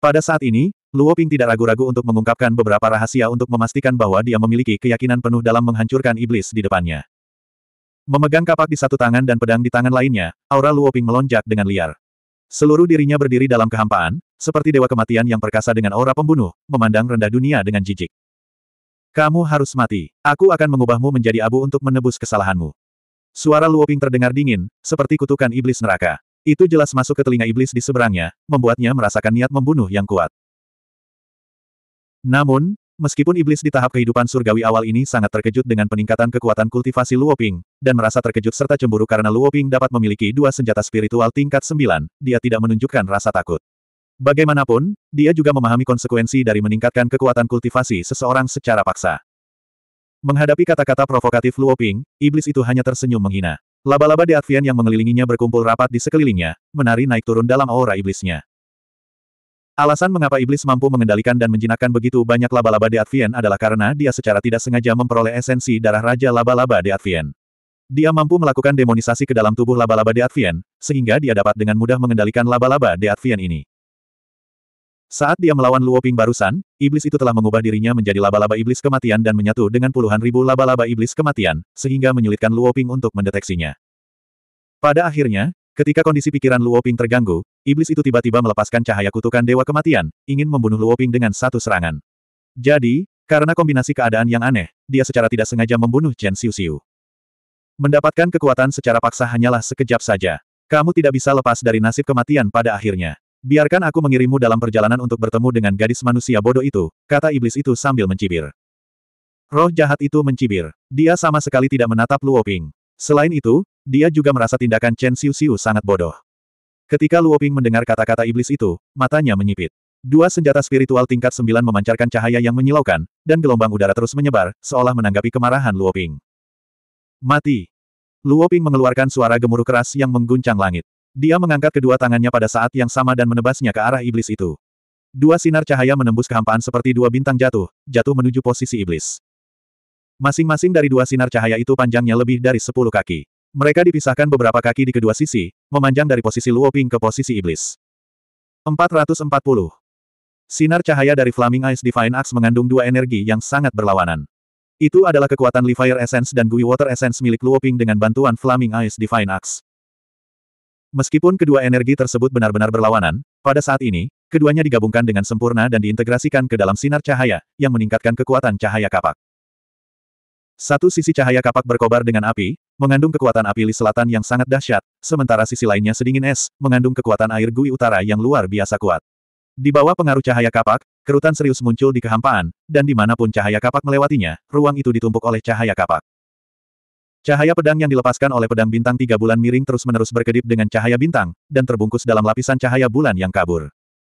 Pada saat ini, Luoping tidak ragu-ragu untuk mengungkapkan beberapa rahasia untuk memastikan bahwa dia memiliki keyakinan penuh dalam menghancurkan iblis di depannya. Memegang kapak di satu tangan dan pedang di tangan lainnya, aura Luoping melonjak dengan liar. Seluruh dirinya berdiri dalam kehampaan, seperti dewa kematian yang perkasa dengan aura pembunuh, memandang rendah dunia dengan jijik. Kamu harus mati. Aku akan mengubahmu menjadi abu untuk menebus kesalahanmu. Suara Luoping terdengar dingin, seperti kutukan iblis neraka. Itu jelas masuk ke telinga iblis di seberangnya, membuatnya merasakan niat membunuh yang kuat. Namun, meskipun iblis di tahap kehidupan surgawi awal ini sangat terkejut dengan peningkatan kekuatan kultivasi Luoping, dan merasa terkejut serta cemburu karena Luoping dapat memiliki dua senjata spiritual tingkat sembilan, dia tidak menunjukkan rasa takut. Bagaimanapun, dia juga memahami konsekuensi dari meningkatkan kekuatan kultivasi seseorang secara paksa. Menghadapi kata-kata provokatif Luo Ping, iblis itu hanya tersenyum menghina. Laba-laba di Advian yang mengelilinginya berkumpul rapat di sekelilingnya, menari naik turun dalam aura iblisnya. Alasan mengapa iblis mampu mengendalikan dan menjinakkan begitu banyak laba-laba di Advian adalah karena dia secara tidak sengaja memperoleh esensi darah Raja Laba-Laba di Advian. Dia mampu melakukan demonisasi ke dalam tubuh laba-laba di Advian, sehingga dia dapat dengan mudah mengendalikan laba-laba di Advian ini. Saat dia melawan Luo Ping barusan, iblis itu telah mengubah dirinya menjadi laba-laba iblis kematian dan menyatu dengan puluhan ribu laba-laba iblis kematian, sehingga menyulitkan Luo Ping untuk mendeteksinya. Pada akhirnya, ketika kondisi pikiran Luo Ping terganggu, iblis itu tiba-tiba melepaskan cahaya kutukan Dewa Kematian, ingin membunuh Luo Ping dengan satu serangan. Jadi, karena kombinasi keadaan yang aneh, dia secara tidak sengaja membunuh Chen Xiu Xiu. Mendapatkan kekuatan secara paksa hanyalah sekejap saja. Kamu tidak bisa lepas dari nasib kematian pada akhirnya. Biarkan aku mengirimmu dalam perjalanan untuk bertemu dengan gadis manusia bodoh itu, kata iblis itu sambil mencibir. Roh jahat itu mencibir. Dia sama sekali tidak menatap Luoping. Selain itu, dia juga merasa tindakan Chen Xiu Xiu sangat bodoh. Ketika Luoping mendengar kata-kata iblis itu, matanya menyipit. Dua senjata spiritual tingkat sembilan memancarkan cahaya yang menyilaukan, dan gelombang udara terus menyebar, seolah menanggapi kemarahan Luoping. Mati! Luoping mengeluarkan suara gemuruh keras yang mengguncang langit. Dia mengangkat kedua tangannya pada saat yang sama dan menebasnya ke arah iblis itu. Dua sinar cahaya menembus kehampaan seperti dua bintang jatuh, jatuh menuju posisi iblis. Masing-masing dari dua sinar cahaya itu panjangnya lebih dari sepuluh kaki. Mereka dipisahkan beberapa kaki di kedua sisi, memanjang dari posisi Luoping ke posisi iblis. 440. Sinar cahaya dari Flaming Ice Divine Axe mengandung dua energi yang sangat berlawanan. Itu adalah kekuatan Livire Essence dan Gui Water Essence milik Luoping dengan bantuan Flaming Ice Divine Axe. Meskipun kedua energi tersebut benar-benar berlawanan, pada saat ini, keduanya digabungkan dengan sempurna dan diintegrasikan ke dalam sinar cahaya, yang meningkatkan kekuatan cahaya kapak. Satu sisi cahaya kapak berkobar dengan api, mengandung kekuatan api li selatan yang sangat dahsyat, sementara sisi lainnya sedingin es, mengandung kekuatan air gui utara yang luar biasa kuat. Di bawah pengaruh cahaya kapak, kerutan serius muncul di kehampaan, dan dimanapun cahaya kapak melewatinya, ruang itu ditumpuk oleh cahaya kapak. Cahaya pedang yang dilepaskan oleh pedang bintang tiga bulan miring terus-menerus berkedip dengan cahaya bintang, dan terbungkus dalam lapisan cahaya bulan yang kabur.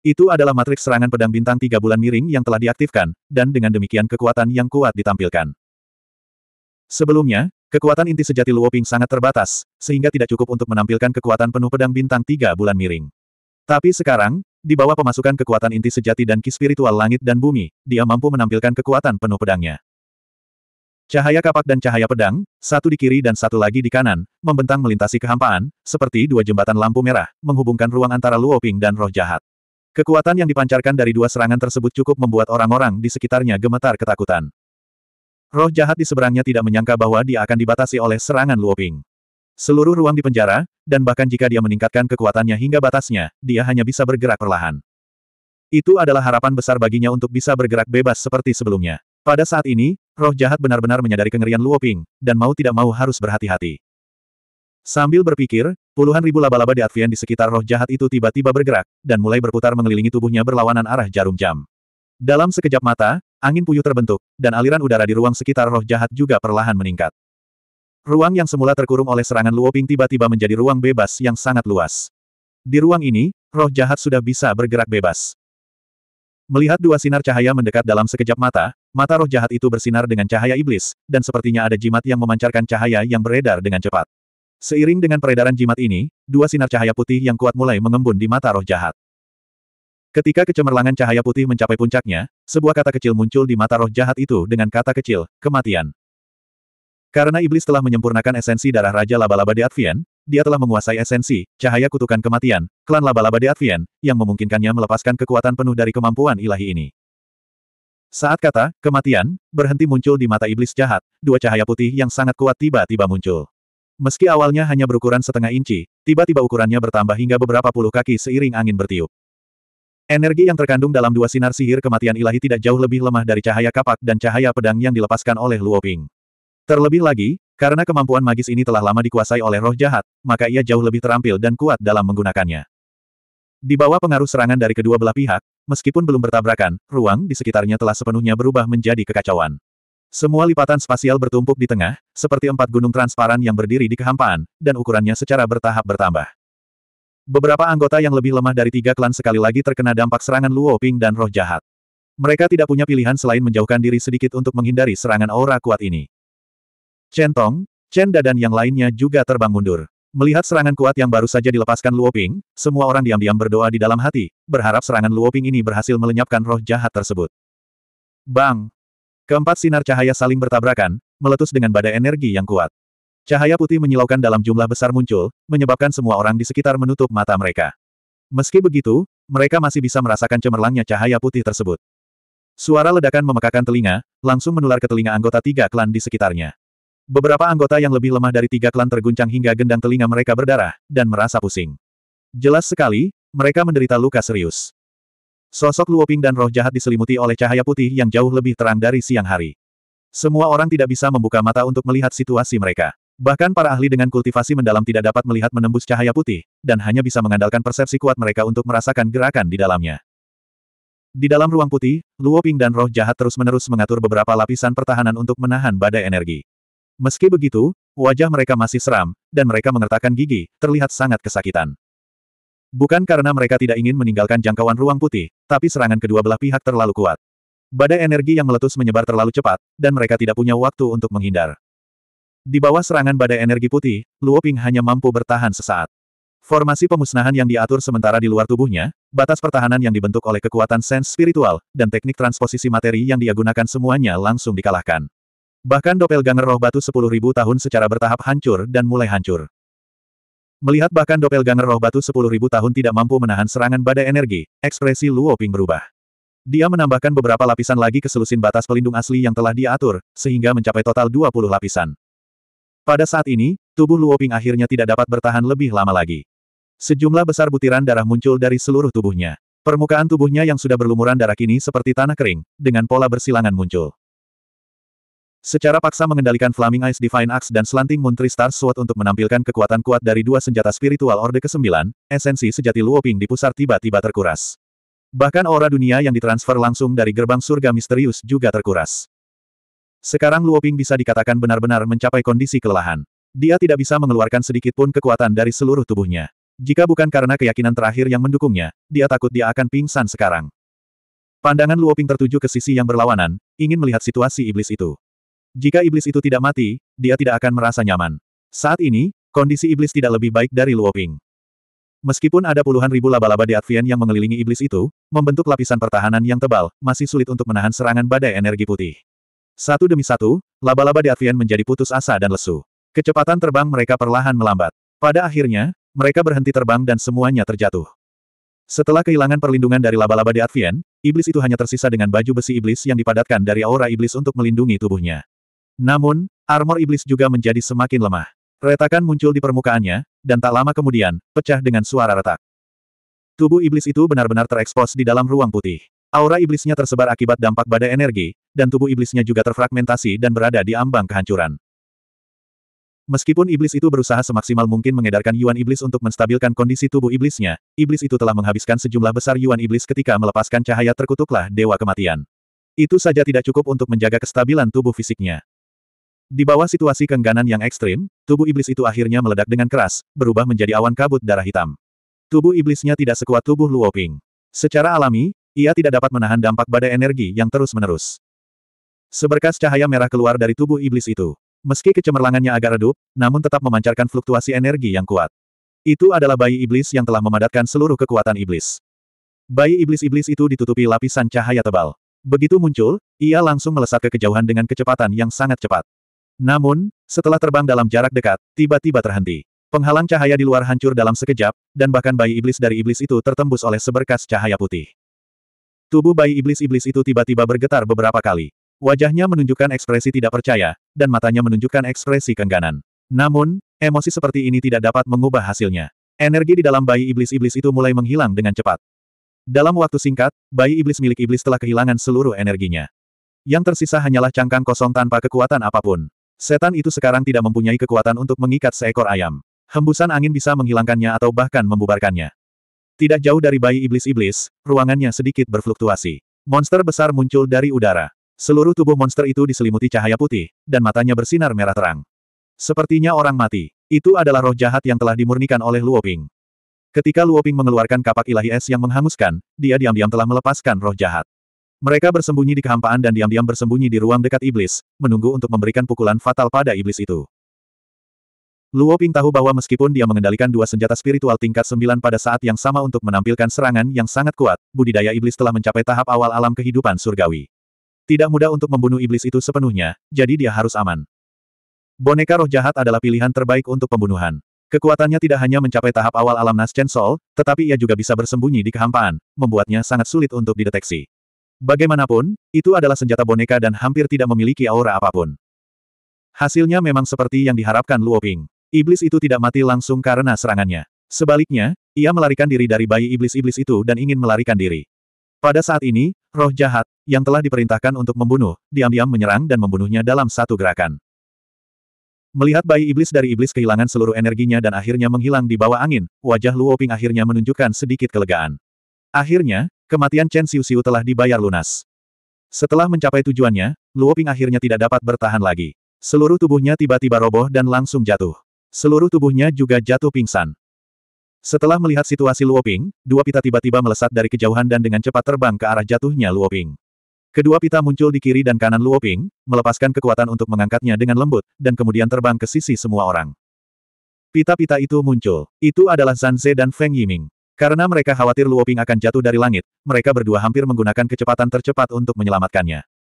Itu adalah matriks serangan pedang bintang tiga bulan miring yang telah diaktifkan, dan dengan demikian kekuatan yang kuat ditampilkan. Sebelumnya, kekuatan inti sejati Luoping sangat terbatas, sehingga tidak cukup untuk menampilkan kekuatan penuh pedang bintang tiga bulan miring. Tapi sekarang, di bawah pemasukan kekuatan inti sejati dan ki spiritual langit dan bumi, dia mampu menampilkan kekuatan penuh pedangnya. Cahaya kapak dan cahaya pedang, satu di kiri dan satu lagi di kanan, membentang melintasi kehampaan, seperti dua jembatan lampu merah, menghubungkan ruang antara Luoping dan roh jahat. Kekuatan yang dipancarkan dari dua serangan tersebut cukup membuat orang-orang di sekitarnya gemetar ketakutan. Roh jahat di seberangnya tidak menyangka bahwa dia akan dibatasi oleh serangan Luoping. Seluruh ruang dipenjara, dan bahkan jika dia meningkatkan kekuatannya hingga batasnya, dia hanya bisa bergerak perlahan. Itu adalah harapan besar baginya untuk bisa bergerak bebas seperti sebelumnya. Pada saat ini, roh jahat benar-benar menyadari kengerian Luo Ping, dan mau tidak mau harus berhati-hati. Sambil berpikir, puluhan ribu laba-laba di Advian di sekitar roh jahat itu tiba-tiba bergerak, dan mulai berputar mengelilingi tubuhnya berlawanan arah jarum jam. Dalam sekejap mata, angin puyuh terbentuk, dan aliran udara di ruang sekitar roh jahat juga perlahan meningkat. Ruang yang semula terkurung oleh serangan Luo Ping tiba-tiba menjadi ruang bebas yang sangat luas. Di ruang ini, roh jahat sudah bisa bergerak bebas. Melihat dua sinar cahaya mendekat dalam sekejap mata, mata roh jahat itu bersinar dengan cahaya iblis, dan sepertinya ada jimat yang memancarkan cahaya yang beredar dengan cepat. Seiring dengan peredaran jimat ini, dua sinar cahaya putih yang kuat mulai mengembun di mata roh jahat. Ketika kecemerlangan cahaya putih mencapai puncaknya, sebuah kata kecil muncul di mata roh jahat itu dengan kata kecil, kematian. Karena iblis telah menyempurnakan esensi darah Raja Laba-Laba di Advien, dia telah menguasai esensi, cahaya kutukan kematian, klan laba-laba de Advien, yang memungkinkannya melepaskan kekuatan penuh dari kemampuan ilahi ini. Saat kata, kematian, berhenti muncul di mata iblis jahat, dua cahaya putih yang sangat kuat tiba-tiba muncul. Meski awalnya hanya berukuran setengah inci, tiba-tiba ukurannya bertambah hingga beberapa puluh kaki seiring angin bertiup. Energi yang terkandung dalam dua sinar sihir kematian ilahi tidak jauh lebih lemah dari cahaya kapak dan cahaya pedang yang dilepaskan oleh Luoping. Terlebih lagi, karena kemampuan magis ini telah lama dikuasai oleh roh jahat, maka ia jauh lebih terampil dan kuat dalam menggunakannya. Di bawah pengaruh serangan dari kedua belah pihak, meskipun belum bertabrakan, ruang di sekitarnya telah sepenuhnya berubah menjadi kekacauan. Semua lipatan spasial bertumpuk di tengah, seperti empat gunung transparan yang berdiri di kehampaan, dan ukurannya secara bertahap bertambah. Beberapa anggota yang lebih lemah dari tiga klan sekali lagi terkena dampak serangan Luo Ping dan roh jahat. Mereka tidak punya pilihan selain menjauhkan diri sedikit untuk menghindari serangan aura kuat ini. Chen Tong, Chen Da dan yang lainnya juga terbang mundur. Melihat serangan kuat yang baru saja dilepaskan Luoping, semua orang diam-diam berdoa di dalam hati, berharap serangan Luoping ini berhasil melenyapkan roh jahat tersebut. Bang! Keempat sinar cahaya saling bertabrakan, meletus dengan badai energi yang kuat. Cahaya putih menyilaukan dalam jumlah besar muncul, menyebabkan semua orang di sekitar menutup mata mereka. Meski begitu, mereka masih bisa merasakan cemerlangnya cahaya putih tersebut. Suara ledakan memekakan telinga, langsung menular ke telinga anggota tiga klan di sekitarnya. Beberapa anggota yang lebih lemah dari tiga klan terguncang hingga gendang telinga mereka berdarah, dan merasa pusing. Jelas sekali, mereka menderita luka serius. Sosok Luoping dan roh jahat diselimuti oleh cahaya putih yang jauh lebih terang dari siang hari. Semua orang tidak bisa membuka mata untuk melihat situasi mereka. Bahkan para ahli dengan kultivasi mendalam tidak dapat melihat menembus cahaya putih, dan hanya bisa mengandalkan persepsi kuat mereka untuk merasakan gerakan di dalamnya. Di dalam ruang putih, Luoping dan roh jahat terus-menerus mengatur beberapa lapisan pertahanan untuk menahan badai energi. Meski begitu, wajah mereka masih seram, dan mereka mengertakkan gigi, terlihat sangat kesakitan. Bukan karena mereka tidak ingin meninggalkan jangkauan ruang putih, tapi serangan kedua belah pihak terlalu kuat. Badai energi yang meletus menyebar terlalu cepat, dan mereka tidak punya waktu untuk menghindar. Di bawah serangan badai energi putih, Luo Ping hanya mampu bertahan sesaat. Formasi pemusnahan yang diatur sementara di luar tubuhnya, batas pertahanan yang dibentuk oleh kekuatan sens spiritual, dan teknik transposisi materi yang dia gunakan semuanya langsung dikalahkan. Bahkan doppelganger roh batu 10.000 tahun secara bertahap hancur dan mulai hancur. Melihat bahkan doppelganger roh batu 10.000 tahun tidak mampu menahan serangan badai energi, ekspresi Luo Ping berubah. Dia menambahkan beberapa lapisan lagi ke selusin batas pelindung asli yang telah diatur, sehingga mencapai total 20 lapisan. Pada saat ini, tubuh Luo Ping akhirnya tidak dapat bertahan lebih lama lagi. Sejumlah besar butiran darah muncul dari seluruh tubuhnya. Permukaan tubuhnya yang sudah berlumuran darah kini seperti tanah kering, dengan pola bersilangan muncul. Secara paksa mengendalikan Flaming Ice Divine Axe dan Slanting Moon Three Sword untuk menampilkan kekuatan kuat dari dua senjata spiritual Orde ke-9, esensi sejati Luoping di pusar tiba-tiba terkuras. Bahkan aura dunia yang ditransfer langsung dari gerbang surga misterius juga terkuras. Sekarang Luoping bisa dikatakan benar-benar mencapai kondisi kelelahan. Dia tidak bisa mengeluarkan sedikit pun kekuatan dari seluruh tubuhnya. Jika bukan karena keyakinan terakhir yang mendukungnya, dia takut dia akan pingsan sekarang. Pandangan Luoping tertuju ke sisi yang berlawanan, ingin melihat situasi iblis itu. Jika iblis itu tidak mati, dia tidak akan merasa nyaman. Saat ini, kondisi iblis tidak lebih baik dari Luoping. Meskipun ada puluhan ribu laba-laba di Advian yang mengelilingi iblis itu, membentuk lapisan pertahanan yang tebal, masih sulit untuk menahan serangan badai energi putih. Satu demi satu, laba-laba di Advian menjadi putus asa dan lesu. Kecepatan terbang mereka perlahan melambat. Pada akhirnya, mereka berhenti terbang dan semuanya terjatuh. Setelah kehilangan perlindungan dari laba-laba di Advian, iblis itu hanya tersisa dengan baju besi iblis yang dipadatkan dari aura iblis untuk melindungi tubuhnya. Namun, armor iblis juga menjadi semakin lemah. Retakan muncul di permukaannya, dan tak lama kemudian, pecah dengan suara retak. Tubuh iblis itu benar-benar terekspos di dalam ruang putih. Aura iblisnya tersebar akibat dampak badai energi, dan tubuh iblisnya juga terfragmentasi dan berada di ambang kehancuran. Meskipun iblis itu berusaha semaksimal mungkin mengedarkan Yuan Iblis untuk menstabilkan kondisi tubuh iblisnya, iblis itu telah menghabiskan sejumlah besar Yuan Iblis ketika melepaskan cahaya terkutuklah Dewa Kematian. Itu saja tidak cukup untuk menjaga kestabilan tubuh fisiknya. Di bawah situasi kengganan yang ekstrim, tubuh iblis itu akhirnya meledak dengan keras, berubah menjadi awan kabut darah hitam. Tubuh iblisnya tidak sekuat tubuh Luoping. Secara alami, ia tidak dapat menahan dampak badai energi yang terus-menerus. Seberkas cahaya merah keluar dari tubuh iblis itu. Meski kecemerlangannya agak redup, namun tetap memancarkan fluktuasi energi yang kuat. Itu adalah bayi iblis yang telah memadatkan seluruh kekuatan iblis. Bayi iblis-iblis itu ditutupi lapisan cahaya tebal. Begitu muncul, ia langsung melesat ke kejauhan dengan kecepatan yang sangat cepat. Namun, setelah terbang dalam jarak dekat, tiba-tiba terhenti. Penghalang cahaya di luar hancur dalam sekejap, dan bahkan bayi iblis dari iblis itu tertembus oleh seberkas cahaya putih. Tubuh bayi iblis-iblis itu tiba-tiba bergetar beberapa kali. Wajahnya menunjukkan ekspresi tidak percaya, dan matanya menunjukkan ekspresi kengganan. Namun, emosi seperti ini tidak dapat mengubah hasilnya. Energi di dalam bayi iblis-iblis itu mulai menghilang dengan cepat. Dalam waktu singkat, bayi iblis milik iblis telah kehilangan seluruh energinya. Yang tersisa hanyalah cangkang kosong tanpa kekuatan apapun. Setan itu sekarang tidak mempunyai kekuatan untuk mengikat seekor ayam. Hembusan angin bisa menghilangkannya atau bahkan membubarkannya. Tidak jauh dari bayi iblis-iblis, ruangannya sedikit berfluktuasi. Monster besar muncul dari udara. Seluruh tubuh monster itu diselimuti cahaya putih, dan matanya bersinar merah terang. Sepertinya orang mati. Itu adalah roh jahat yang telah dimurnikan oleh Luoping. Ketika Luoping mengeluarkan kapak ilahi es yang menghanguskan, dia diam-diam telah melepaskan roh jahat. Mereka bersembunyi di kehampaan dan diam-diam bersembunyi di ruang dekat iblis, menunggu untuk memberikan pukulan fatal pada iblis itu. Luo Ping tahu bahwa meskipun dia mengendalikan dua senjata spiritual tingkat sembilan pada saat yang sama untuk menampilkan serangan yang sangat kuat, budidaya iblis telah mencapai tahap awal alam kehidupan surgawi. Tidak mudah untuk membunuh iblis itu sepenuhnya, jadi dia harus aman. Boneka roh jahat adalah pilihan terbaik untuk pembunuhan. Kekuatannya tidak hanya mencapai tahap awal alam Nascent Soul, tetapi ia juga bisa bersembunyi di kehampaan, membuatnya sangat sulit untuk dideteksi. Bagaimanapun, itu adalah senjata boneka dan hampir tidak memiliki aura apapun. Hasilnya memang seperti yang diharapkan Luoping. Iblis itu tidak mati langsung karena serangannya. Sebaliknya, ia melarikan diri dari bayi iblis-iblis itu dan ingin melarikan diri. Pada saat ini, roh jahat, yang telah diperintahkan untuk membunuh, diam-diam menyerang dan membunuhnya dalam satu gerakan. Melihat bayi iblis dari iblis kehilangan seluruh energinya dan akhirnya menghilang di bawah angin, wajah Luoping akhirnya menunjukkan sedikit kelegaan. Akhirnya, Kematian Chen Xiuxiu telah dibayar lunas. Setelah mencapai tujuannya, Luo Ping akhirnya tidak dapat bertahan lagi. Seluruh tubuhnya tiba-tiba roboh dan langsung jatuh. Seluruh tubuhnya juga jatuh pingsan. Setelah melihat situasi Luo Ping, dua pita tiba-tiba melesat dari kejauhan dan dengan cepat terbang ke arah jatuhnya Luo Ping. Kedua pita muncul di kiri dan kanan Luo Ping, melepaskan kekuatan untuk mengangkatnya dengan lembut, dan kemudian terbang ke sisi semua orang. Pita-pita itu muncul. Itu adalah Zanze dan Feng Yiming. Karena mereka khawatir Luoping akan jatuh dari langit, mereka berdua hampir menggunakan kecepatan tercepat untuk menyelamatkannya.